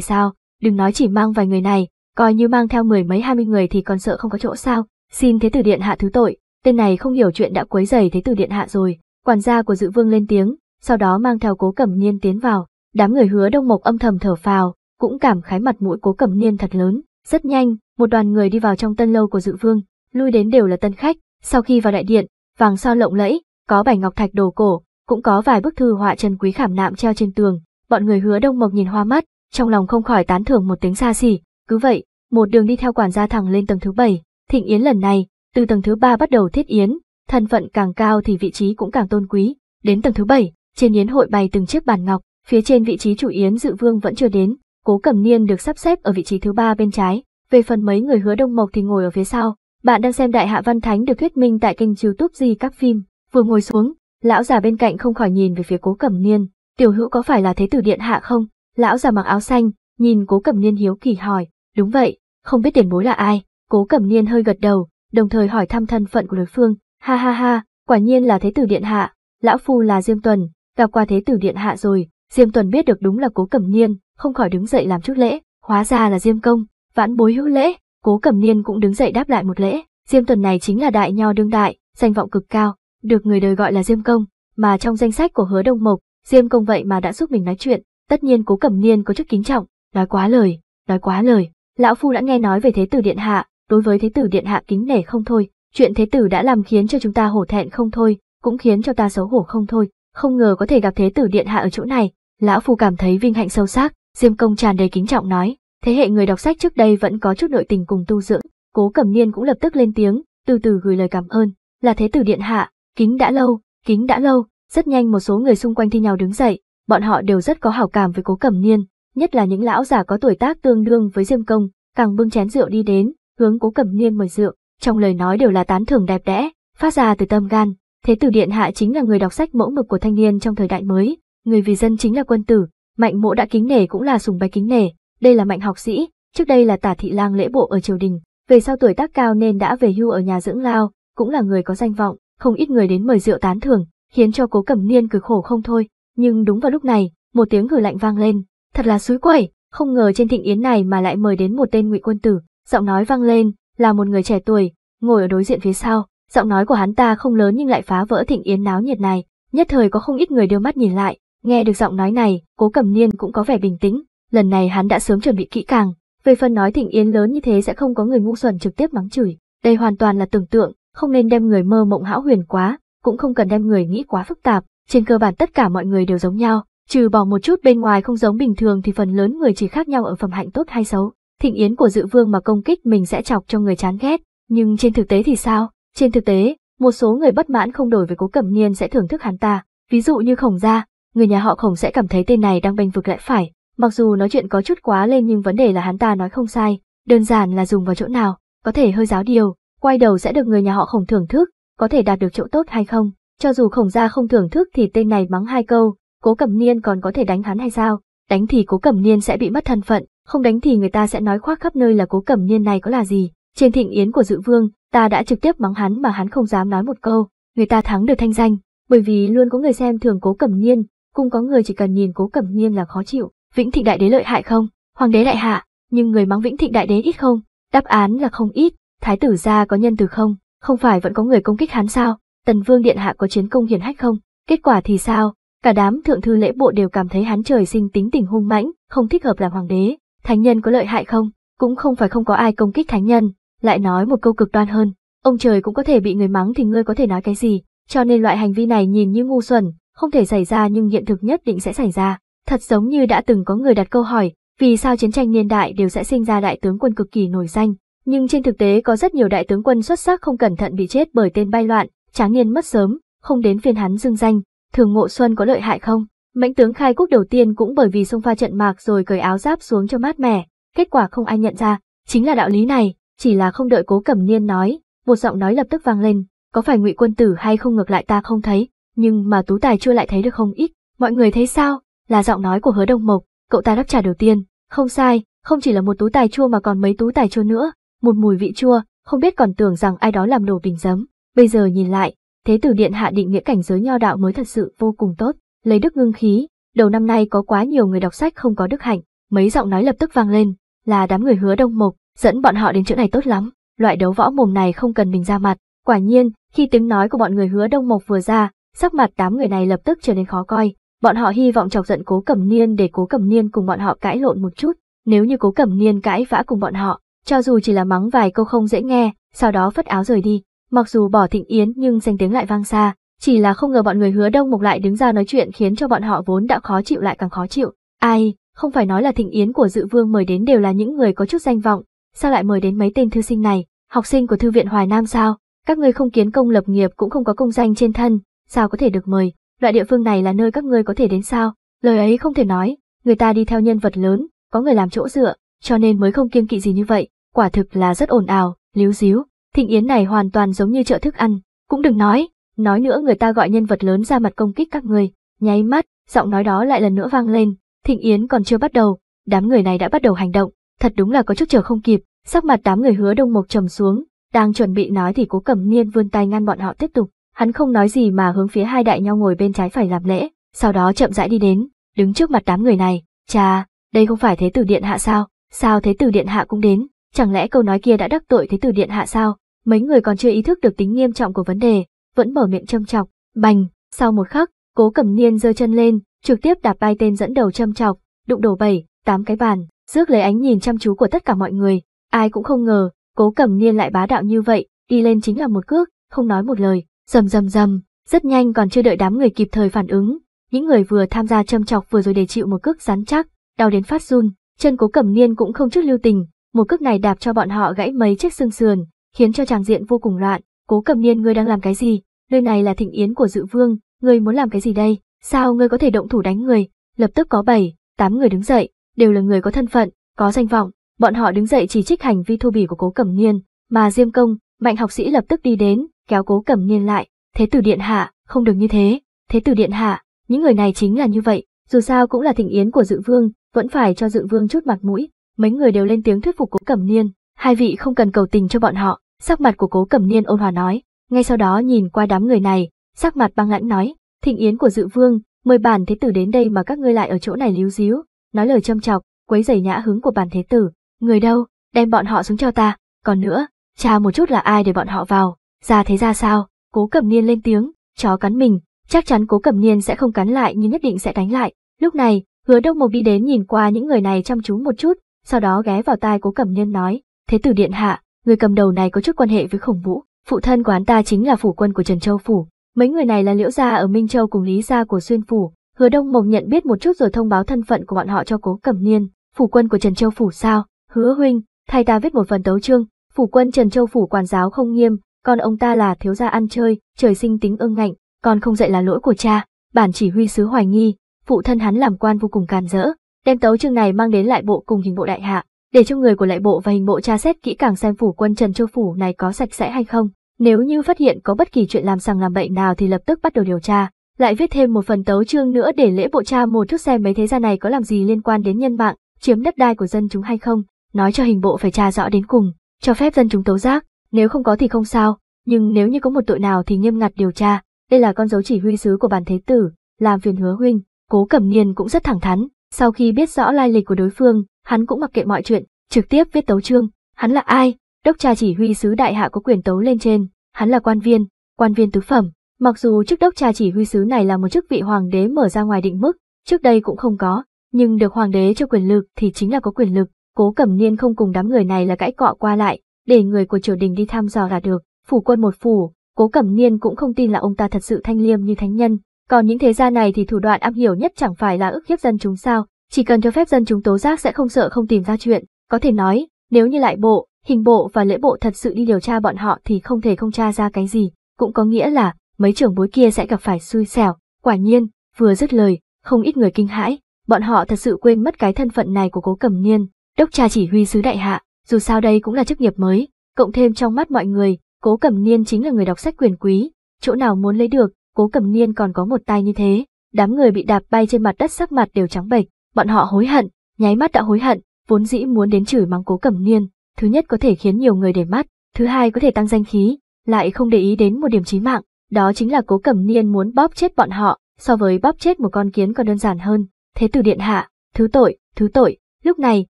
sao, đừng nói chỉ mang vài người này, coi như mang theo mười mấy hai mươi người thì còn sợ không có chỗ sao, xin thế tử điện hạ thứ tội, tên này không hiểu chuyện đã quấy rầy thế tử điện hạ rồi, quản gia của dự vương lên tiếng, sau đó mang theo cố cẩm niên tiến vào, đám người hứa đông mộc âm thầm thở phào, cũng cảm khái mặt mũi cố cẩm niên thật lớn, rất nhanh, một đoàn người đi vào trong tân lâu của dự vương, lui đến đều là tân khách, sau khi vào đại điện, vàng so lộng lẫy, có bảy ngọc thạch đồ cổ, cũng có vài bức thư họa chân quý khảm nạm treo trên tường, bọn người hứa đông mộc nhìn hoa mắt, trong lòng không khỏi tán thưởng một tiếng xa xỉ, cứ vậy, một đường đi theo quản gia thẳng lên tầng thứ bảy, thịnh yến lần này, từ tầng thứ ba bắt đầu thiết yến, thân phận càng cao thì vị trí cũng càng tôn quý, đến tầng thứ bảy, trên yến hội bày từng chiếc bàn ngọc, phía trên vị trí chủ yến dự vương vẫn chưa đến, cố cẩm niên được sắp xếp ở vị trí thứ ba bên trái, về phần mấy người hứa đông mộc thì ngồi ở phía sau, bạn đang xem đại hạ văn thánh được thuyết minh tại kênh youtube di các phim, vừa ngồi xuống, lão già bên cạnh không khỏi nhìn về phía cố cẩm niên, tiểu hữu có phải là thế tử điện hạ không? Lão già mặc áo xanh, nhìn cố cẩm niên hiếu kỳ hỏi, đúng vậy, không biết tiền bối là ai, cố cẩm niên hơi gật đầu, đồng thời hỏi thăm thân phận của đối phương, ha ha ha, quả nhiên là thế tử điện hạ, lão phu là Diêm Tuần, gặp qua thế tử điện hạ rồi, Diêm Tuần biết được đúng là cố cẩm niên, không khỏi đứng dậy làm chút lễ, hóa ra là Diêm Công, vãn bối hữu lễ, cố cẩm niên cũng đứng dậy đáp lại một lễ, Diêm Tuần này chính là đại nho đương đại, danh vọng cực cao, được người đời gọi là Diêm Công, mà trong danh sách của hứa đông mộc, Diêm Công vậy mà đã giúp mình nói chuyện, Tất nhiên cố cẩm niên có chút kính trọng, nói quá lời, nói quá lời. Lão Phu đã nghe nói về Thế tử Điện Hạ, đối với Thế tử Điện Hạ kính nể không thôi. Chuyện Thế tử đã làm khiến cho chúng ta hổ thẹn không thôi, cũng khiến cho ta xấu hổ không thôi. Không ngờ có thể gặp Thế tử Điện Hạ ở chỗ này, Lão Phu cảm thấy vinh hạnh sâu sắc, Diêm Công tràn đầy kính trọng nói. Thế hệ người đọc sách trước đây vẫn có chút nội tình cùng tu dưỡng, cố cẩm niên cũng lập tức lên tiếng, từ từ gửi lời cảm ơn, là Thế tử Điện Hạ, kính đã lâu, kính đã lâu, rất nhanh một số người xung quanh thi nhau đứng dậy, bọn họ đều rất có hảo cảm với cố cẩm niên, nhất là những lão già có tuổi tác tương đương với Diêm Công, càng bưng chén rượu đi đến, hướng cố cẩm niên mời rượu, trong lời nói đều là tán thưởng đẹp đẽ, phát ra từ tâm gan. Thế tử điện hạ chính là người đọc sách mẫu mực của thanh niên trong thời đại mới, người vì dân chính là quân tử, mạnh mộ đã kính nể cũng là sùng bái kính nể, đây là mạnh học sĩ, trước đây là tả thị lang lễ bộ ở triều đình, về sau tuổi tác cao nên đã về hưu ở nhà dưỡng lao, cũng là người có danh vọng, không ít người đến mời rượu tán thưởng, khiến cho cố cẩm niên cực khổ không thôi, nhưng đúng vào lúc này, một tiếng hử lạnh vang lên, thật là suối quẩy, không ngờ trên thịnh yến này mà lại mời đến một tên ngụy quân tử, giọng nói vang lên, là một người trẻ tuổi, ngồi ở đối diện phía sau, giọng nói của hắn ta không lớn nhưng lại phá vỡ thịnh yến náo nhiệt này, nhất thời có không ít người đưa mắt nhìn lại, nghe được giọng nói này, Cố Cẩm Niên cũng có vẻ bình tĩnh, lần này hắn đã sớm chuẩn bị kỹ càng, về phần nói thịnh yến lớn như thế sẽ không có người ngu xuẩn trực tiếp mắng chửi, đây hoàn toàn là tưởng tượng, không nên đem người mơ mộng hão huyền quá, cũng không cần đem người nghĩ quá phức tạp, trên cơ bản tất cả mọi người đều giống nhau, trừ bỏ một chút bên ngoài không giống bình thường thì phần lớn người chỉ khác nhau ở phẩm hạnh tốt hay xấu. Thịnh yến của dự vương mà công kích mình sẽ chọc cho người chán ghét, nhưng trên thực tế thì sao? Trên thực tế, một số người bất mãn không đổi với cố cẩm niên sẽ thưởng thức hắn ta, ví dụ như khổng gia, người nhà họ khổng sẽ cảm thấy tên này đang bênh vực lại phải, mặc dù nói chuyện có chút quá lên nhưng vấn đề là hắn ta nói không sai, đơn giản là dùng vào chỗ nào, có thể hơi giáo điều, quay đầu sẽ được người nhà họ khổng thưởng thức, có thể đạt được chỗ tốt hay không. Cho dù khổng gia không thưởng thức thì tên này mắng hai câu, cố cẩm niên còn có thể đánh hắn hay sao? Đánh thì cố cẩm niên sẽ bị mất thân phận, không đánh thì người ta sẽ nói khoác khắp nơi là cố cẩm niên này có là gì. Trên thịnh yến của dự vương, ta đã trực tiếp mắng hắn mà hắn không dám nói một câu, người ta thắng được thanh danh, bởi vì luôn có người xem thường cố cẩm niên, cũng có người chỉ cần nhìn cố cẩm niên là khó chịu. Vĩnh thịnh đại đế lợi hại không? Hoàng đế đại hạ, nhưng người mắng vĩnh thịnh đại đế ít không? Đáp án là không ít, thái tử gia có nhân từ không? Không phải vẫn có người công kích hắn sao? tần vương điện hạ có chiến công hiển hách không? Kết quả thì sao? Cả đám thượng thư lễ bộ đều cảm thấy hắn trời sinh tính tình hung mãnh, không thích hợp làm hoàng đế. Thánh nhân có lợi hại không? Cũng không phải không có ai công kích thánh nhân, lại nói một câu cực đoan hơn. Ông trời cũng có thể bị người mắng thì ngươi có thể nói cái gì? Cho nên loại hành vi này nhìn như ngu xuẩn, không thể xảy ra nhưng hiện thực nhất định sẽ xảy ra. Thật giống như đã từng có người đặt câu hỏi, vì sao chiến tranh niên đại đều sẽ sinh ra đại tướng quân cực kỳ nổi danh, nhưng trên thực tế có rất nhiều đại tướng quân xuất sắc không cẩn thận bị chết bởi tên bay loạn, Tráng Niên mất sớm, không đến phiên hắn dưng danh, Thường Ngộ Xuân có lợi hại không? Mãnh tướng khai quốc đầu tiên cũng bởi vì xông pha trận mạc rồi cởi áo giáp xuống cho mát mẻ, kết quả không ai nhận ra, chính là đạo lý này, chỉ là không đợi Cố Cẩm Niên nói, một giọng nói lập tức vang lên, có phải Ngụy Quân tử hay không ngược lại ta không thấy, nhưng mà Tú Tài chưa lại thấy được không ít, mọi người thấy sao? Là giọng nói của Hứa Đông Mộc, cậu ta đáp trả đầu tiên, không sai, không chỉ là một tú tài chua mà còn mấy tú tài chua nữa, một mùi vị chua, không biết còn tưởng rằng ai đó làm đồ bình giấm. Bây giờ nhìn lại, Thế tử điện hạ định nghĩa cảnh giới nho đạo mới thật sự vô cùng tốt, lấy đức ngưng khí, đầu năm nay có quá nhiều người đọc sách không có đức hạnh, mấy giọng nói lập tức vang lên, là đám người hứa đông mộc, dẫn bọn họ đến chỗ này tốt lắm, loại đấu võ mồm này không cần mình ra mặt, quả nhiên, khi tiếng nói của bọn người hứa đông mộc vừa ra, sắc mặt đám người này lập tức trở nên khó coi, bọn họ hy vọng chọc giận cố cẩm niên để cố cẩm niên cùng bọn họ cãi lộn một chút, nếu như cố cẩm niên cãi vã cùng bọn họ, cho dù chỉ là mắng vài câu không dễ nghe, sau đó phất áo rời đi, Mặc dù bỏ thịnh yến nhưng danh tiếng lại vang xa, chỉ là không ngờ bọn người hứa đông mục lại đứng ra nói chuyện khiến cho bọn họ vốn đã khó chịu lại càng khó chịu. Ai, không phải nói là thịnh yến của dự vương mời đến đều là những người có chút danh vọng, sao lại mời đến mấy tên thư sinh này, học sinh của thư viện Hoài Nam sao? Các ngươi không kiến công lập nghiệp cũng không có công danh trên thân, sao có thể được mời? Loại địa phương này là nơi các ngươi có thể đến sao? Lời ấy không thể nói, người ta đi theo nhân vật lớn, có người làm chỗ dựa, cho nên mới không kiêng kỵ gì như vậy, quả thực là rất ồn ào, líu díu thịnh yến này hoàn toàn giống như chợ thức ăn, cũng đừng nói, nói nữa người ta gọi nhân vật lớn ra mặt công kích các người, nháy mắt, giọng nói đó lại lần nữa vang lên, thịnh yến còn chưa bắt đầu, đám người này đã bắt đầu hành động, thật đúng là có chút chờ không kịp, sắc mặt đám người hứa đông mộc trầm xuống, đang chuẩn bị nói thì cố cẩm niên vươn tay ngăn bọn họ tiếp tục, hắn không nói gì mà hướng phía hai đại nhau ngồi bên trái phải làm lễ, sau đó chậm rãi đi đến, đứng trước mặt đám người này, cha, đây không phải thế tử điện hạ sao, sao thế tử điện hạ cũng đến, chẳng lẽ câu nói kia đã đắc tội thế tử điện hạ sao, mấy người còn chưa ý thức được tính nghiêm trọng của vấn đề, vẫn mở miệng châm chọc, bành, sau một khắc, cố cẩm niên giơ chân lên, trực tiếp đạp bay tên dẫn đầu châm chọc, đụng đổ bảy, tám cái bàn, rước lấy ánh nhìn chăm chú của tất cả mọi người, ai cũng không ngờ, cố cẩm niên lại bá đạo như vậy, đi lên chính là một cước, không nói một lời, rầm rầm rầm, rất nhanh còn chưa đợi đám người kịp thời phản ứng, những người vừa tham gia châm chọc vừa rồi để chịu một cước rắn chắc, đau đến phát run, chân cố cẩm niên cũng không chút lưu tình, một cước này đạp cho bọn họ gãy mấy chiếc xương sườn, khiến cho chàng diện vô cùng loạn. Cố Cẩm Niên ngươi đang làm cái gì? Nơi này là thịnh yến của Dự Vương, ngươi muốn làm cái gì đây? Sao ngươi có thể động thủ đánh người? Lập tức có bảy, tám người đứng dậy, đều là người có thân phận, có danh vọng, bọn họ đứng dậy chỉ trích hành vi thô bỉ của Cố Cẩm Niên, mà Diêm Công, Mạnh học sĩ lập tức đi đến, kéo Cố Cẩm Niên lại, "Thế tử điện hạ, không được như thế, thế tử điện hạ, những người này chính là như vậy, dù sao cũng là thịnh yến của Dự Vương, vẫn phải cho Dự Vương chút mặt mũi." Mấy người đều lên tiếng thuyết phục Cố Cẩm Niên, hai vị không cần cầu tình cho bọn họ, Sắc mặt của cố cẩm niên ôn hòa nói, ngay sau đó nhìn qua đám người này, sắc mặt băng lãnh nói, thịnh yến của dự vương, mời bản thế tử đến đây mà các ngươi lại ở chỗ này líu díu, nói lời châm chọc, quấy rầy nhã hứng của bản thế tử, người đâu, đem bọn họ xuống cho ta, còn nữa, cha một chút là ai để bọn họ vào, ra thế ra sao, cố cẩm niên lên tiếng, chó cắn mình, chắc chắn cố cẩm niên sẽ không cắn lại nhưng nhất định sẽ đánh lại, lúc này, hứa đông mộc đi đến nhìn qua những người này chăm chú một chút, sau đó ghé vào tai cố cẩm niên nói, thế tử điện hạ, người cầm đầu này có chút quan hệ với khổng vũ, phụ thân của hắn ta chính là phủ quân của Trần Châu Phủ. Mấy người này là liễu gia ở Minh Châu cùng lý gia của Xuyên Phủ, hứa đông mộc nhận biết một chút rồi thông báo thân phận của bọn họ cho cố cẩm niên, phủ quân của Trần Châu Phủ sao, hứa huynh, thay ta viết một phần tấu chương, phủ quân Trần Châu Phủ quản giáo không nghiêm, còn ông ta là thiếu gia ăn chơi, trời sinh tính ương ngạnh, còn không dạy là lỗi của cha, bản chỉ huy sứ hoài nghi, phụ thân hắn làm quan vô cùng càn rỡ, đem tấu chương này mang đến lại bộ cùng hình bộ đại hạ, để cho người của lại bộ và hình bộ tra xét kỹ càng xem phủ quân Trần Châu Phủ này có sạch sẽ hay không. Nếu như phát hiện có bất kỳ chuyện làm sằng làm bệnh nào thì lập tức bắt đầu điều tra. Lại viết thêm một phần tấu chương nữa để lễ bộ tra một chút xem mấy thế gia này có làm gì liên quan đến nhân mạng, chiếm đất đai của dân chúng hay không. Nói cho hình bộ phải tra rõ đến cùng, cho phép dân chúng tố giác, nếu không có thì không sao, nhưng nếu như có một tội nào thì nghiêm ngặt điều tra. Đây là con dấu chỉ huy sứ của bản thế tử, làm phiền hứa huynh, cố cẩm niên cũng rất thẳng thắn. Sau khi biết rõ lai lịch của đối phương, hắn cũng mặc kệ mọi chuyện, trực tiếp viết tấu chương, hắn là ai, đốc cha chỉ huy sứ đại hạ có quyền tấu lên trên, hắn là quan viên, quan viên tứ phẩm, mặc dù chức đốc cha chỉ huy sứ này là một chức vị hoàng đế mở ra ngoài định mức, trước đây cũng không có, nhưng được hoàng đế cho quyền lực thì chính là có quyền lực, cố cẩm niên không cùng đám người này là cãi cọ qua lại, để người của triều đình đi thăm dò là được, phủ quân một phủ, cố cẩm niên cũng không tin là ông ta thật sự thanh liêm như thánh nhân, còn những thế gia này thì thủ đoạn am hiểu nhất chẳng phải là ức hiếp dân chúng sao, chỉ cần cho phép dân chúng tố giác sẽ không sợ không tìm ra chuyện, có thể nói, nếu như lại bộ, hình bộ và lễ bộ thật sự đi điều tra bọn họ thì không thể không tra ra cái gì, cũng có nghĩa là mấy trưởng bối kia sẽ gặp phải xui xẻo. Quả nhiên, vừa dứt lời, không ít người kinh hãi, bọn họ thật sự quên mất cái thân phận này của Cố Cẩm Niên, đốc trà chỉ huy sứ đại hạ, dù sao đây cũng là chức nghiệp mới, cộng thêm trong mắt mọi người, Cố Cẩm Niên chính là người đọc sách quyền quý, chỗ nào muốn lấy được, Cố Cẩm Niên còn có một tay như thế, đám người bị đạp bay trên mặt đất sắc mặt đều trắng bệch, Bọn họ hối hận, nháy mắt đã hối hận, vốn dĩ muốn đến chửi mắng cố cẩm niên, thứ nhất có thể khiến nhiều người để mắt, thứ hai có thể tăng danh khí, lại không để ý đến một điểm chí mạng, đó chính là cố cẩm niên muốn bóp chết bọn họ, so với bóp chết một con kiến còn đơn giản hơn. Thế tử điện hạ, thứ tội, thứ tội, lúc này,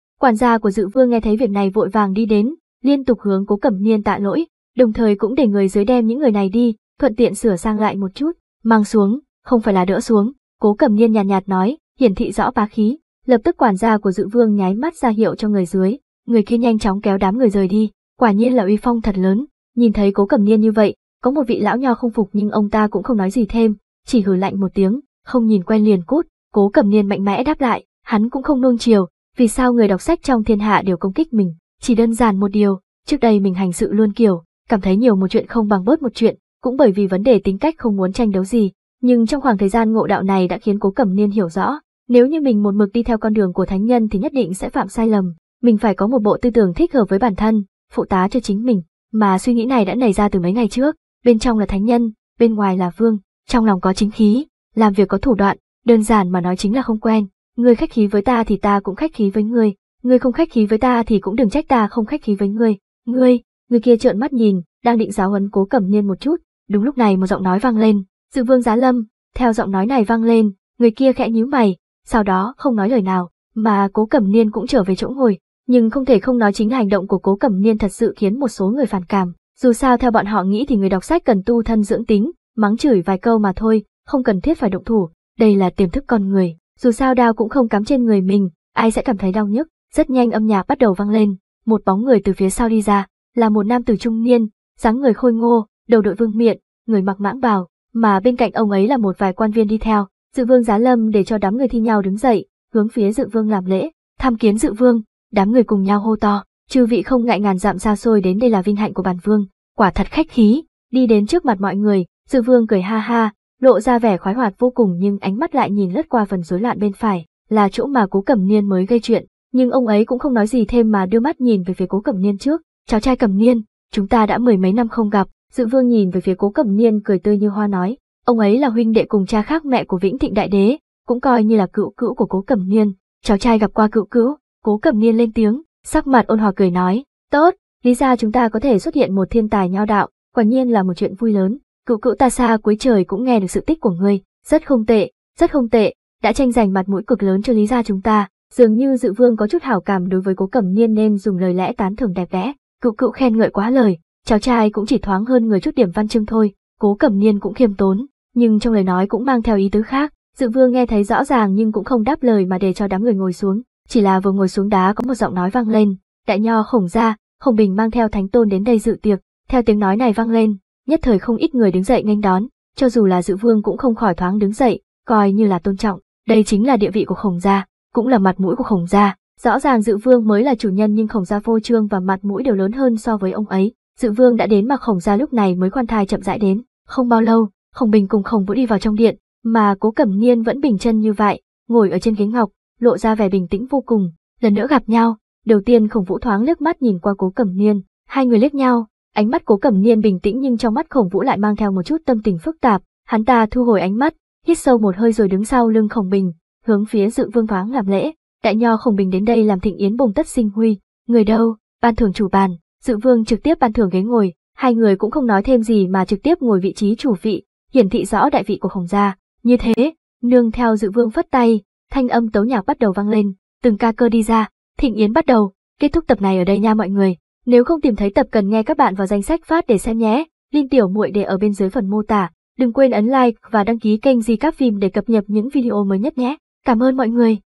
quản gia của dự vương nghe thấy việc này vội vàng đi đến, liên tục hướng cố cẩm niên tạ lỗi, đồng thời cũng để người dưới đem những người này đi, thuận tiện sửa sang lại một chút, mang xuống, không phải là đỡ xuống, cố cẩm niên nhàn nhạt, nhạt nói, hiển thị rõ bá khí, lập tức quản gia của dự vương nháy mắt ra hiệu cho người dưới, người kia nhanh chóng kéo đám người rời đi, quả nhiên là uy phong thật lớn, nhìn thấy cố cẩm niên như vậy, có một vị lão nho không phục nhưng ông ta cũng không nói gì thêm, chỉ hử lạnh một tiếng, không nhìn quen liền cút, cố cẩm niên mạnh mẽ đáp lại, hắn cũng không nương chiều, vì sao người đọc sách trong thiên hạ đều công kích mình, chỉ đơn giản một điều, trước đây mình hành sự luôn kiểu, cảm thấy nhiều một chuyện không bằng bớt một chuyện, cũng bởi vì vấn đề tính cách không muốn tranh đấu gì, nhưng trong khoảng thời gian ngộ đạo này đã khiến cố cẩm niên hiểu rõ, nếu như mình một mực đi theo con đường của thánh nhân thì nhất định sẽ phạm sai lầm, mình phải có một bộ tư tưởng thích hợp với bản thân, phụ tá cho chính mình, mà suy nghĩ này đã nảy ra từ mấy ngày trước, bên trong là thánh nhân, bên ngoài là vương, trong lòng có chính khí, làm việc có thủ đoạn, đơn giản mà nói chính là không quen, người khách khí với ta thì ta cũng khách khí với người. người không khách khí với ta thì cũng đừng trách ta không khách khí với người. ngươi, người kia trợn mắt nhìn, đang định giáo huấn Cố Cẩm Niên một chút, đúng lúc này một giọng nói vang lên, "Dự Vương Giá Lâm." Theo giọng nói này vang lên, người kia khẽ nhíu mày, sau đó không nói lời nào, mà Cố Cẩm Niên cũng trở về chỗ ngồi, nhưng không thể không nói chính hành động của Cố Cẩm Niên thật sự khiến một số người phản cảm. Dù sao theo bọn họ nghĩ thì người đọc sách cần tu thân dưỡng tính, mắng chửi vài câu mà thôi, không cần thiết phải động thủ, đây là tiềm thức con người. Dù sao đao cũng không cắm trên người mình, ai sẽ cảm thấy đau nhức. Rất nhanh âm nhạc bắt đầu vang lên, một bóng người từ phía sau đi ra, là một nam tử trung niên, dáng người khôi ngô, đầu đội vương miện, người mặc mãng bào, mà bên cạnh ông ấy là một vài quan viên đi theo, Dự vương giá lâm để cho đám người thi nhau đứng dậy, hướng phía dự vương làm lễ, tham kiến dự vương, đám người cùng nhau hô to, chư vị không ngại ngàn dặm xa xôi đến đây là vinh hạnh của bản vương, quả thật khách khí, đi đến trước mặt mọi người, dự vương cười ha ha, lộ ra vẻ khoái hoạt vô cùng nhưng ánh mắt lại nhìn lướt qua phần rối loạn bên phải, là chỗ mà cố cẩm niên mới gây chuyện, nhưng ông ấy cũng không nói gì thêm mà đưa mắt nhìn về phía cố cẩm niên trước, cháu trai cẩm niên, chúng ta đã mười mấy năm không gặp, dự vương nhìn về phía cố cẩm niên cười tươi như hoa nói, Ông ấy là huynh đệ cùng cha khác mẹ của Vĩnh Thịnh Đại Đế, cũng coi như là cựu cữu của Cố Cẩm Niên. Cháu trai gặp qua cựu cữu, Cố Cẩm Niên lên tiếng, sắc mặt ôn hòa cười nói, tốt, lý ra chúng ta có thể xuất hiện một thiên tài nho đạo, quả nhiên là một chuyện vui lớn. Cựu cữu ta xa cuối trời cũng nghe được sự tích của ngươi, rất không tệ, rất không tệ, đã tranh giành mặt mũi cực lớn cho lý gia chúng ta. Dường như dự vương có chút hảo cảm đối với cố cẩm niên nên dùng lời lẽ tán thưởng đẹp đẽ, cựu cựu khen ngợi quá lời, cháu trai cũng chỉ thoáng hơn người chút điểm văn chương thôi, cố cẩm niên cũng khiêm tốn, nhưng trong lời nói cũng mang theo ý tứ khác. Dự vương nghe thấy rõ ràng nhưng cũng không đáp lời mà để cho đám người ngồi xuống, chỉ là vừa ngồi xuống đá có một giọng nói vang lên, đại nho khổng ra, khổng bình mang theo thánh tôn đến đây dự tiệc, theo tiếng nói này vang lên, nhất thời không ít người đứng dậy nghênh đón, cho dù là dự vương cũng không khỏi thoáng đứng dậy, coi như là tôn trọng, đây chính là địa vị của khổng gia, cũng là mặt mũi của khổng gia, rõ ràng dự vương mới là chủ nhân nhưng khổng gia vô trương và mặt mũi đều lớn hơn so với ông ấy, dự vương đã đến mà khổng gia lúc này mới khoan thai chậm rãi đến, không bao lâu, Khổng Bình cùng Khổng Vũ đi vào trong điện, mà Cố Cẩm Niên vẫn bình chân như vậy, ngồi ở trên ghế ngọc, lộ ra vẻ bình tĩnh vô cùng. Lần nữa gặp nhau, đầu tiên Khổng Vũ thoáng liếc mắt nhìn qua Cố Cẩm Niên, hai người liếc nhau, ánh mắt Cố Cẩm Niên bình tĩnh nhưng trong mắt Khổng Vũ lại mang theo một chút tâm tình phức tạp, hắn ta thu hồi ánh mắt, hít sâu một hơi rồi đứng sau lưng Khổng Bình, hướng phía Dự Vương thoáng làm lễ. Đại nho Khổng Bình đến đây làm thịnh yến bồng tất sinh huy, người đâu, ban thưởng chủ bàn, Dự Vương trực tiếp ban thưởng ghế ngồi, hai người cũng không nói thêm gì mà trực tiếp ngồi vị trí chủ vị, hiển thị rõ đại vị của Khổng gia. Như thế, nương theo dự vương phất tay, thanh âm tấu nhạc bắt đầu vang lên, từng ca cơ đi ra, thịnh yến bắt đầu, kết thúc tập này ở đây nha mọi người. Nếu không tìm thấy tập cần nghe các bạn vào danh sách phát để xem nhé, link tiểu muội để ở bên dưới phần mô tả. Đừng quên ấn like và đăng ký kênh Di Các Phim để cập nhật những video mới nhất nhé. Cảm ơn mọi người.